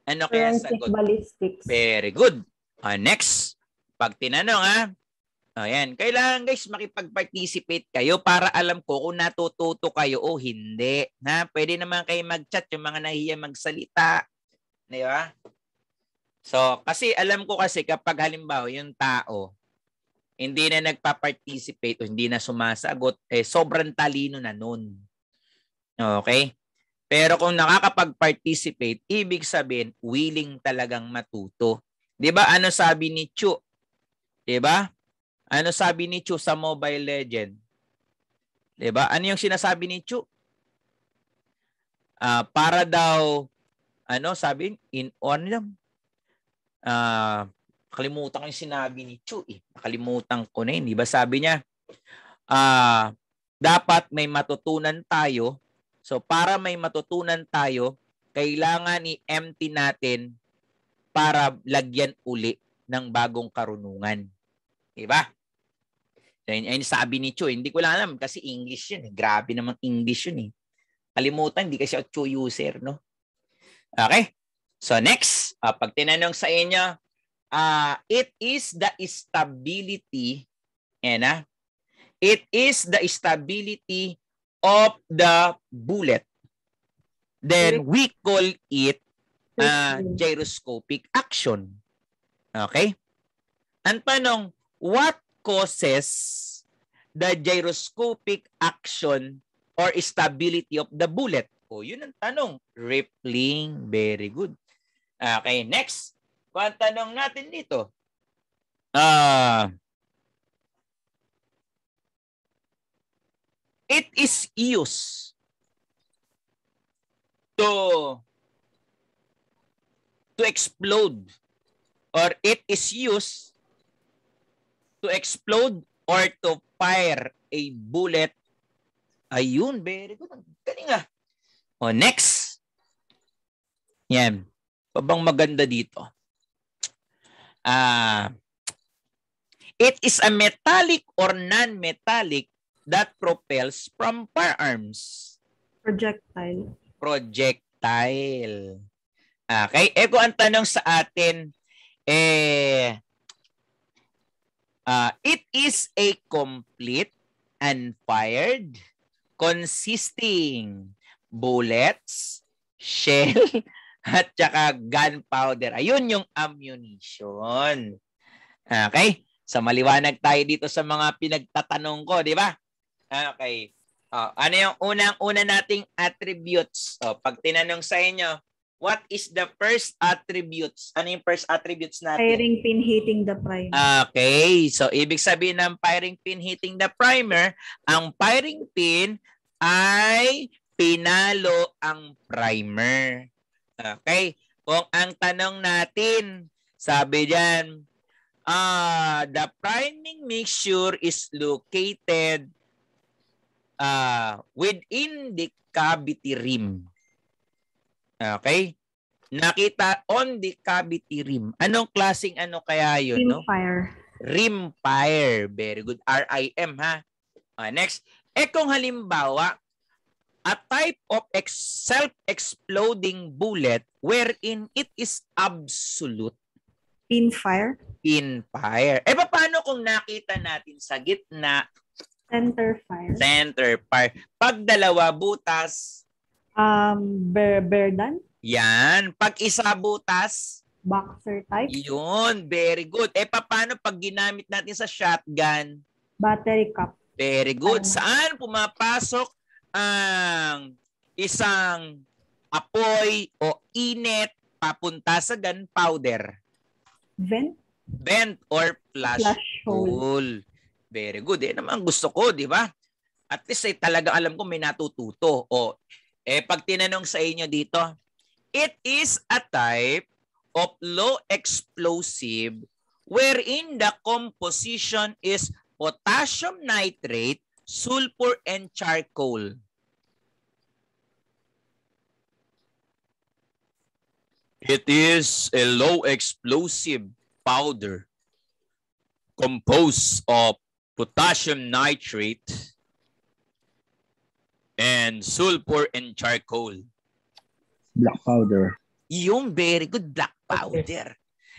Ano kaya sagot? Ballistics. Very good. Uh, next, pag tinanong ha, ayan, kailangan guys makipag-participate kayo para alam ko kung natututo kayo o hindi. Ha? Pwede naman kayo mag-chat yung mga nahiya magsalita. Di ba? So, kasi alam ko kasi kapag halimbawa yung tao hindi na nagpa-participate o hindi na sumasagot, eh, sobrang talino na nun. Okay? Pero kung nakakapag-participate, ibig sabihin, willing talagang matuto. 'Di ba? Ano sabi ni Chu? 'Di ba? Ano sabi ni Chu sa Mobile Legend? 'Di ba? Ano yung sinasabi ni Chu? Uh, para daw ano, sabi, in on ano lang. Uh, kalimutan ko yung sinabi ni Chu eh. Nakalimutan ko na yun. Diba sabi niya, uh, dapat may matutunan tayo. So para may matutunan tayo, kailangan ni empty natin para lagyan uli ng bagong karunungan. Diba? Ayun, ayun sabi ni Chu, eh. hindi ko lang alam kasi English yun. Eh. Grabe namang English yun eh. Kalimutan, hindi kasi ako Chu user, no? Okay? So next, uh, pag tinanong sa inyo, uh, it is the stability, yan ah, it is the stability of the bullet. Then we call it uh, gyroscopic action. Okay? Ang tanong, what causes the gyroscopic action or stability of the bullet? po? Yun ang tanong. Rippling, very good. Okay, next. Kung tanong natin dito, ah, uh, it is used to to explode or it is used to explode or to fire a bullet. Ayun, very good. Galing ah. O, next. Yan. Pabang ano maganda dito. Ah... Uh, It is a metallic or non-metallic that propels from firearms. Projectile. Projectile. Okay. E kung ang tanong sa atin, eh, uh, it is a complete and fired consisting bullets, shell, at saka gunpowder. Ayun yung ammunition. Okay? So maliwanag tayo dito sa mga pinagtatanong ko, di ba? Okay. Oh, ano yung unang-una nating attributes? Oh, pag tinanong sa inyo, what is the first attributes? Ano yung first attributes natin? Firing pin hitting the primer. Okay. So, ibig sabihin ng firing pin hitting the primer, ang firing pin ay Pinalo ang primer. Okay? Kung ang tanong natin, sabi diyan, uh, ah, the priming mixture is located uh, within the cavity rim. Okay? Nakita on the cavity rim. Anong klasing ano kaya yun? Rim no? fire. Rim fire. Very good. R-I-M ha. Uh, next. Eh kung halimbawa, a type of ex self-exploding bullet wherein it is absolute. Pinfire? Pinfire. E eh, pa, paano kung nakita natin sa gitna? Center fire. Center fire. Pag dalawa butas? Um, ber Berdan? Yan. Pag isa butas? Boxer type. Yun. Very good. E eh, pa, paano pag ginamit natin sa shotgun? Battery cup. Very good. Saan pumapasok ang isang apoy o init papunta sa gunpowder? Vent? Vent or flash, flash hole. hole. Very good. Eh naman gusto ko, di ba? At least ay eh, talaga alam ko may natututo. O, eh pag tinanong sa inyo dito, it is a type of low explosive wherein the composition is potassium nitrate sulfur and charcoal. It is a low explosive powder composed of potassium nitrate and sulfur and charcoal. Black powder. Yung very good black powder. Okay.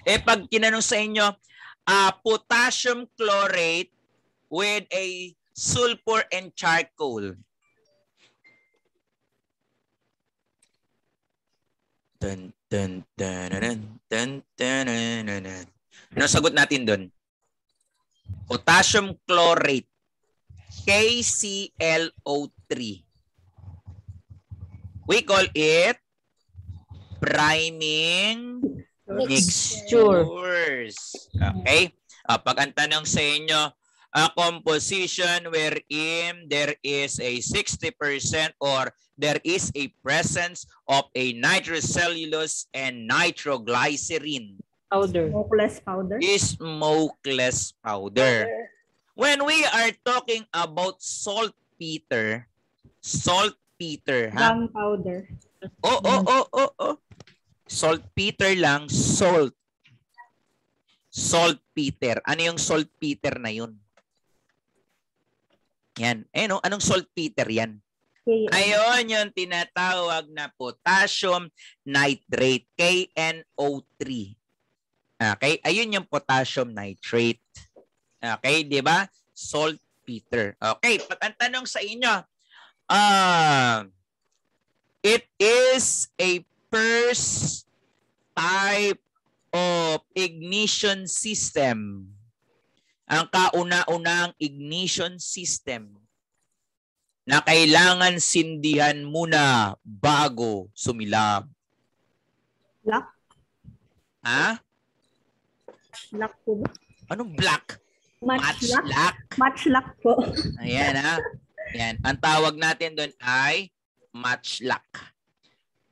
Eh pag kinanong sa inyo, uh, potassium chlorate with a sulfur, and charcoal. Dun, dun, dun, dun, dun, dun, dun, dun. Ano sagot natin doon? Potassium chlorate. KClO3. We call it priming mixtures. Okay? Uh, pag ang tanong sa inyo, a composition wherein there is a 60% or there is a presence of a nitrocellulose and nitroglycerin. Powder. Smokeless powder. Is smokeless powder. powder. When we are talking about saltpeter, saltpeter, Gunpowder. Oh, oh, oh, oh, oh. Saltpeter lang, salt. Saltpeter. Ano yung saltpeter na yun? Yan. Eh, no? Anong saltpeter yan? Okay. Ayon yung tinatawag na potassium nitrate, KNO3. Okay? Ayun yung potassium nitrate. Okay? Di ba? Saltpeter. Okay. pag Ang tanong sa inyo, uh, it is a first type of ignition system ang kauna-unang ignition system na kailangan sindihan muna bago sumilab? Black. Ha? Black po ba? Anong black? Matchlock. Matchlock. Matchlock po. Ayan ha. Ayan. Ang tawag natin doon ay matchlock.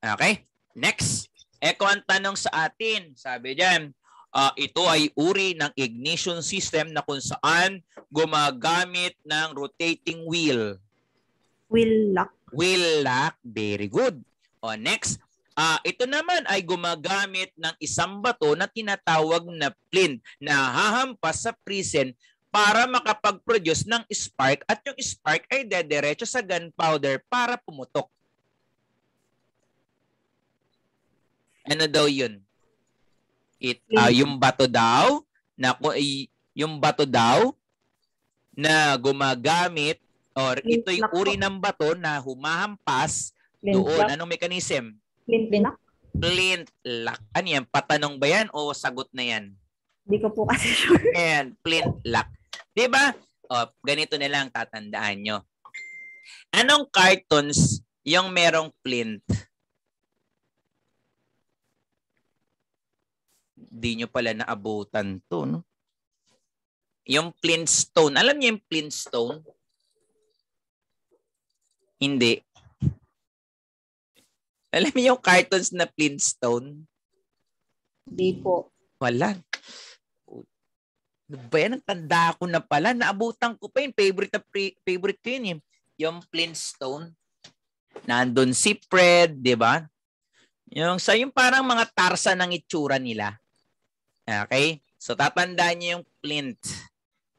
Okay? Next. Eko ang tanong sa atin. Sabi dyan, Uh, ito ay uri ng ignition system na kung saan gumagamit ng rotating wheel. Wheel lock. Wheel lock. Very good. O next, Uh, ito naman ay gumagamit ng isang bato na tinatawag na flint na hahampas sa prison para makapag-produce ng spark at yung spark ay dediretso sa gunpowder para pumutok. Ano daw yun? It uh, yung bato daw na yung bato daw na gumagamit or ito yung uri ng bato na humahampas Flint doon. Lock. Anong mechanism? flint Flintlock. Ano yan? Patanong ba yan o sagot na yan? Hindi ko po kasi sure. flint lock Di ba? oh ganito na lang tatandaan nyo. Anong cartons yung merong flint? di nyo pala naabutan to. No? Yung Flintstone. Alam niyo yung Flintstone? Hindi. Alam niyo yung cartons na Flintstone? Hindi po. Wala. Ano ba yan? tanda ko na pala. Naabutan ko pa yung Favorite, favorite ko yun. Eh. Yung Flintstone. Nandun si Fred, di ba? Yung so yung parang mga tarsa ng itsura nila. Okay? So tatandaan niyo yung flint.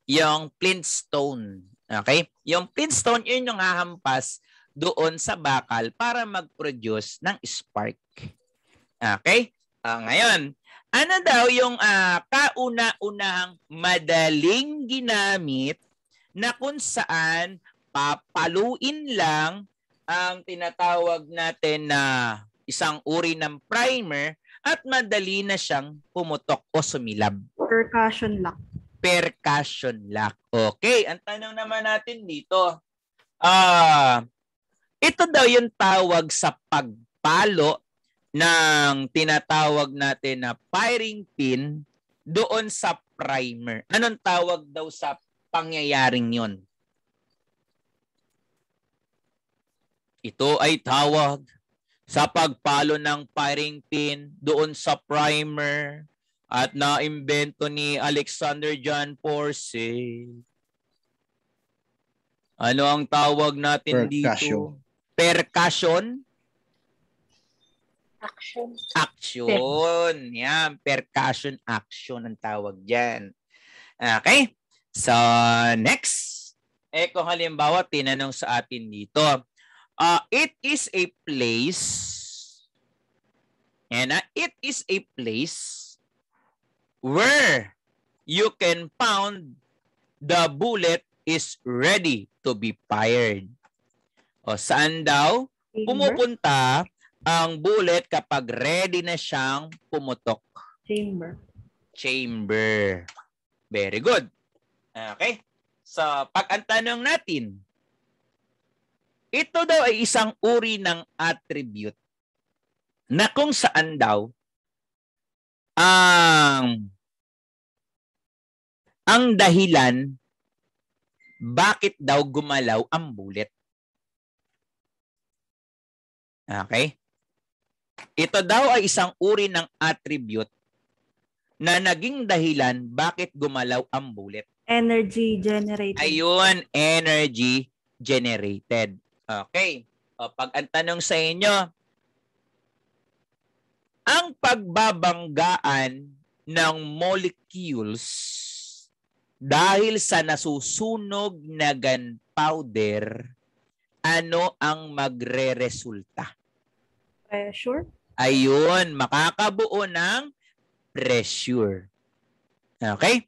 Yung flint stone. Okay? Yung flint stone, yun yung hahampas doon sa bakal para mag-produce ng spark. Okay? Uh, ngayon, ano daw yung uh, kauna-unahang madaling ginamit na kung saan papaluin lang ang tinatawag natin na isang uri ng primer at madali na siyang pumutok o sumilab. Percussion lock. Percussion lock. Okay, ang tanong naman natin dito. Ah, uh, ito daw yung tawag sa pagpalo ng tinatawag natin na firing pin doon sa primer. Anong tawag daw sa pangyayaring yon? Ito ay tawag sa pagpalo ng firing pin doon sa primer at naimbento ni Alexander John Porsche. Ano ang tawag natin Percussion. dito? Percussion? Action. Action. Yan. Percussion action ang tawag dyan. Okay. So, next. Eh kung halimbawa tinanong sa atin dito, Uh, it is a place and uh, ah, it is a place where you can pound the bullet is ready to be fired. O saan daw pumupunta ang bullet kapag ready na siyang pumutok? Chamber. Chamber. Very good. Okay. So, pag ang tanong natin, ito daw ay isang uri ng attribute na kung saan daw ang ang dahilan bakit daw gumalaw ang bullet. Okay? Ito daw ay isang uri ng attribute na naging dahilan bakit gumalaw ang bullet. Energy generated. Ayun, energy generated. Okay. O, pag ang tanong sa inyo, ang pagbabanggaan ng molecules dahil sa nasusunog na gunpowder, ano ang magre-resulta? Pressure. Ayun, makakabuo ng pressure. Okay?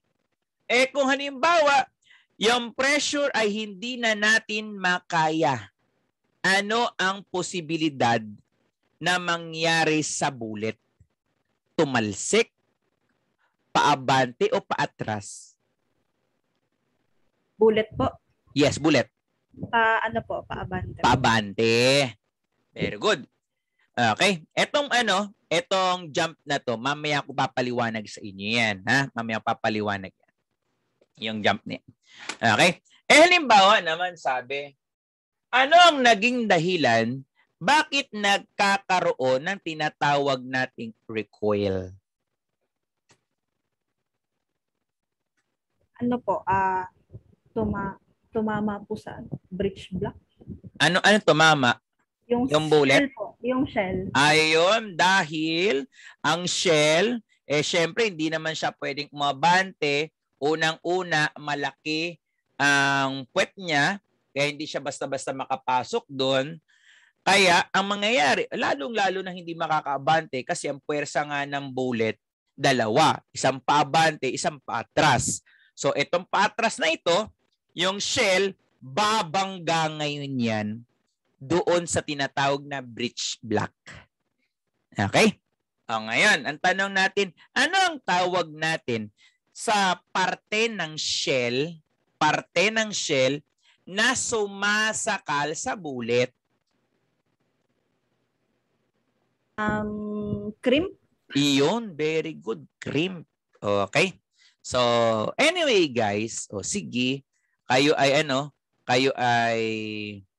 Eh kung halimbawa, yung pressure ay hindi na natin makaya. Ano ang posibilidad na mangyari sa bullet? Tumalsik, paabante o paatras? Bullet po. Yes, bullet. Pa ano po, paabante. Paabante. Very good. Okay. Etong ano, etong jump na to, mamaya ko papaliwanag sa inyo yan. Ha? Mamaya papaliwanag yan. Yung jump na Okay. Eh, halimbawa naman sabi, ano ang naging dahilan bakit nagkakaroon ng tinatawag nating recoil? Ano po, ah uh, tuma tumama po sa bridge block. Ano ano tumama? Yung, yung bullet? Shell po, yung shell. Ayun, dahil ang shell, eh syempre hindi naman siya pwedeng umabante. Unang-una, malaki ang puwet niya kaya hindi siya basta-basta makapasok doon. Kaya ang mangyayari, lalong-lalo na hindi makakaabante kasi ang puwersa nga ng bullet, dalawa. Isang paabante, isang paatras. So itong paatras na ito, yung shell, babangga ngayon yan doon sa tinatawag na breech block. Okay? O ngayon, ang tanong natin, ano ang tawag natin sa parte ng shell, parte ng shell na sumasakal sa bullet? Um, crimp? Iyon, very good. Crimp. Okay. So, anyway guys, o oh, sige, kayo ay ano, kayo ay